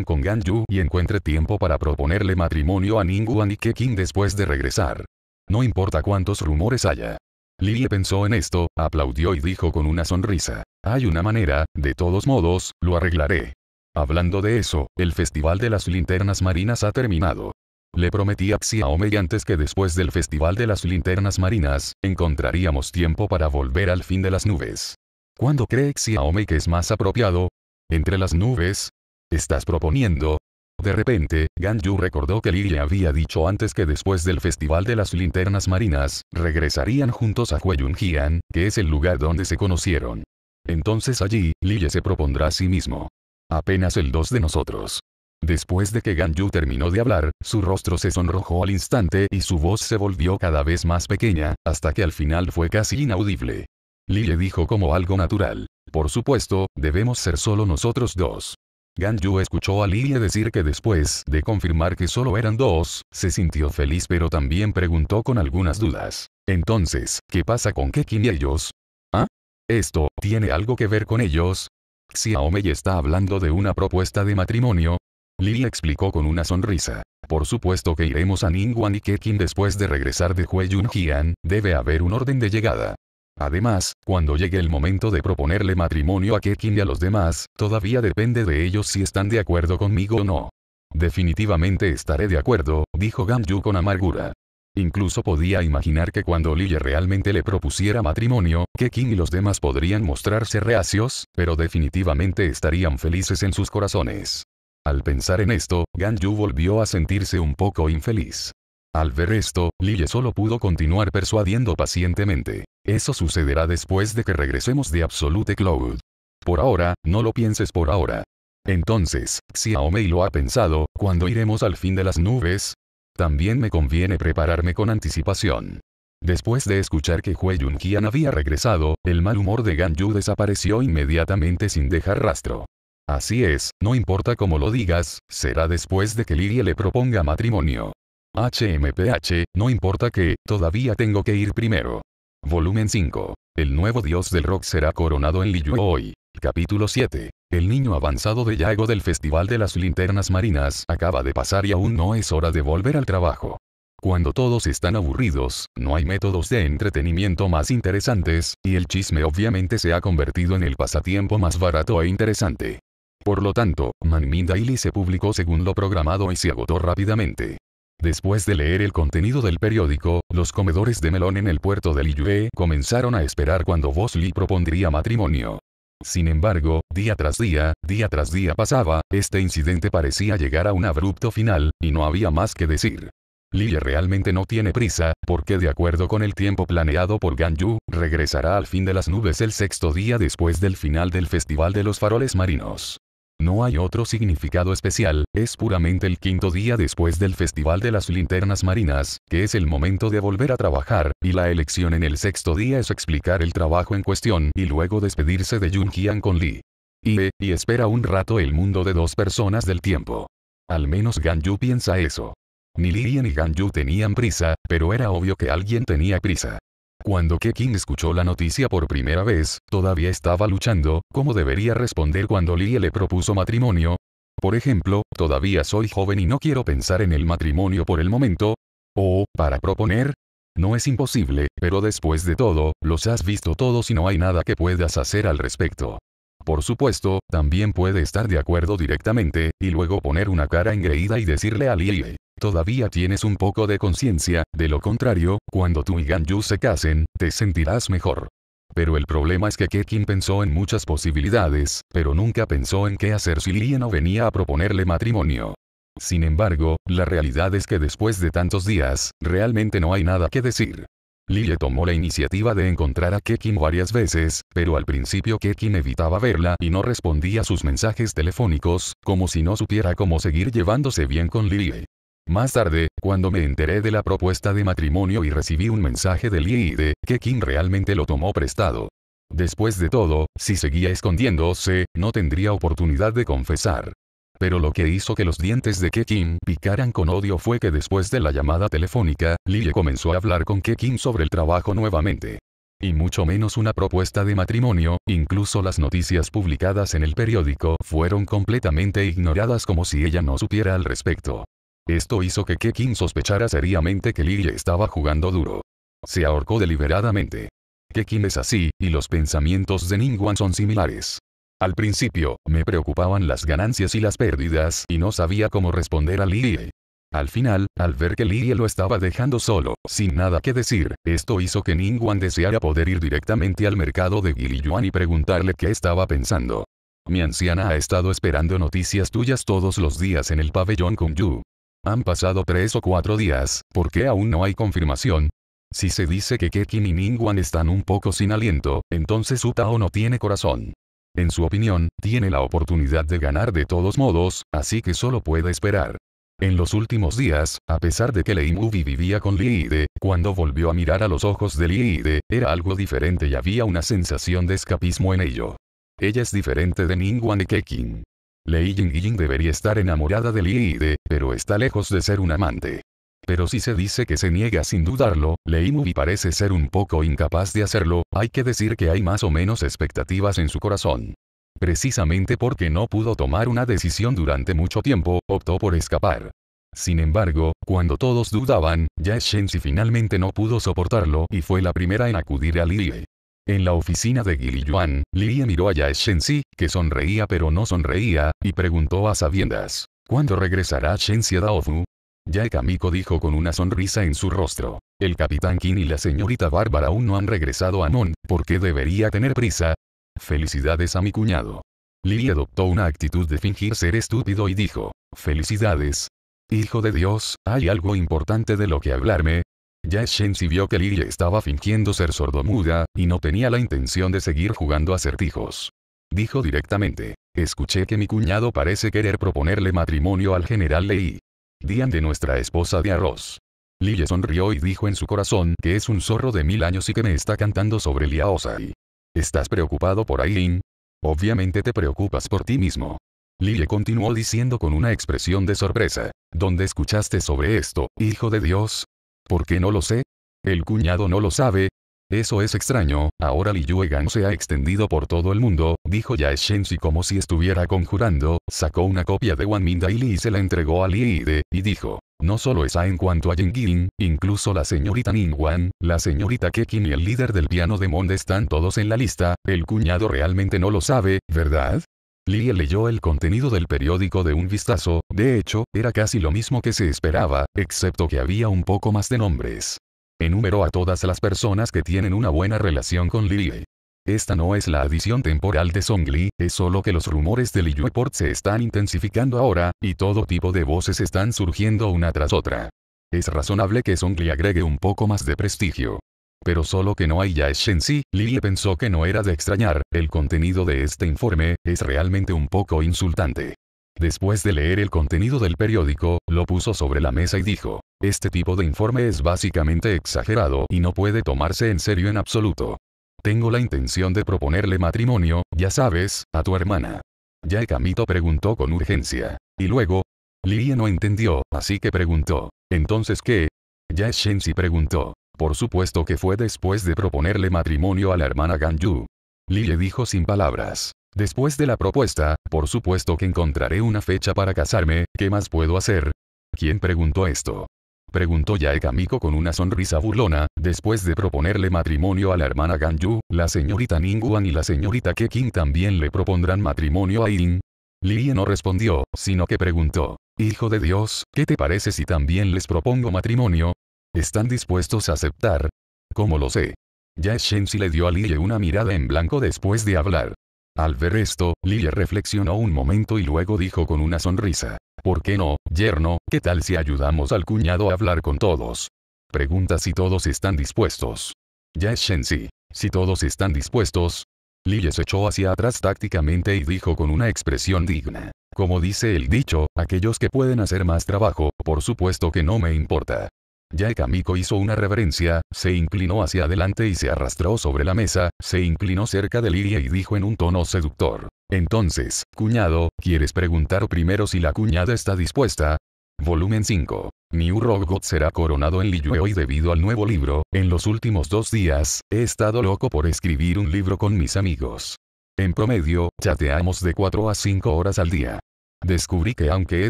[SPEAKER 1] con Gan Yu y encuentre tiempo para proponerle matrimonio a Ning y Ke después de regresar. No importa cuántos rumores haya. Lily pensó en esto, aplaudió y dijo con una sonrisa. Hay una manera, de todos modos, lo arreglaré. Hablando de eso, el Festival de las Linternas Marinas ha terminado. Le prometí a Xiaomei antes que después del Festival de las Linternas Marinas, encontraríamos tiempo para volver al fin de las nubes. ¿Cuándo cree Xiaomei que es más apropiado? ¿Entre las nubes? ¿Estás proponiendo? De repente, Ganju recordó que Lily había dicho antes que después del Festival de las Linternas Marinas, regresarían juntos a Huayunjian, que es el lugar donde se conocieron. Entonces allí, Lille se propondrá a sí mismo. Apenas el dos de nosotros. Después de que Ganyu terminó de hablar, su rostro se sonrojó al instante y su voz se volvió cada vez más pequeña, hasta que al final fue casi inaudible. Lily dijo como algo natural. Por supuesto, debemos ser solo nosotros dos. Ganyu escuchó a Lily decir que después de confirmar que solo eran dos, se sintió feliz pero también preguntó con algunas dudas. Entonces, ¿qué pasa con Kekin y ellos? ¿Ah? ¿Esto tiene algo que ver con ellos? Xiaomei está hablando de una propuesta de matrimonio. Lily explicó con una sonrisa. Por supuesto que iremos a Ningguan y Kekin después de regresar de Hueyunjian, debe haber un orden de llegada. Además, cuando llegue el momento de proponerle matrimonio a Kekin y a los demás, todavía depende de ellos si están de acuerdo conmigo o no. Definitivamente estaré de acuerdo, dijo Yu con amargura. Incluso podía imaginar que cuando Lille realmente le propusiera matrimonio, que King y los demás podrían mostrarse reacios, pero definitivamente estarían felices en sus corazones. Al pensar en esto, Ganju volvió a sentirse un poco infeliz. Al ver esto, Lille solo pudo continuar persuadiendo pacientemente. Eso sucederá después de que regresemos de Absolute Cloud. Por ahora, no lo pienses por ahora. Entonces, si Aomei lo ha pensado, cuando iremos al fin de las nubes, también me conviene prepararme con anticipación. Después de escuchar que Hue Yunqian había regresado, el mal humor de Gan Yu desapareció inmediatamente sin dejar rastro. Así es, no importa cómo lo digas, será después de que Lirie le proponga matrimonio. HMPH, no importa que, todavía tengo que ir primero. Volumen 5. El nuevo dios del rock será coronado en Liyue hoy. Capítulo 7. El niño avanzado de Yago del Festival de las Linternas Marinas acaba de pasar y aún no es hora de volver al trabajo. Cuando todos están aburridos, no hay métodos de entretenimiento más interesantes, y el chisme obviamente se ha convertido en el pasatiempo más barato e interesante. Por lo tanto, Manminda Illy se publicó según lo programado y se agotó rápidamente. Después de leer el contenido del periódico, los comedores de melón en el puerto de Liyue comenzaron a esperar cuando Vos propondría matrimonio. Sin embargo, día tras día, día tras día pasaba, este incidente parecía llegar a un abrupto final, y no había más que decir. Lily realmente no tiene prisa, porque de acuerdo con el tiempo planeado por Ganyu, regresará al fin de las nubes el sexto día después del final del Festival de los Faroles Marinos. No hay otro significado especial, es puramente el quinto día después del Festival de las Linternas Marinas, que es el momento de volver a trabajar, y la elección en el sexto día es explicar el trabajo en cuestión y luego despedirse de Junkian con Lee. y espera un rato el mundo de dos personas del tiempo. Al menos Yu piensa eso. Ni Lee ni Yu tenían prisa, pero era obvio que alguien tenía prisa. Cuando Keqing escuchó la noticia por primera vez, todavía estaba luchando, ¿cómo debería responder cuando Lily le propuso matrimonio? Por ejemplo, todavía soy joven y no quiero pensar en el matrimonio por el momento. O, para proponer. No es imposible, pero después de todo, los has visto todos y no hay nada que puedas hacer al respecto. Por supuesto, también puede estar de acuerdo directamente, y luego poner una cara engreída y decirle a Lily todavía tienes un poco de conciencia, de lo contrario, cuando tú y Ganyu se casen, te sentirás mejor. Pero el problema es que Kekin pensó en muchas posibilidades, pero nunca pensó en qué hacer si Lily no venía a proponerle matrimonio. Sin embargo, la realidad es que después de tantos días, realmente no hay nada que decir. Lily tomó la iniciativa de encontrar a Kekin varias veces, pero al principio Kekin evitaba verla y no respondía a sus mensajes telefónicos, como si no supiera cómo seguir llevándose bien con Lily. Más tarde, cuando me enteré de la propuesta de matrimonio y recibí un mensaje de Lee y de que Kim realmente lo tomó prestado. Después de todo, si seguía escondiéndose, no tendría oportunidad de confesar. Pero lo que hizo que los dientes de Kim picaran con odio fue que después de la llamada telefónica, Lee comenzó a hablar con Kekin sobre el trabajo nuevamente. Y mucho menos una propuesta de matrimonio, incluso las noticias publicadas en el periódico fueron completamente ignoradas como si ella no supiera al respecto. Esto hizo que Kekin sospechara seriamente que Lily estaba jugando duro. Se ahorcó deliberadamente. Kekin es así, y los pensamientos de Ningguan son similares. Al principio, me preocupaban las ganancias y las pérdidas y no sabía cómo responder a Lily. Al final, al ver que Lily lo estaba dejando solo, sin nada que decir, esto hizo que Ningguan deseara poder ir directamente al mercado de Yuan y preguntarle qué estaba pensando. Mi anciana ha estado esperando noticias tuyas todos los días en el pabellón Yu. Han pasado tres o cuatro días, ¿por qué aún no hay confirmación? Si se dice que Kekin y Ningguan están un poco sin aliento, entonces Utao no tiene corazón. En su opinión, tiene la oportunidad de ganar de todos modos, así que solo puede esperar. En los últimos días, a pesar de que Lei movie vivía con Liide, cuando volvió a mirar a los ojos de Liide, era algo diferente y había una sensación de escapismo en ello. Ella es diferente de Ningguan y Kekin. Lei Jingjing debería estar enamorada de Li Yide, pero está lejos de ser un amante. Pero si se dice que se niega sin dudarlo, Lei Mui parece ser un poco incapaz de hacerlo, hay que decir que hay más o menos expectativas en su corazón. Precisamente porque no pudo tomar una decisión durante mucho tiempo, optó por escapar. Sin embargo, cuando todos dudaban, ya Shenzi finalmente no pudo soportarlo y fue la primera en acudir a Li Yide. En la oficina de Yuan, liria miró a Yae Shensi, que sonreía pero no sonreía, y preguntó a sabiendas. ¿Cuándo regresará a Daofu? Yae Kamiko dijo con una sonrisa en su rostro. El capitán King y la señorita Bárbara aún no han regresado a Non, ¿por qué debería tener prisa? Felicidades a mi cuñado. Lily adoptó una actitud de fingir ser estúpido y dijo, felicidades. Hijo de Dios, hay algo importante de lo que hablarme, ya Shensi vio que Lily estaba fingiendo ser sordomuda, y no tenía la intención de seguir jugando acertijos. Dijo directamente. Escuché que mi cuñado parece querer proponerle matrimonio al general Lei. Dian de nuestra esposa de arroz. Lily sonrió y dijo en su corazón que es un zorro de mil años y que me está cantando sobre Liaosai. ¿Estás preocupado por Aileen? Obviamente te preocupas por ti mismo. Lily continuó diciendo con una expresión de sorpresa. ¿Dónde escuchaste sobre esto, hijo de Dios? ¿Por qué no lo sé? ¿El cuñado no lo sabe? Eso es extraño, ahora Li Yuegan se ha extendido por todo el mundo, dijo ya Shensi como si estuviera conjurando, sacó una copia de Wan Minda y Li se la entregó a Li y dijo, no solo esa en cuanto a Yengin, incluso la señorita Ningwan, la señorita Kekin y el líder del piano de Monde están todos en la lista, el cuñado realmente no lo sabe, ¿verdad? Lily leyó el contenido del periódico de un vistazo, de hecho, era casi lo mismo que se esperaba, excepto que había un poco más de nombres. Enumeró a todas las personas que tienen una buena relación con Lily. Esta no es la adición temporal de Lee, es solo que los rumores de Liyueport se están intensificando ahora, y todo tipo de voces están surgiendo una tras otra. Es razonable que Lee agregue un poco más de prestigio. Pero solo que no hay es Shenzi. sí, pensó que no era de extrañar, el contenido de este informe, es realmente un poco insultante. Después de leer el contenido del periódico, lo puso sobre la mesa y dijo, este tipo de informe es básicamente exagerado y no puede tomarse en serio en absoluto. Tengo la intención de proponerle matrimonio, ya sabes, a tu hermana. Ya Kamito preguntó con urgencia. Y luego, Lily no entendió, así que preguntó, ¿entonces qué? Ya Shenzi preguntó, por supuesto que fue después de proponerle matrimonio a la hermana Ganju. Li le dijo sin palabras. Después de la propuesta, por supuesto que encontraré una fecha para casarme, ¿qué más puedo hacer? ¿Quién preguntó esto? Preguntó Yae con una sonrisa burlona, después de proponerle matrimonio a la hermana Ganju, la señorita Ningguan y la señorita Keqing también le propondrán matrimonio a Yin. Li no respondió, sino que preguntó, Hijo de Dios, ¿qué te parece si también les propongo matrimonio? están dispuestos a aceptar. ¿Cómo lo sé. Ya Shenzi le dio a Liye una mirada en blanco después de hablar. Al ver esto, Liye reflexionó un momento y luego dijo con una sonrisa. ¿Por qué no, yerno, qué tal si ayudamos al cuñado a hablar con todos? Pregunta si todos están dispuestos. Ya Shenzi. si todos están dispuestos. Liye se echó hacia atrás tácticamente y dijo con una expresión digna. Como dice el dicho, aquellos que pueden hacer más trabajo, por supuesto que no me importa. Ya Kamiko hizo una reverencia, se inclinó hacia adelante y se arrastró sobre la mesa, se inclinó cerca de Liria y dijo en un tono seductor. Entonces, cuñado, ¿quieres preguntar primero si la cuñada está dispuesta? Volumen 5. New Robot será coronado en Liyue hoy debido al nuevo libro. En los últimos dos días, he estado loco por escribir un libro con mis amigos. En promedio, chateamos de 4 a 5 horas al día. Descubrí que aunque he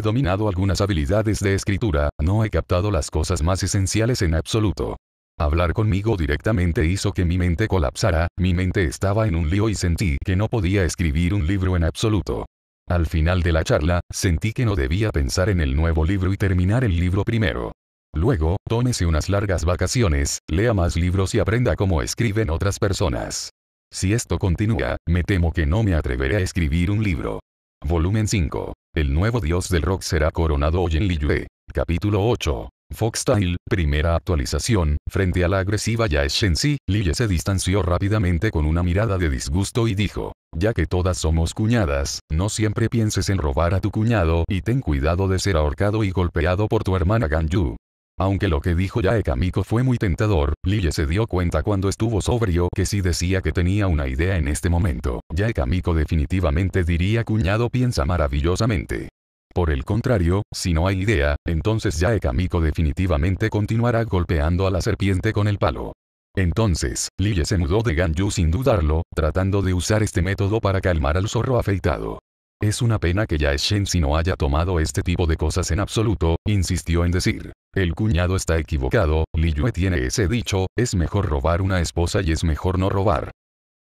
[SPEAKER 1] dominado algunas habilidades de escritura, no he captado las cosas más esenciales en absoluto. Hablar conmigo directamente hizo que mi mente colapsara, mi mente estaba en un lío y sentí que no podía escribir un libro en absoluto. Al final de la charla, sentí que no debía pensar en el nuevo libro y terminar el libro primero. Luego, tómese unas largas vacaciones, lea más libros y aprenda cómo escriben otras personas. Si esto continúa, me temo que no me atreveré a escribir un libro. Volumen 5. El nuevo dios del rock será coronado hoy en Liyue. Capítulo 8. Foxtail, primera actualización, frente a la agresiva shen Si, Liye se distanció rápidamente con una mirada de disgusto y dijo, ya que todas somos cuñadas, no siempre pienses en robar a tu cuñado y ten cuidado de ser ahorcado y golpeado por tu hermana Ganyu. Aunque lo que dijo yaekamiko fue muy tentador, Lille se dio cuenta cuando estuvo sobrio que si decía que tenía una idea en este momento, Yaekamiko definitivamente diría cuñado piensa maravillosamente. Por el contrario, si no hay idea, entonces yaekamiko definitivamente continuará golpeando a la serpiente con el palo. Entonces, Lille se mudó de Ganju sin dudarlo, tratando de usar este método para calmar al zorro afeitado. Es una pena que ya Shensi no haya tomado este tipo de cosas en absoluto, insistió en decir. El cuñado está equivocado, Li Yue tiene ese dicho, es mejor robar una esposa y es mejor no robar.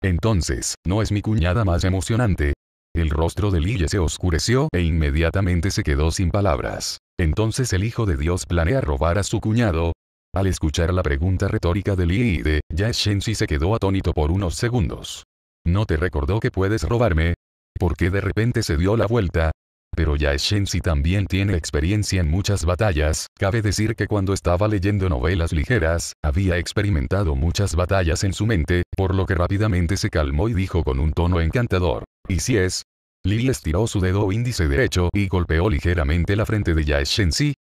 [SPEAKER 1] Entonces, ¿no es mi cuñada más emocionante? El rostro de Li Yue se oscureció e inmediatamente se quedó sin palabras. Entonces el hijo de Dios planea robar a su cuñado. Al escuchar la pregunta retórica de Li Yue, ya se quedó atónito por unos segundos. ¿No te recordó que puedes robarme? porque de repente se dio la vuelta. Pero ya si también tiene experiencia en muchas batallas, cabe decir que cuando estaba leyendo novelas ligeras, había experimentado muchas batallas en su mente, por lo que rápidamente se calmó y dijo con un tono encantador, ¿y si es? Lili estiró su dedo índice derecho y golpeó ligeramente la frente de Yae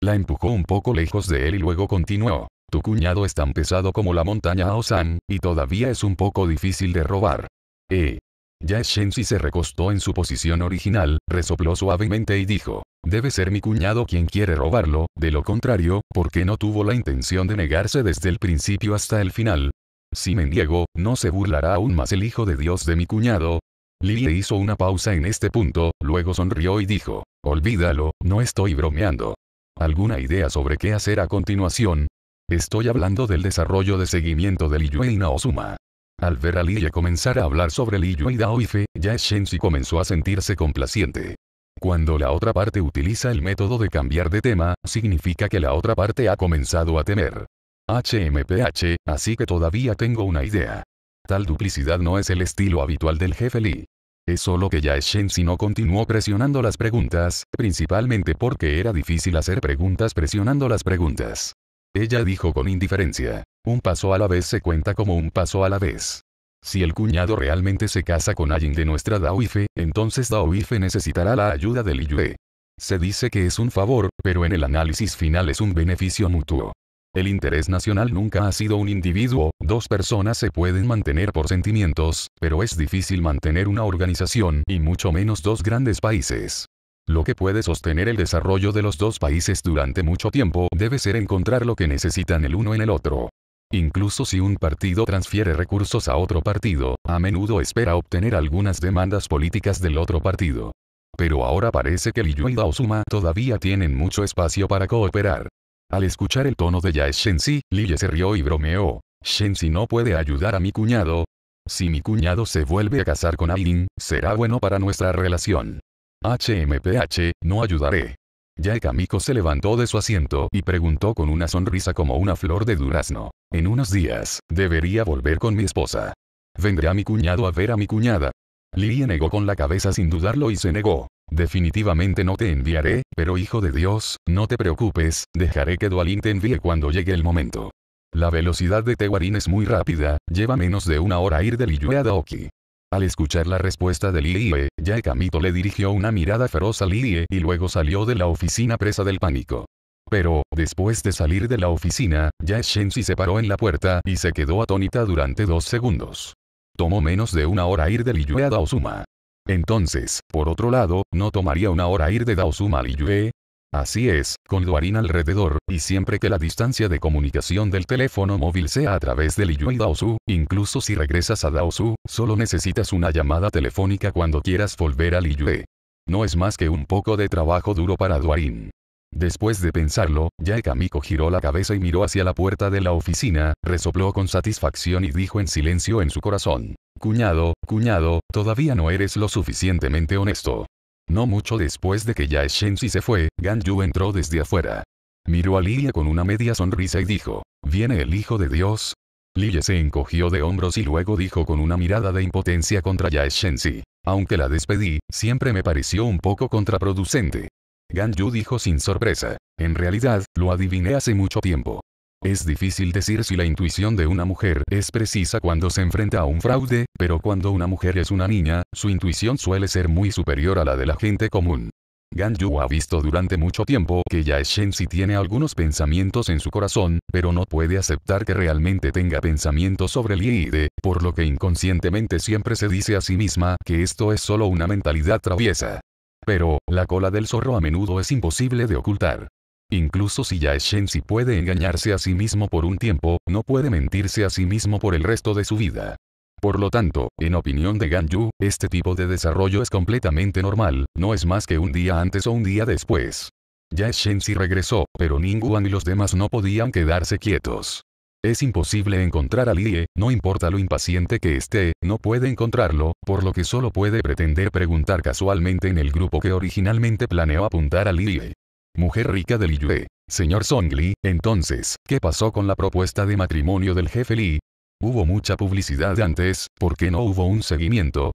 [SPEAKER 1] la empujó un poco lejos de él y luego continuó. Tu cuñado es tan pesado como la montaña Aosan, y todavía es un poco difícil de robar. Eh. Ya se recostó en su posición original, resopló suavemente y dijo. Debe ser mi cuñado quien quiere robarlo, de lo contrario, porque no tuvo la intención de negarse desde el principio hasta el final? Si me niego, ¿no se burlará aún más el hijo de Dios de mi cuñado? Lily hizo una pausa en este punto, luego sonrió y dijo, Olvídalo, no estoy bromeando. ¿Alguna idea sobre qué hacer a continuación? Estoy hablando del desarrollo de seguimiento de Liyue Naozuma. Al ver a Liye comenzar a hablar sobre Liyue y Daoife, ya Shenzi comenzó a sentirse complaciente. Cuando la otra parte utiliza el método de cambiar de tema, significa que la otra parte ha comenzado a temer. HMPH, así que todavía tengo una idea. Tal duplicidad no es el estilo habitual del jefe Li. Es solo que ya Shenzi no continuó presionando las preguntas, principalmente porque era difícil hacer preguntas presionando las preguntas. Ella dijo con indiferencia. Un paso a la vez se cuenta como un paso a la vez. Si el cuñado realmente se casa con alguien de nuestra Daoife, entonces Daoife necesitará la ayuda del Iyue. Se dice que es un favor, pero en el análisis final es un beneficio mutuo. El interés nacional nunca ha sido un individuo, dos personas se pueden mantener por sentimientos, pero es difícil mantener una organización y mucho menos dos grandes países. Lo que puede sostener el desarrollo de los dos países durante mucho tiempo debe ser encontrar lo que necesitan el uno en el otro. Incluso si un partido transfiere recursos a otro partido, a menudo espera obtener algunas demandas políticas del otro partido. Pero ahora parece que Liu y Daosuma todavía tienen mucho espacio para cooperar. Al escuchar el tono de Yae Shensi, Liye se rió y bromeó. Shensi no puede ayudar a mi cuñado. Si mi cuñado se vuelve a casar con alguien, será bueno para nuestra relación. HMPH, no ayudaré. Yae se levantó de su asiento y preguntó con una sonrisa como una flor de durazno. En unos días, debería volver con mi esposa. ¿Vendrá mi cuñado a ver a mi cuñada? lily negó con la cabeza sin dudarlo y se negó. Definitivamente no te enviaré, pero hijo de Dios, no te preocupes, dejaré que Dualin te envíe cuando llegue el momento. La velocidad de Tewarin es muy rápida, lleva menos de una hora ir de Liyue a Daoki. Al escuchar la respuesta de eh, Ya Yaekamito le dirigió una mirada feroz a Lilie eh, y luego salió de la oficina presa del pánico. Pero, después de salir de la oficina, ya Shensi se paró en la puerta y se quedó atónita durante dos segundos. Tomó menos de una hora ir de Liyue a Daozuma. Entonces, por otro lado, no tomaría una hora ir de Daosuma a Liyue, Así es, con Duarín alrededor, y siempre que la distancia de comunicación del teléfono móvil sea a través de Liyue y Daosu, incluso si regresas a Daosu, solo necesitas una llamada telefónica cuando quieras volver a Liyue. No es más que un poco de trabajo duro para Duarín. Después de pensarlo, Yaekamiko giró la cabeza y miró hacia la puerta de la oficina, resopló con satisfacción y dijo en silencio en su corazón. Cuñado, cuñado, todavía no eres lo suficientemente honesto. No mucho después de que ya se fue, Gan Yu entró desde afuera. Miró a Lilia con una media sonrisa y dijo, ¿Viene el Hijo de Dios? Lilia se encogió de hombros y luego dijo con una mirada de impotencia contra ya Aunque la despedí, siempre me pareció un poco contraproducente. Gan Yu dijo sin sorpresa. En realidad, lo adiviné hace mucho tiempo. Es difícil decir si la intuición de una mujer es precisa cuando se enfrenta a un fraude, pero cuando una mujer es una niña, su intuición suele ser muy superior a la de la gente común. Gan Yu ha visto durante mucho tiempo que Ya si tiene algunos pensamientos en su corazón, pero no puede aceptar que realmente tenga pensamientos sobre el Ide, por lo que inconscientemente siempre se dice a sí misma que esto es solo una mentalidad traviesa. Pero, la cola del zorro a menudo es imposible de ocultar. Incluso si ya puede engañarse a sí mismo por un tiempo, no puede mentirse a sí mismo por el resto de su vida. Por lo tanto, en opinión de Gan este tipo de desarrollo es completamente normal, no es más que un día antes o un día después. Ya regresó, pero Ningguang y los demás no podían quedarse quietos. Es imposible encontrar a Lie, no importa lo impaciente que esté, no puede encontrarlo, por lo que solo puede pretender preguntar casualmente en el grupo que originalmente planeó apuntar a Lie mujer rica del yue, Señor Song Li, entonces, ¿qué pasó con la propuesta de matrimonio del jefe Li? Hubo mucha publicidad antes, ¿por qué no hubo un seguimiento?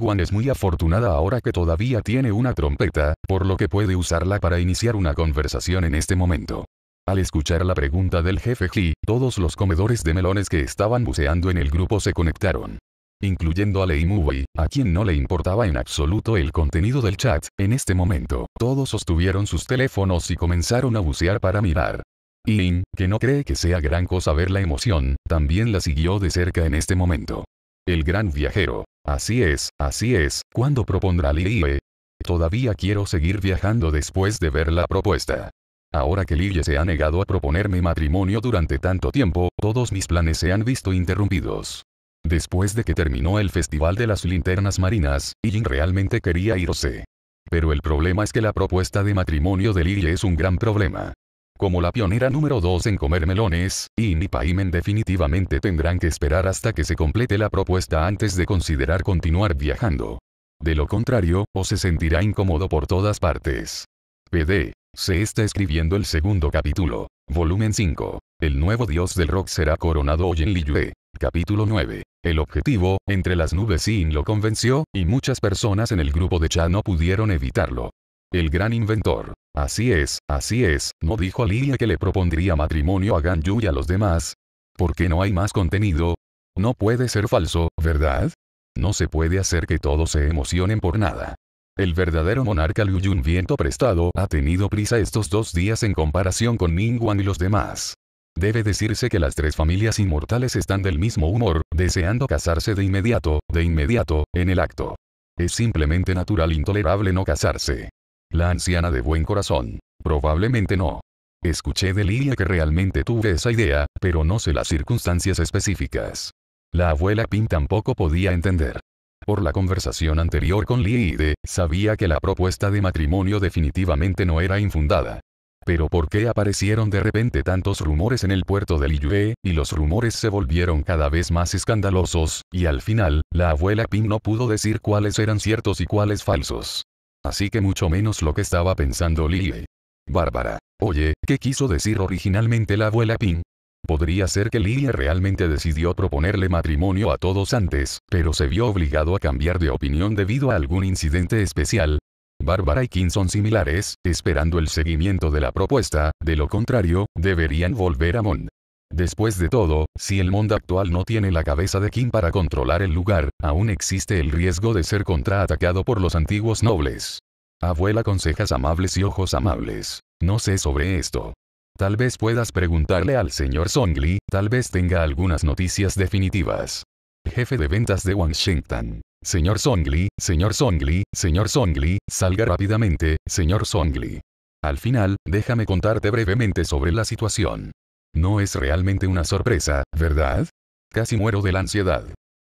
[SPEAKER 1] Wan es muy afortunada ahora que todavía tiene una trompeta, por lo que puede usarla para iniciar una conversación en este momento. Al escuchar la pregunta del jefe Ji, todos los comedores de melones que estaban buceando en el grupo se conectaron incluyendo a Lei Muwei, a quien no le importaba en absoluto el contenido del chat. En este momento, todos sostuvieron sus teléfonos y comenzaron a bucear para mirar. Lin, que no cree que sea gran cosa ver la emoción, también la siguió de cerca en este momento. El gran viajero. Así es, así es, ¿cuándo propondrá Liye? Todavía quiero seguir viajando después de ver la propuesta. Ahora que Liye se ha negado a proponerme matrimonio durante tanto tiempo, todos mis planes se han visto interrumpidos. Después de que terminó el Festival de las Linternas Marinas, Yin realmente quería irse. Pero el problema es que la propuesta de matrimonio de Lily es un gran problema. Como la pionera número 2 en comer melones, Yin y Paimen definitivamente tendrán que esperar hasta que se complete la propuesta antes de considerar continuar viajando. De lo contrario, o se sentirá incómodo por todas partes. PD. Se está escribiendo el segundo capítulo. Volumen 5. El nuevo dios del rock será coronado hoy en Liyue. Capítulo 9. El objetivo, entre las nubes Sin lo convenció, y muchas personas en el grupo de Cha no pudieron evitarlo. El gran inventor. Así es, así es, no dijo a Lilia que le propondría matrimonio a Yu y a los demás. ¿Por qué no hay más contenido? No puede ser falso, ¿verdad? No se puede hacer que todos se emocionen por nada. El verdadero monarca Liu Yun viento prestado ha tenido prisa estos dos días en comparación con Ningguang y los demás. Debe decirse que las tres familias inmortales están del mismo humor, deseando casarse de inmediato, de inmediato, en el acto. Es simplemente natural intolerable no casarse. La anciana de buen corazón. Probablemente no. Escuché de Lilia que realmente tuve esa idea, pero no sé las circunstancias específicas. La abuela Pim tampoco podía entender. Por la conversación anterior con de, sabía que la propuesta de matrimonio definitivamente no era infundada. Pero ¿por qué aparecieron de repente tantos rumores en el puerto de Liyue, y los rumores se volvieron cada vez más escandalosos, y al final, la abuela Ping no pudo decir cuáles eran ciertos y cuáles falsos. Así que mucho menos lo que estaba pensando Liyue. Bárbara. Oye, ¿qué quiso decir originalmente la abuela Ping? Podría ser que Lily realmente decidió proponerle matrimonio a todos antes, pero se vio obligado a cambiar de opinión debido a algún incidente especial, Bárbara y King son similares, esperando el seguimiento de la propuesta, de lo contrario, deberían volver a Mond. Después de todo, si el Mond actual no tiene la cabeza de Kim para controlar el lugar, aún existe el riesgo de ser contraatacado por los antiguos nobles. Abuela con cejas amables y ojos amables. No sé sobre esto. Tal vez puedas preguntarle al señor Songli, tal vez tenga algunas noticias definitivas. Jefe de ventas de Washington. Señor Songli, señor Songli, señor Songli, salga rápidamente, señor Songli. Al final, déjame contarte brevemente sobre la situación. No es realmente una sorpresa, ¿verdad? Casi muero de la ansiedad.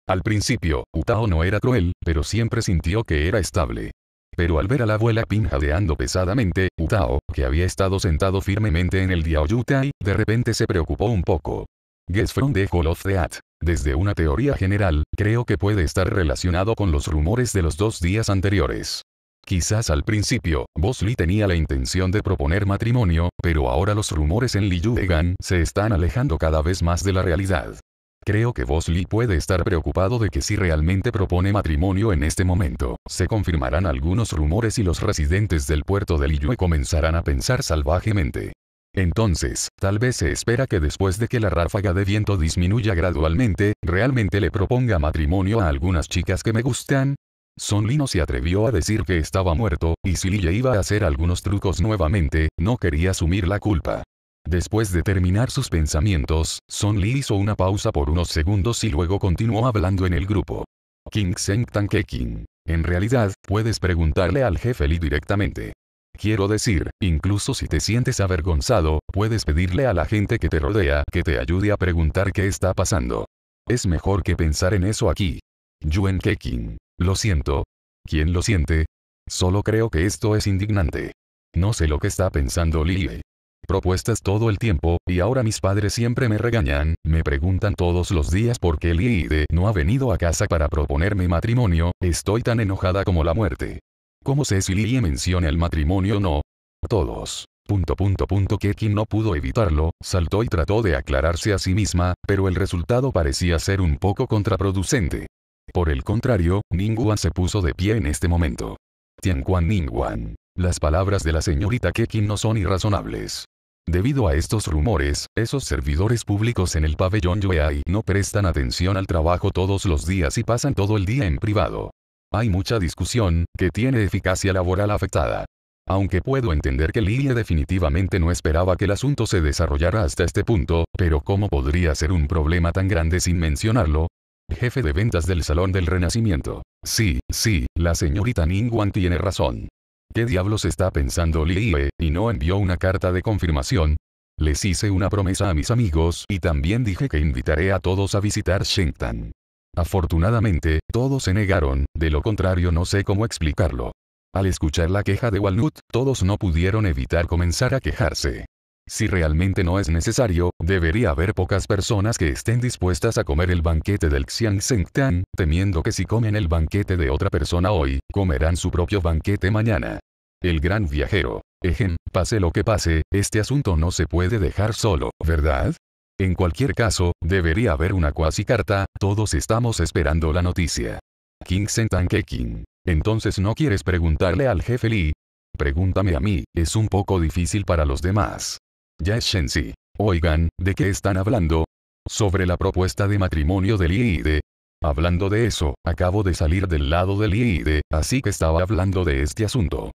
[SPEAKER 1] Al principio, Utao no era cruel, pero siempre sintió que era estable. Pero al ver a la abuela pinjadeando pesadamente, Utao, que había estado sentado firmemente en el diaoyutai, de repente se preocupó un poco. Gesfron dejó the at desde una teoría general, creo que puede estar relacionado con los rumores de los dos días anteriores. Quizás al principio, Bosley tenía la intención de proponer matrimonio, pero ahora los rumores en Liyuegan se están alejando cada vez más de la realidad. Creo que Bosley puede estar preocupado de que si realmente propone matrimonio en este momento, se confirmarán algunos rumores y los residentes del puerto de Liyue comenzarán a pensar salvajemente. Entonces, tal vez se espera que después de que la ráfaga de viento disminuya gradualmente, realmente le proponga matrimonio a algunas chicas que me gustan. Son no se atrevió a decir que estaba muerto, y si Lille iba a hacer algunos trucos nuevamente, no quería asumir la culpa. Después de terminar sus pensamientos, Son Li hizo una pausa por unos segundos y luego continuó hablando en el grupo. King Seng King. En realidad, puedes preguntarle al jefe Lee directamente. Quiero decir, incluso si te sientes avergonzado, puedes pedirle a la gente que te rodea que te ayude a preguntar qué está pasando. Es mejor que pensar en eso aquí. Yuen Kekin. Lo siento. ¿Quién lo siente? Solo creo que esto es indignante. No sé lo que está pensando Lili. Propuestas todo el tiempo, y ahora mis padres siempre me regañan, me preguntan todos los días por qué Lily no ha venido a casa para proponerme matrimonio, estoy tan enojada como la muerte si Cecilia menciona el matrimonio no. Todos. Punto punto punto que no pudo evitarlo, saltó y trató de aclararse a sí misma, pero el resultado parecía ser un poco contraproducente. Por el contrario, Ningguan se puso de pie en este momento. Tianquan Ningguan. Las palabras de la señorita Kekin no son irrazonables. Debido a estos rumores, esos servidores públicos en el pabellón Yuei no prestan atención al trabajo todos los días y pasan todo el día en privado. Hay mucha discusión, que tiene eficacia laboral afectada. Aunque puedo entender que Lidia definitivamente no esperaba que el asunto se desarrollara hasta este punto, pero ¿cómo podría ser un problema tan grande sin mencionarlo? Jefe de ventas del Salón del Renacimiento. Sí, sí, la señorita Ningguan tiene razón. ¿Qué diablos está pensando Lilie, y no envió una carta de confirmación? Les hice una promesa a mis amigos y también dije que invitaré a todos a visitar Shengtan. Afortunadamente, todos se negaron, de lo contrario no sé cómo explicarlo. Al escuchar la queja de Walnut, todos no pudieron evitar comenzar a quejarse. Si realmente no es necesario, debería haber pocas personas que estén dispuestas a comer el banquete del Xiang Tan, temiendo que si comen el banquete de otra persona hoy, comerán su propio banquete mañana. El gran viajero. Ejem, pase lo que pase, este asunto no se puede dejar solo, ¿verdad? En cualquier caso, debería haber una cuasi carta, todos estamos esperando la noticia. King King. Entonces no quieres preguntarle al jefe Lee. Pregúntame a mí, es un poco difícil para los demás. Ya es Shensi. Oigan, ¿de qué están hablando? Sobre la propuesta de matrimonio de Lee y de... Hablando de eso, acabo de salir del lado de Lee y de, así que estaba hablando de este asunto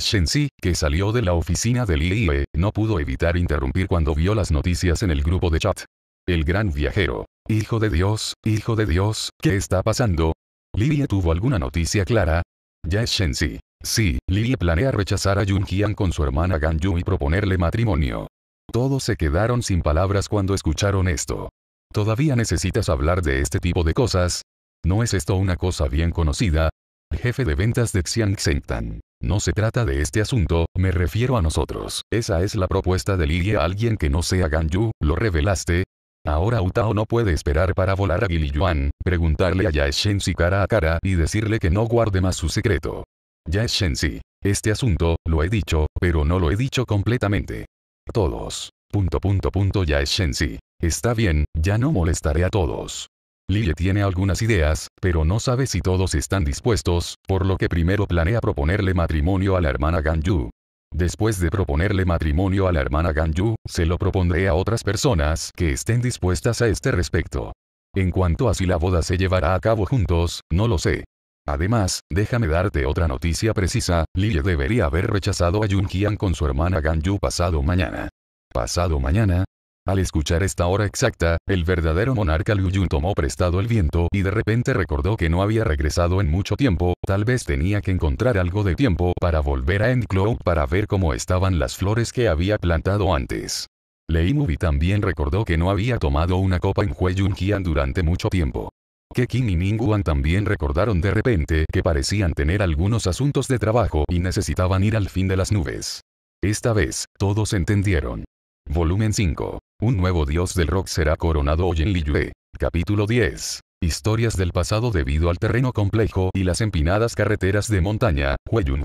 [SPEAKER 1] shen Si, que salió de la oficina de IIE, no pudo evitar interrumpir cuando vio las noticias en el grupo de chat. El gran viajero. Hijo de Dios, hijo de Dios, ¿qué está pasando? ¿Lilie tuvo alguna noticia clara? shen Si. Sí, Lilie planea rechazar a Yun con su hermana Gan y proponerle matrimonio. Todos se quedaron sin palabras cuando escucharon esto. ¿Todavía necesitas hablar de este tipo de cosas? ¿No es esto una cosa bien conocida? jefe de ventas de Xiangxentan. No se trata de este asunto, me refiero a nosotros. Esa es la propuesta de Lidia a alguien que no sea Ganyu, lo revelaste. Ahora Utao no puede esperar para volar a Giliyuan, preguntarle a Yaeshensi cara a cara y decirle que no guarde más su secreto. Yaeshensi, este asunto, lo he dicho, pero no lo he dicho completamente. Todos. Punto punto punto Yaeshensi. Está bien, ya no molestaré a todos. Lily tiene algunas ideas, pero no sabe si todos están dispuestos, por lo que primero planea proponerle matrimonio a la hermana Ganju. Después de proponerle matrimonio a la hermana Ganju, se lo propondré a otras personas que estén dispuestas a este respecto. En cuanto a si la boda se llevará a cabo juntos, no lo sé. Además, déjame darte otra noticia precisa, Lille debería haber rechazado a Yun con su hermana Ganju pasado mañana. Pasado mañana, al escuchar esta hora exacta, el verdadero monarca Liu Yun tomó prestado el viento y de repente recordó que no había regresado en mucho tiempo, tal vez tenía que encontrar algo de tiempo para volver a Endcloud para ver cómo estaban las flores que había plantado antes. Lei Mubi también recordó que no había tomado una copa en Hueyun-Hian durante mucho tiempo. Kekin y Ningguan también recordaron de repente que parecían tener algunos asuntos de trabajo y necesitaban ir al fin de las nubes. Esta vez, todos entendieron. Volumen 5. Un nuevo dios del rock será coronado hoy en Liyue. Capítulo 10. Historias del pasado debido al terreno complejo y las empinadas carreteras de montaña,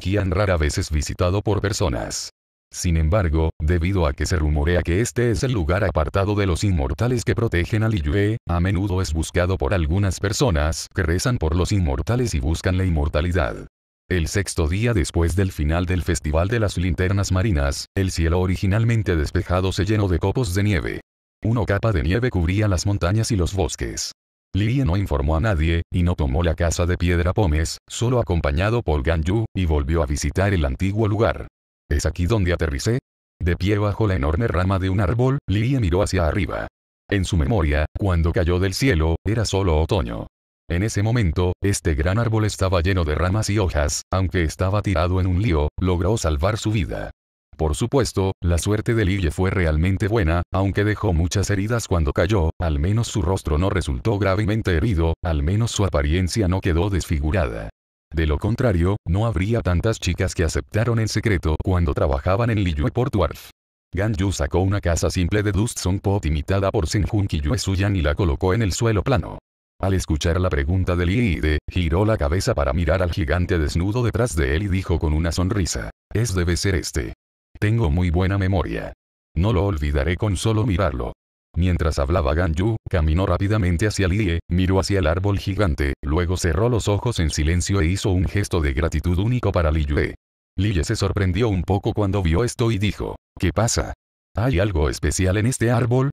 [SPEAKER 1] Kian rara vez es visitado por personas. Sin embargo, debido a que se rumorea que este es el lugar apartado de los inmortales que protegen a Liyue, a menudo es buscado por algunas personas que rezan por los inmortales y buscan la inmortalidad. El sexto día después del final del Festival de las Linternas Marinas, el cielo originalmente despejado se llenó de copos de nieve. Una capa de nieve cubría las montañas y los bosques. Lilie no informó a nadie, y no tomó la casa de Piedra Pómez, solo acompañado por Ganju, y volvió a visitar el antiguo lugar. ¿Es aquí donde aterricé? De pie bajo la enorme rama de un árbol, Lee miró hacia arriba. En su memoria, cuando cayó del cielo, era solo otoño. En ese momento, este gran árbol estaba lleno de ramas y hojas, aunque estaba tirado en un lío, logró salvar su vida. Por supuesto, la suerte de Lille fue realmente buena, aunque dejó muchas heridas cuando cayó, al menos su rostro no resultó gravemente herido, al menos su apariencia no quedó desfigurada. De lo contrario, no habría tantas chicas que aceptaron en secreto cuando trabajaban en Liyue por Wharf. ganju sacó una casa simple de Dust Song Pot imitada por Senjun Kiyue Suyan y la colocó en el suelo plano. Al escuchar la pregunta de Liide, giró la cabeza para mirar al gigante desnudo detrás de él y dijo con una sonrisa. Es debe ser este. Tengo muy buena memoria. No lo olvidaré con solo mirarlo. Mientras hablaba Ganyu, caminó rápidamente hacia Lie, miró hacia el árbol gigante, luego cerró los ojos en silencio e hizo un gesto de gratitud único para Liyue. Liye se sorprendió un poco cuando vio esto y dijo, ¿qué pasa? ¿Hay algo especial en este árbol?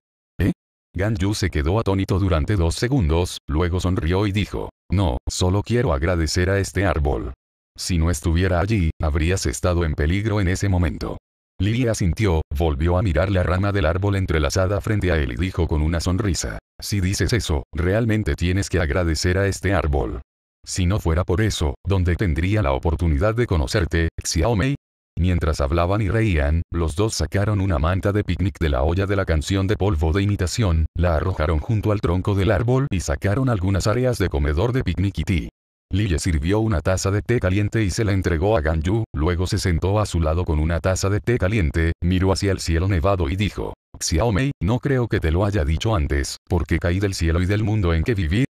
[SPEAKER 1] Gan se quedó atónito durante dos segundos, luego sonrió y dijo, no, solo quiero agradecer a este árbol. Si no estuviera allí, habrías estado en peligro en ese momento. Lili sintió, volvió a mirar la rama del árbol entrelazada frente a él y dijo con una sonrisa, si dices eso, realmente tienes que agradecer a este árbol. Si no fuera por eso, ¿dónde tendría la oportunidad de conocerte, Xiaomei? Mientras hablaban y reían, los dos sacaron una manta de picnic de la olla de la canción de polvo de imitación, la arrojaron junto al tronco del árbol y sacaron algunas áreas de comedor de picnic y té. Lille sirvió una taza de té caliente y se la entregó a Ganyu, luego se sentó a su lado con una taza de té caliente, miró hacia el cielo nevado y dijo, Xiaomei, no creo que te lo haya dicho antes, porque caí del cielo y del mundo en que viví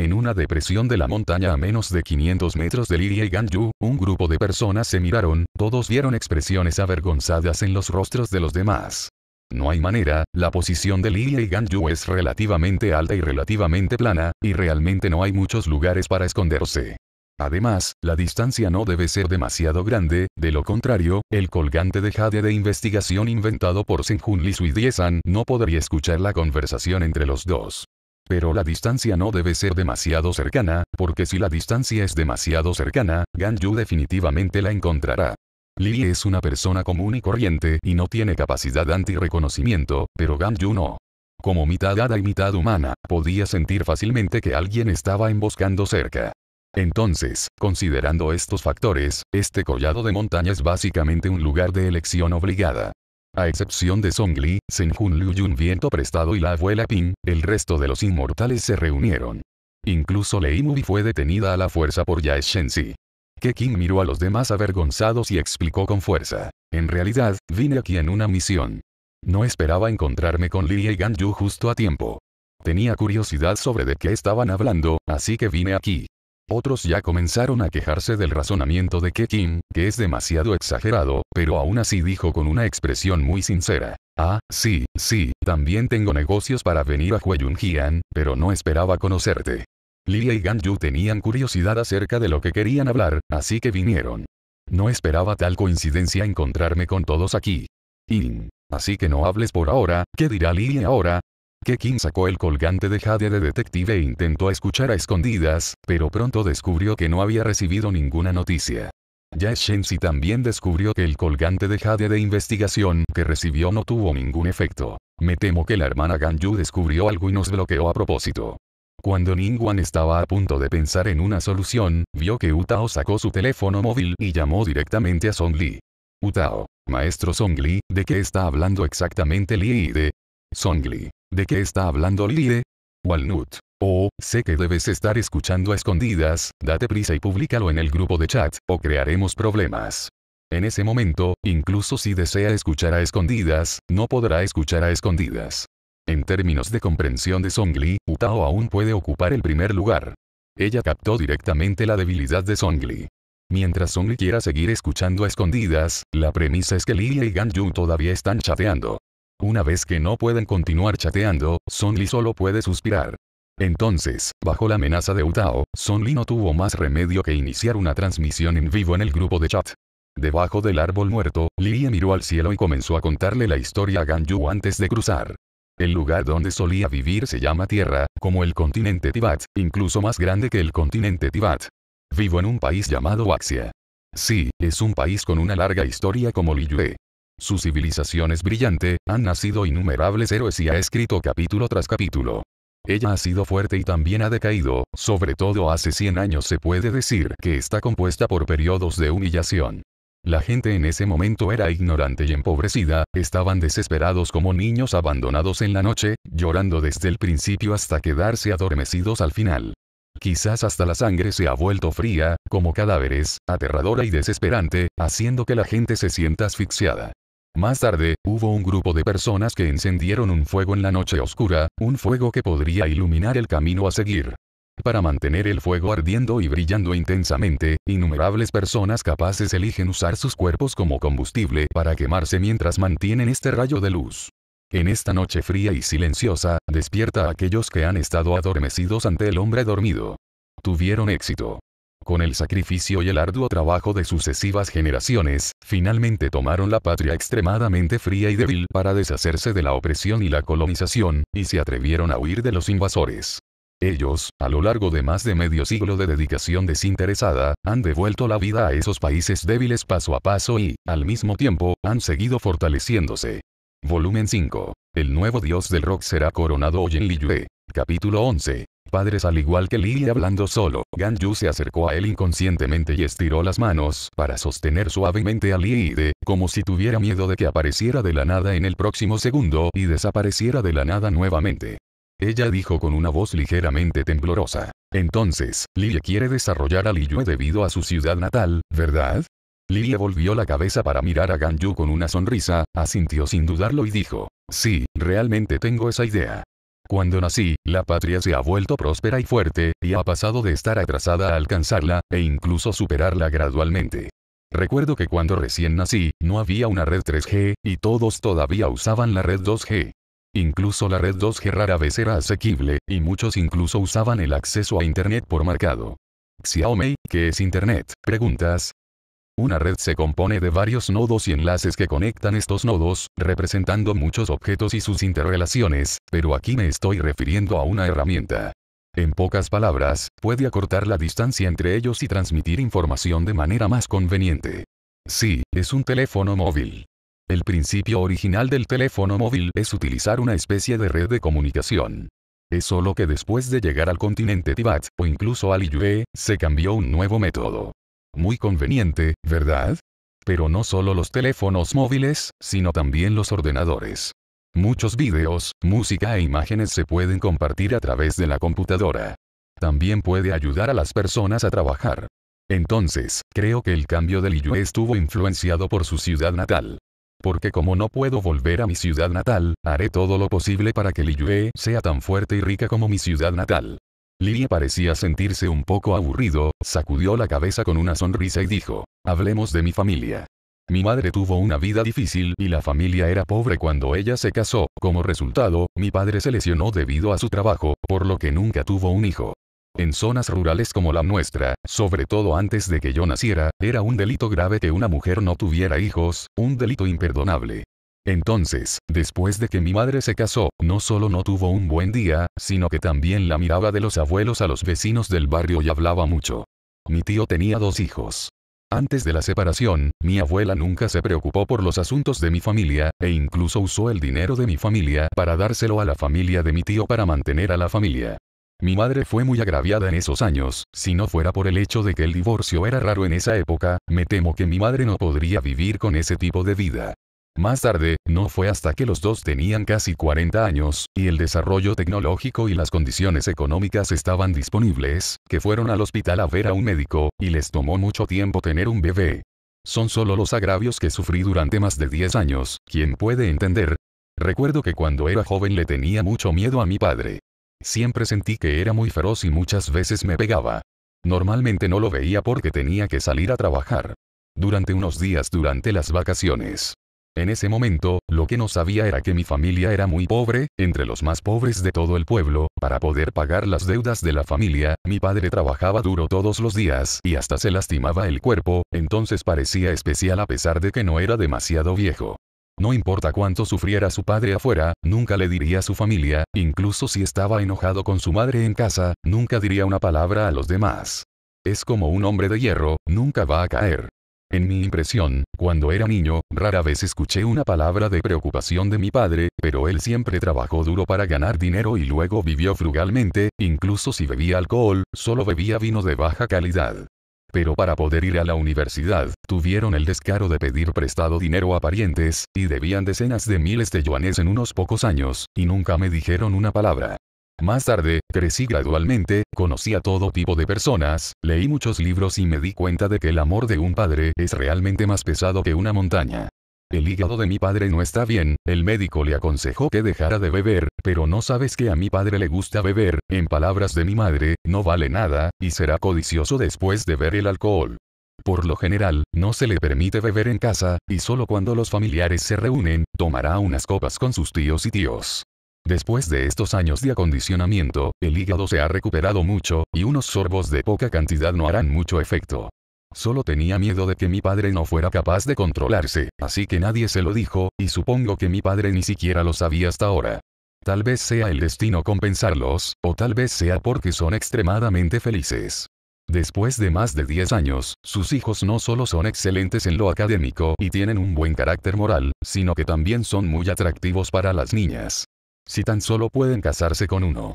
[SPEAKER 1] en una depresión de la montaña a menos de 500 metros de Liria y Ganju, un grupo de personas se miraron, todos vieron expresiones avergonzadas en los rostros de los demás. No hay manera, la posición de Liria y Ganju es relativamente alta y relativamente plana, y realmente no hay muchos lugares para esconderse. Además, la distancia no debe ser demasiado grande, de lo contrario, el colgante de jade de investigación inventado por Senjun Lisu y Diesan no podría escuchar la conversación entre los dos. Pero la distancia no debe ser demasiado cercana, porque si la distancia es demasiado cercana, Ganju definitivamente la encontrará. Li es una persona común y corriente y no tiene capacidad anti-reconocimiento, pero Ganju no. Como mitad hada y mitad humana, podía sentir fácilmente que alguien estaba emboscando cerca. Entonces, considerando estos factores, este collado de montaña es básicamente un lugar de elección obligada. A excepción de Songli, Senjun Liu y un viento prestado y la abuela Ping, el resto de los inmortales se reunieron. Incluso Lei Mubi fue detenida a la fuerza por Yae que Keking miró a los demás avergonzados y explicó con fuerza. En realidad, vine aquí en una misión. No esperaba encontrarme con Li y Yu justo a tiempo. Tenía curiosidad sobre de qué estaban hablando, así que vine aquí. Otros ya comenzaron a quejarse del razonamiento de Kekin, que es demasiado exagerado, pero aún así dijo con una expresión muy sincera. Ah, sí, sí, también tengo negocios para venir a Huayunjian, pero no esperaba conocerte. Lilia y Ganyu tenían curiosidad acerca de lo que querían hablar, así que vinieron. No esperaba tal coincidencia encontrarme con todos aquí. In. Así que no hables por ahora, ¿qué dirá Lili ahora? Kekin sacó el colgante de Jade de detective e intentó escuchar a escondidas, pero pronto descubrió que no había recibido ninguna noticia. Ya Shensi también descubrió que el colgante de Jade de investigación que recibió no tuvo ningún efecto. Me temo que la hermana Ganyu descubrió algo y nos bloqueó a propósito. Cuando Wan estaba a punto de pensar en una solución, vio que Utao sacó su teléfono móvil y llamó directamente a Song Li. Utao, maestro Song Li, ¿de qué está hablando exactamente Li y de Song Li? ¿De qué está hablando Lilith? Walnut. Oh, sé que debes estar escuchando a escondidas, date prisa y públicalo en el grupo de chat, o crearemos problemas. En ese momento, incluso si desea escuchar a escondidas, no podrá escuchar a escondidas. En términos de comprensión de Songli, Utao aún puede ocupar el primer lugar. Ella captó directamente la debilidad de Songli. Mientras Songli quiera seguir escuchando a escondidas, la premisa es que Lilia y Ganju todavía están chateando. Una vez que no pueden continuar chateando, Son Li solo puede suspirar. Entonces, bajo la amenaza de Utao, Son Li no tuvo más remedio que iniciar una transmisión en vivo en el grupo de chat. Debajo del árbol muerto, Li miró al cielo y comenzó a contarle la historia a Gan Yu antes de cruzar. El lugar donde solía vivir se llama Tierra, como el continente Tibat, incluso más grande que el continente Tibat. Vivo en un país llamado Axia. Sí, es un país con una larga historia como Liyue. Su civilización es brillante, han nacido innumerables héroes y ha escrito capítulo tras capítulo. Ella ha sido fuerte y también ha decaído, sobre todo hace 100 años se puede decir que está compuesta por periodos de humillación. La gente en ese momento era ignorante y empobrecida, estaban desesperados como niños abandonados en la noche, llorando desde el principio hasta quedarse adormecidos al final. Quizás hasta la sangre se ha vuelto fría, como cadáveres, aterradora y desesperante, haciendo que la gente se sienta asfixiada. Más tarde, hubo un grupo de personas que encendieron un fuego en la noche oscura, un fuego que podría iluminar el camino a seguir. Para mantener el fuego ardiendo y brillando intensamente, innumerables personas capaces eligen usar sus cuerpos como combustible para quemarse mientras mantienen este rayo de luz. En esta noche fría y silenciosa, despierta a aquellos que han estado adormecidos ante el hombre dormido. Tuvieron éxito con el sacrificio y el arduo trabajo de sucesivas generaciones, finalmente tomaron la patria extremadamente fría y débil para deshacerse de la opresión y la colonización, y se atrevieron a huir de los invasores. Ellos, a lo largo de más de medio siglo de dedicación desinteresada, han devuelto la vida a esos países débiles paso a paso y, al mismo tiempo, han seguido fortaleciéndose. Volumen 5. El nuevo dios del rock será coronado hoy en Liyue. Capítulo 11. Padres al igual que Liyue hablando solo, Ganju se acercó a él inconscientemente y estiró las manos para sostener suavemente a Liyue, como si tuviera miedo de que apareciera de la nada en el próximo segundo y desapareciera de la nada nuevamente. Ella dijo con una voz ligeramente temblorosa. Entonces, Liyue quiere desarrollar a Liyue debido a su ciudad natal, ¿verdad? Liyue volvió la cabeza para mirar a Ganju con una sonrisa, asintió sin dudarlo y dijo, Sí, realmente tengo esa idea. Cuando nací, la patria se ha vuelto próspera y fuerte, y ha pasado de estar atrasada a alcanzarla, e incluso superarla gradualmente. Recuerdo que cuando recién nací, no había una red 3G, y todos todavía usaban la red 2G. Incluso la red 2G rara vez era asequible, y muchos incluso usaban el acceso a Internet por marcado. Xiaomi, ¿qué es Internet? Preguntas, una red se compone de varios nodos y enlaces que conectan estos nodos, representando muchos objetos y sus interrelaciones, pero aquí me estoy refiriendo a una herramienta. En pocas palabras, puede acortar la distancia entre ellos y transmitir información de manera más conveniente. Sí, es un teléfono móvil. El principio original del teléfono móvil es utilizar una especie de red de comunicación. Es solo que después de llegar al continente Tibat, o incluso al IUE, se cambió un nuevo método. Muy conveniente, ¿verdad? Pero no solo los teléfonos móviles, sino también los ordenadores. Muchos vídeos, música e imágenes se pueden compartir a través de la computadora. También puede ayudar a las personas a trabajar. Entonces, creo que el cambio de Liyue estuvo influenciado por su ciudad natal. Porque como no puedo volver a mi ciudad natal, haré todo lo posible para que Liyue sea tan fuerte y rica como mi ciudad natal. Lily parecía sentirse un poco aburrido, sacudió la cabeza con una sonrisa y dijo, hablemos de mi familia. Mi madre tuvo una vida difícil y la familia era pobre cuando ella se casó, como resultado, mi padre se lesionó debido a su trabajo, por lo que nunca tuvo un hijo. En zonas rurales como la nuestra, sobre todo antes de que yo naciera, era un delito grave que una mujer no tuviera hijos, un delito imperdonable. Entonces, después de que mi madre se casó, no solo no tuvo un buen día, sino que también la miraba de los abuelos a los vecinos del barrio y hablaba mucho. Mi tío tenía dos hijos. Antes de la separación, mi abuela nunca se preocupó por los asuntos de mi familia, e incluso usó el dinero de mi familia para dárselo a la familia de mi tío para mantener a la familia. Mi madre fue muy agraviada en esos años, si no fuera por el hecho de que el divorcio era raro en esa época, me temo que mi madre no podría vivir con ese tipo de vida. Más tarde, no fue hasta que los dos tenían casi 40 años, y el desarrollo tecnológico y las condiciones económicas estaban disponibles, que fueron al hospital a ver a un médico, y les tomó mucho tiempo tener un bebé. Son solo los agravios que sufrí durante más de 10 años, ¿quién puede entender. Recuerdo que cuando era joven le tenía mucho miedo a mi padre. Siempre sentí que era muy feroz y muchas veces me pegaba. Normalmente no lo veía porque tenía que salir a trabajar. Durante unos días durante las vacaciones, en ese momento, lo que no sabía era que mi familia era muy pobre, entre los más pobres de todo el pueblo, para poder pagar las deudas de la familia, mi padre trabajaba duro todos los días y hasta se lastimaba el cuerpo, entonces parecía especial a pesar de que no era demasiado viejo. No importa cuánto sufriera su padre afuera, nunca le diría a su familia, incluso si estaba enojado con su madre en casa, nunca diría una palabra a los demás. Es como un hombre de hierro, nunca va a caer. En mi impresión, cuando era niño, rara vez escuché una palabra de preocupación de mi padre, pero él siempre trabajó duro para ganar dinero y luego vivió frugalmente, incluso si bebía alcohol, solo bebía vino de baja calidad. Pero para poder ir a la universidad, tuvieron el descaro de pedir prestado dinero a parientes, y debían decenas de miles de yuanes en unos pocos años, y nunca me dijeron una palabra. Más tarde, crecí gradualmente, conocí a todo tipo de personas, leí muchos libros y me di cuenta de que el amor de un padre es realmente más pesado que una montaña. El hígado de mi padre no está bien, el médico le aconsejó que dejara de beber, pero no sabes que a mi padre le gusta beber, en palabras de mi madre, no vale nada, y será codicioso después de ver el alcohol. Por lo general, no se le permite beber en casa, y solo cuando los familiares se reúnen, tomará unas copas con sus tíos y tíos. Después de estos años de acondicionamiento, el hígado se ha recuperado mucho, y unos sorbos de poca cantidad no harán mucho efecto. Solo tenía miedo de que mi padre no fuera capaz de controlarse, así que nadie se lo dijo, y supongo que mi padre ni siquiera lo sabía hasta ahora. Tal vez sea el destino compensarlos, o tal vez sea porque son extremadamente felices. Después de más de 10 años, sus hijos no solo son excelentes en lo académico y tienen un buen carácter moral, sino que también son muy atractivos para las niñas si tan solo pueden casarse con uno.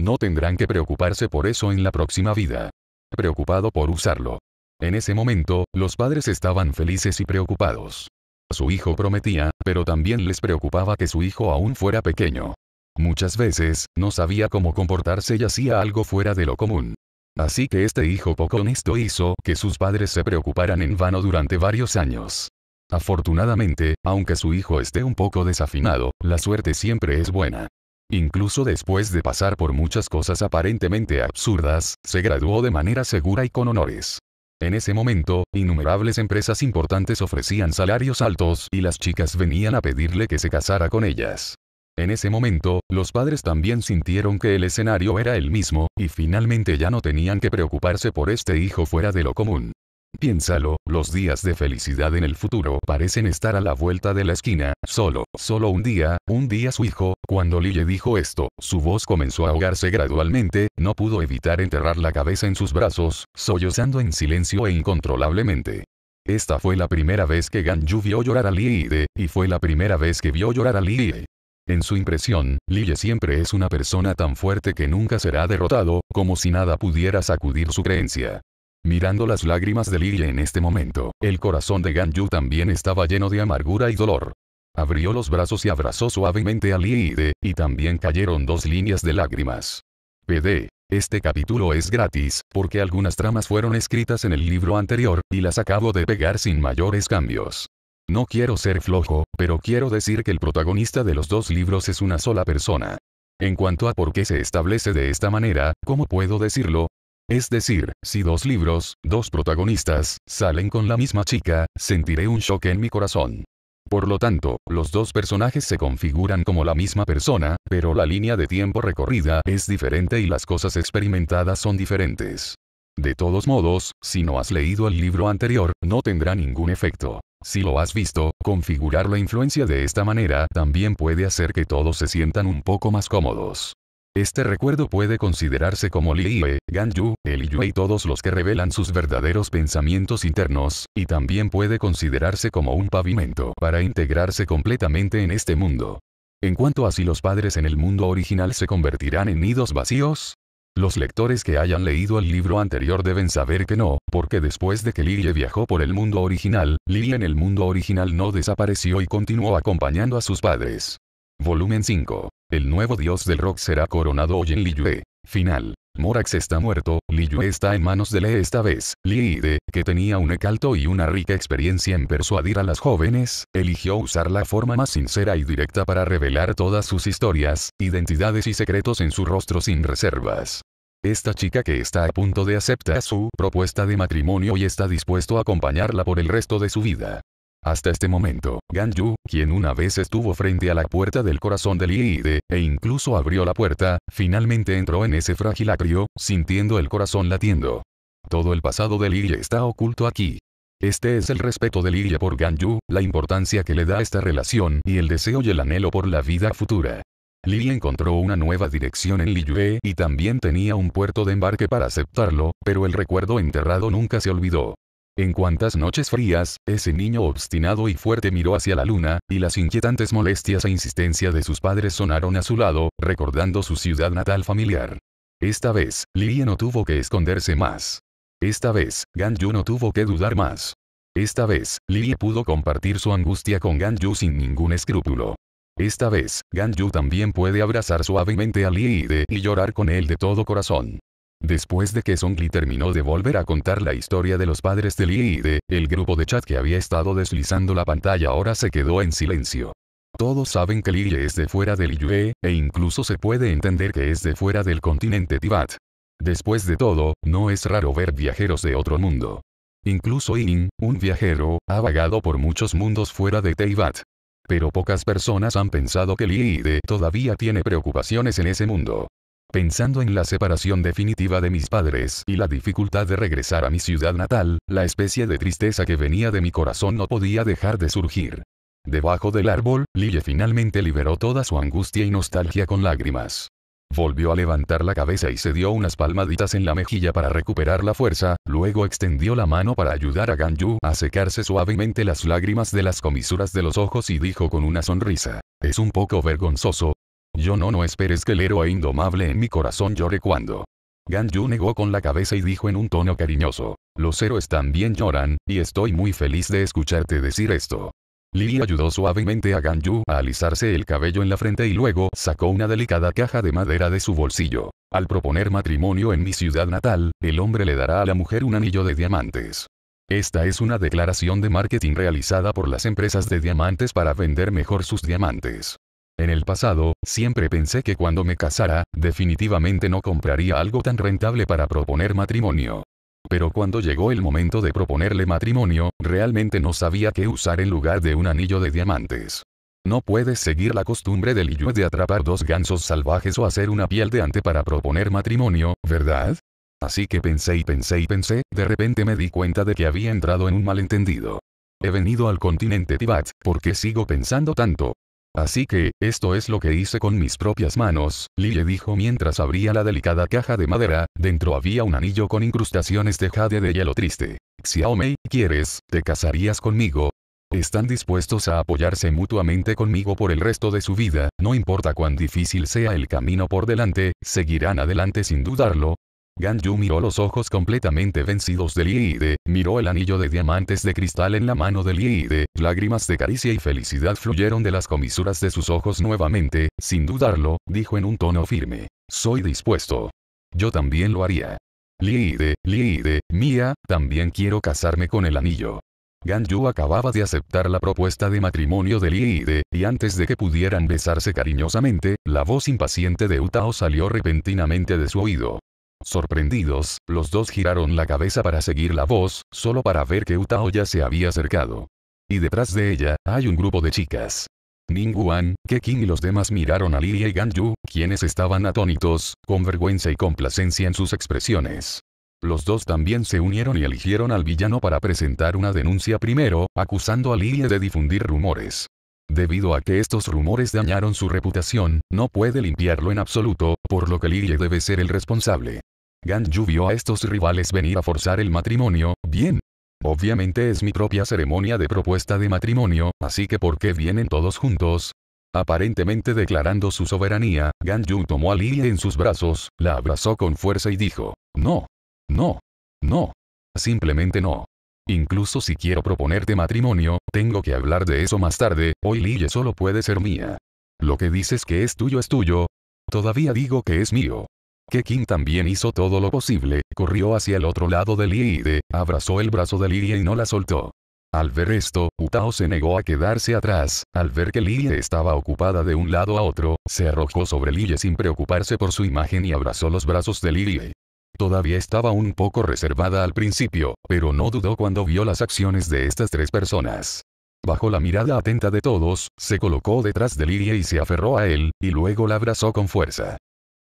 [SPEAKER 1] No tendrán que preocuparse por eso en la próxima vida. Preocupado por usarlo. En ese momento, los padres estaban felices y preocupados. Su hijo prometía, pero también les preocupaba que su hijo aún fuera pequeño. Muchas veces, no sabía cómo comportarse y hacía algo fuera de lo común. Así que este hijo poco honesto hizo que sus padres se preocuparan en vano durante varios años. Afortunadamente, aunque su hijo esté un poco desafinado, la suerte siempre es buena. Incluso después de pasar por muchas cosas aparentemente absurdas, se graduó de manera segura y con honores. En ese momento, innumerables empresas importantes ofrecían salarios altos y las chicas venían a pedirle que se casara con ellas. En ese momento, los padres también sintieron que el escenario era el mismo, y finalmente ya no tenían que preocuparse por este hijo fuera de lo común. Piénsalo, los días de felicidad en el futuro parecen estar a la vuelta de la esquina, solo, solo un día, un día su hijo, cuando Lille dijo esto, su voz comenzó a ahogarse gradualmente, no pudo evitar enterrar la cabeza en sus brazos, sollozando en silencio e incontrolablemente. Esta fue la primera vez que Ganju vio llorar a Lille, y fue la primera vez que vio llorar a Lille. En su impresión, Lille siempre es una persona tan fuerte que nunca será derrotado, como si nada pudiera sacudir su creencia. Mirando las lágrimas de Lili en este momento, el corazón de Ganyu también estaba lleno de amargura y dolor. Abrió los brazos y abrazó suavemente a Lili, y también cayeron dos líneas de lágrimas. PD. Este capítulo es gratis, porque algunas tramas fueron escritas en el libro anterior, y las acabo de pegar sin mayores cambios. No quiero ser flojo, pero quiero decir que el protagonista de los dos libros es una sola persona. En cuanto a por qué se establece de esta manera, ¿cómo puedo decirlo? Es decir, si dos libros, dos protagonistas, salen con la misma chica, sentiré un shock en mi corazón. Por lo tanto, los dos personajes se configuran como la misma persona, pero la línea de tiempo recorrida es diferente y las cosas experimentadas son diferentes. De todos modos, si no has leído el libro anterior, no tendrá ningún efecto. Si lo has visto, configurar la influencia de esta manera también puede hacer que todos se sientan un poco más cómodos. Este recuerdo puede considerarse como Li Ganyu, el Yu y todos los que revelan sus verdaderos pensamientos internos, y también puede considerarse como un pavimento para integrarse completamente en este mundo. En cuanto a si los padres en el mundo original se convertirán en nidos vacíos, los lectores que hayan leído el libro anterior deben saber que no, porque después de que Lilie viajó por el mundo original, Lilie en el mundo original no desapareció y continuó acompañando a sus padres. Volumen 5 el nuevo dios del rock será coronado hoy en Liyue. Final. Morax está muerto, Liyue está en manos de Lee esta vez. Liyue, que tenía un ecalto y una rica experiencia en persuadir a las jóvenes, eligió usar la forma más sincera y directa para revelar todas sus historias, identidades y secretos en su rostro sin reservas. Esta chica que está a punto de aceptar su propuesta de matrimonio y está dispuesto a acompañarla por el resto de su vida. Hasta este momento, Ganju, quien una vez estuvo frente a la puerta del corazón de Liide, e incluso abrió la puerta, finalmente entró en ese frágil sintiendo el corazón latiendo. Todo el pasado de Liye está oculto aquí. Este es el respeto de Liye por Ganju, la importancia que le da esta relación y el deseo y el anhelo por la vida futura. Li encontró una nueva dirección en Liyue y también tenía un puerto de embarque para aceptarlo, pero el recuerdo enterrado nunca se olvidó. En cuantas noches frías, ese niño obstinado y fuerte miró hacia la luna, y las inquietantes molestias e insistencia de sus padres sonaron a su lado, recordando su ciudad natal familiar. Esta vez, yi no tuvo que esconderse más. Esta vez, Gan Yu no tuvo que dudar más. Esta vez, yi pudo compartir su angustia con Gan Yu sin ningún escrúpulo. Esta vez, Gan Yu también puede abrazar suavemente a yi y llorar con él de todo corazón. Después de que Song terminó de volver a contar la historia de los padres de Lee el grupo de chat que había estado deslizando la pantalla ahora se quedó en silencio. Todos saben que Lee es de fuera del Yue, e incluso se puede entender que es de fuera del continente Tibat. Después de todo, no es raro ver viajeros de otro mundo. Incluso In, un viajero, ha vagado por muchos mundos fuera de Teibat. Pero pocas personas han pensado que Lee todavía tiene preocupaciones en ese mundo. Pensando en la separación definitiva de mis padres y la dificultad de regresar a mi ciudad natal, la especie de tristeza que venía de mi corazón no podía dejar de surgir. Debajo del árbol, Lille finalmente liberó toda su angustia y nostalgia con lágrimas. Volvió a levantar la cabeza y se dio unas palmaditas en la mejilla para recuperar la fuerza, luego extendió la mano para ayudar a Ganyu a secarse suavemente las lágrimas de las comisuras de los ojos y dijo con una sonrisa, es un poco vergonzoso, yo no no esperes que el héroe indomable en mi corazón llore cuando. Ganju negó con la cabeza y dijo en un tono cariñoso. Los héroes también lloran, y estoy muy feliz de escucharte decir esto. Lily ayudó suavemente a Gan a alisarse el cabello en la frente y luego sacó una delicada caja de madera de su bolsillo. Al proponer matrimonio en mi ciudad natal, el hombre le dará a la mujer un anillo de diamantes. Esta es una declaración de marketing realizada por las empresas de diamantes para vender mejor sus diamantes. En el pasado, siempre pensé que cuando me casara, definitivamente no compraría algo tan rentable para proponer matrimonio. Pero cuando llegó el momento de proponerle matrimonio, realmente no sabía qué usar en lugar de un anillo de diamantes. No puedes seguir la costumbre del Yue de atrapar dos gansos salvajes o hacer una piel de ante para proponer matrimonio, ¿verdad? Así que pensé y pensé y pensé, de repente me di cuenta de que había entrado en un malentendido. He venido al continente Tibat, ¿por qué sigo pensando tanto? Así que, esto es lo que hice con mis propias manos, Lille dijo mientras abría la delicada caja de madera, dentro había un anillo con incrustaciones de jade de hielo triste. Xiaomei, ¿quieres, te casarías conmigo? Están dispuestos a apoyarse mutuamente conmigo por el resto de su vida, no importa cuán difícil sea el camino por delante, seguirán adelante sin dudarlo, Ganju miró los ojos completamente vencidos de Liide, miró el anillo de diamantes de cristal en la mano de Liide, lágrimas de caricia y felicidad fluyeron de las comisuras de sus ojos nuevamente, sin dudarlo, dijo en un tono firme. Soy dispuesto. Yo también lo haría. Liide, Liide, mía, también quiero casarme con el anillo. Ganju acababa de aceptar la propuesta de matrimonio de Liide, y antes de que pudieran besarse cariñosamente, la voz impaciente de Utao salió repentinamente de su oído. Sorprendidos, los dos giraron la cabeza para seguir la voz, solo para ver que Utao ya se había acercado. Y detrás de ella, hay un grupo de chicas. Ningguan, Kekin y los demás miraron a Lilia y Ganju, quienes estaban atónitos, con vergüenza y complacencia en sus expresiones. Los dos también se unieron y eligieron al villano para presentar una denuncia primero, acusando a Lilia de difundir rumores. Debido a que estos rumores dañaron su reputación, no puede limpiarlo en absoluto, por lo que Lirie debe ser el responsable. Gan vio a estos rivales venir a forzar el matrimonio, bien. Obviamente es mi propia ceremonia de propuesta de matrimonio, así que ¿por qué vienen todos juntos? Aparentemente declarando su soberanía, Gan tomó a Lilie en sus brazos, la abrazó con fuerza y dijo, no, no, no, simplemente no. Incluso si quiero proponerte matrimonio, tengo que hablar de eso más tarde, hoy Lille solo puede ser mía. Lo que dices que es tuyo es tuyo. Todavía digo que es mío. Kekin también hizo todo lo posible, corrió hacia el otro lado de lily abrazó el brazo de lily y no la soltó. Al ver esto, Utao se negó a quedarse atrás, al ver que lily estaba ocupada de un lado a otro, se arrojó sobre Lille sin preocuparse por su imagen y abrazó los brazos de lily Todavía estaba un poco reservada al principio, pero no dudó cuando vio las acciones de estas tres personas. Bajo la mirada atenta de todos, se colocó detrás de Liria y se aferró a él, y luego la abrazó con fuerza.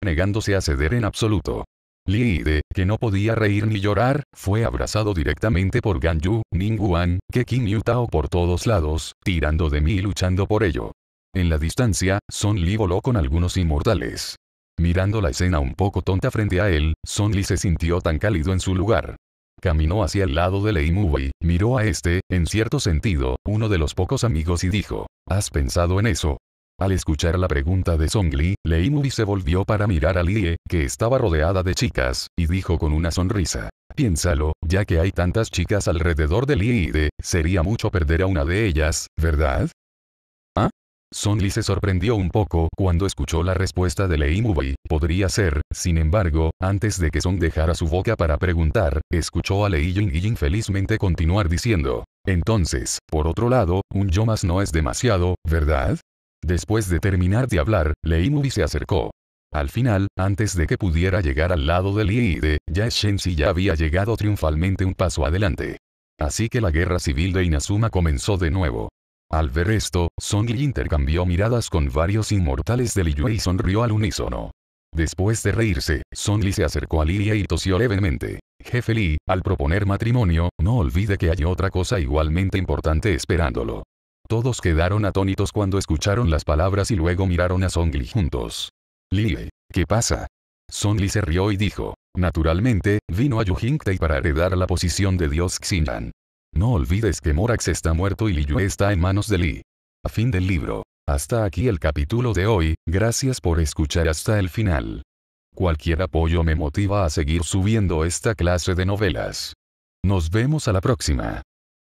[SPEAKER 1] Negándose a ceder en absoluto. Liide, que no podía reír ni llorar, fue abrazado directamente por Ganju, Ningguan, Kekin y Utao por todos lados, tirando de mí y luchando por ello. En la distancia, Son Li voló con algunos inmortales. Mirando la escena un poco tonta frente a él, Song Lee se sintió tan cálido en su lugar. Caminó hacia el lado de Lei movie miró a este, en cierto sentido, uno de los pocos amigos y dijo, ¿has pensado en eso? Al escuchar la pregunta de Song Lee, Lei movie se volvió para mirar a Lie, que estaba rodeada de chicas, y dijo con una sonrisa, piénsalo, ya que hay tantas chicas alrededor de Lie y de, sería mucho perder a una de ellas, ¿verdad? Son Li se sorprendió un poco cuando escuchó la respuesta de Lei Mubai. Podría ser, sin embargo, antes de que Son dejara su boca para preguntar, escuchó a Lei Ying y felizmente continuar diciendo. Entonces, por otro lado, un yo más no es demasiado, ¿verdad? Después de terminar de hablar, Lei Mubai se acercó. Al final, antes de que pudiera llegar al lado de Liide, ya Shensi ya había llegado triunfalmente un paso adelante. Así que la guerra civil de Inazuma comenzó de nuevo. Al ver esto, Song Li intercambió miradas con varios inmortales de Li y sonrió al unísono. Después de reírse, Song Li se acercó a Liyue y tosió levemente. Jefe Li, al proponer matrimonio, no olvide que hay otra cosa igualmente importante esperándolo. Todos quedaron atónitos cuando escucharon las palabras y luego miraron a Song Li juntos. Liyue, ¿qué pasa? Song Li se rió y dijo, naturalmente, vino a Yujingtei para heredar la posición de dios Xinan. No olvides que Morax está muerto y Liyue está en manos de Lee. A fin del libro. Hasta aquí el capítulo de hoy, gracias por escuchar hasta el final. Cualquier apoyo me motiva a seguir subiendo esta clase de novelas. Nos vemos a la próxima.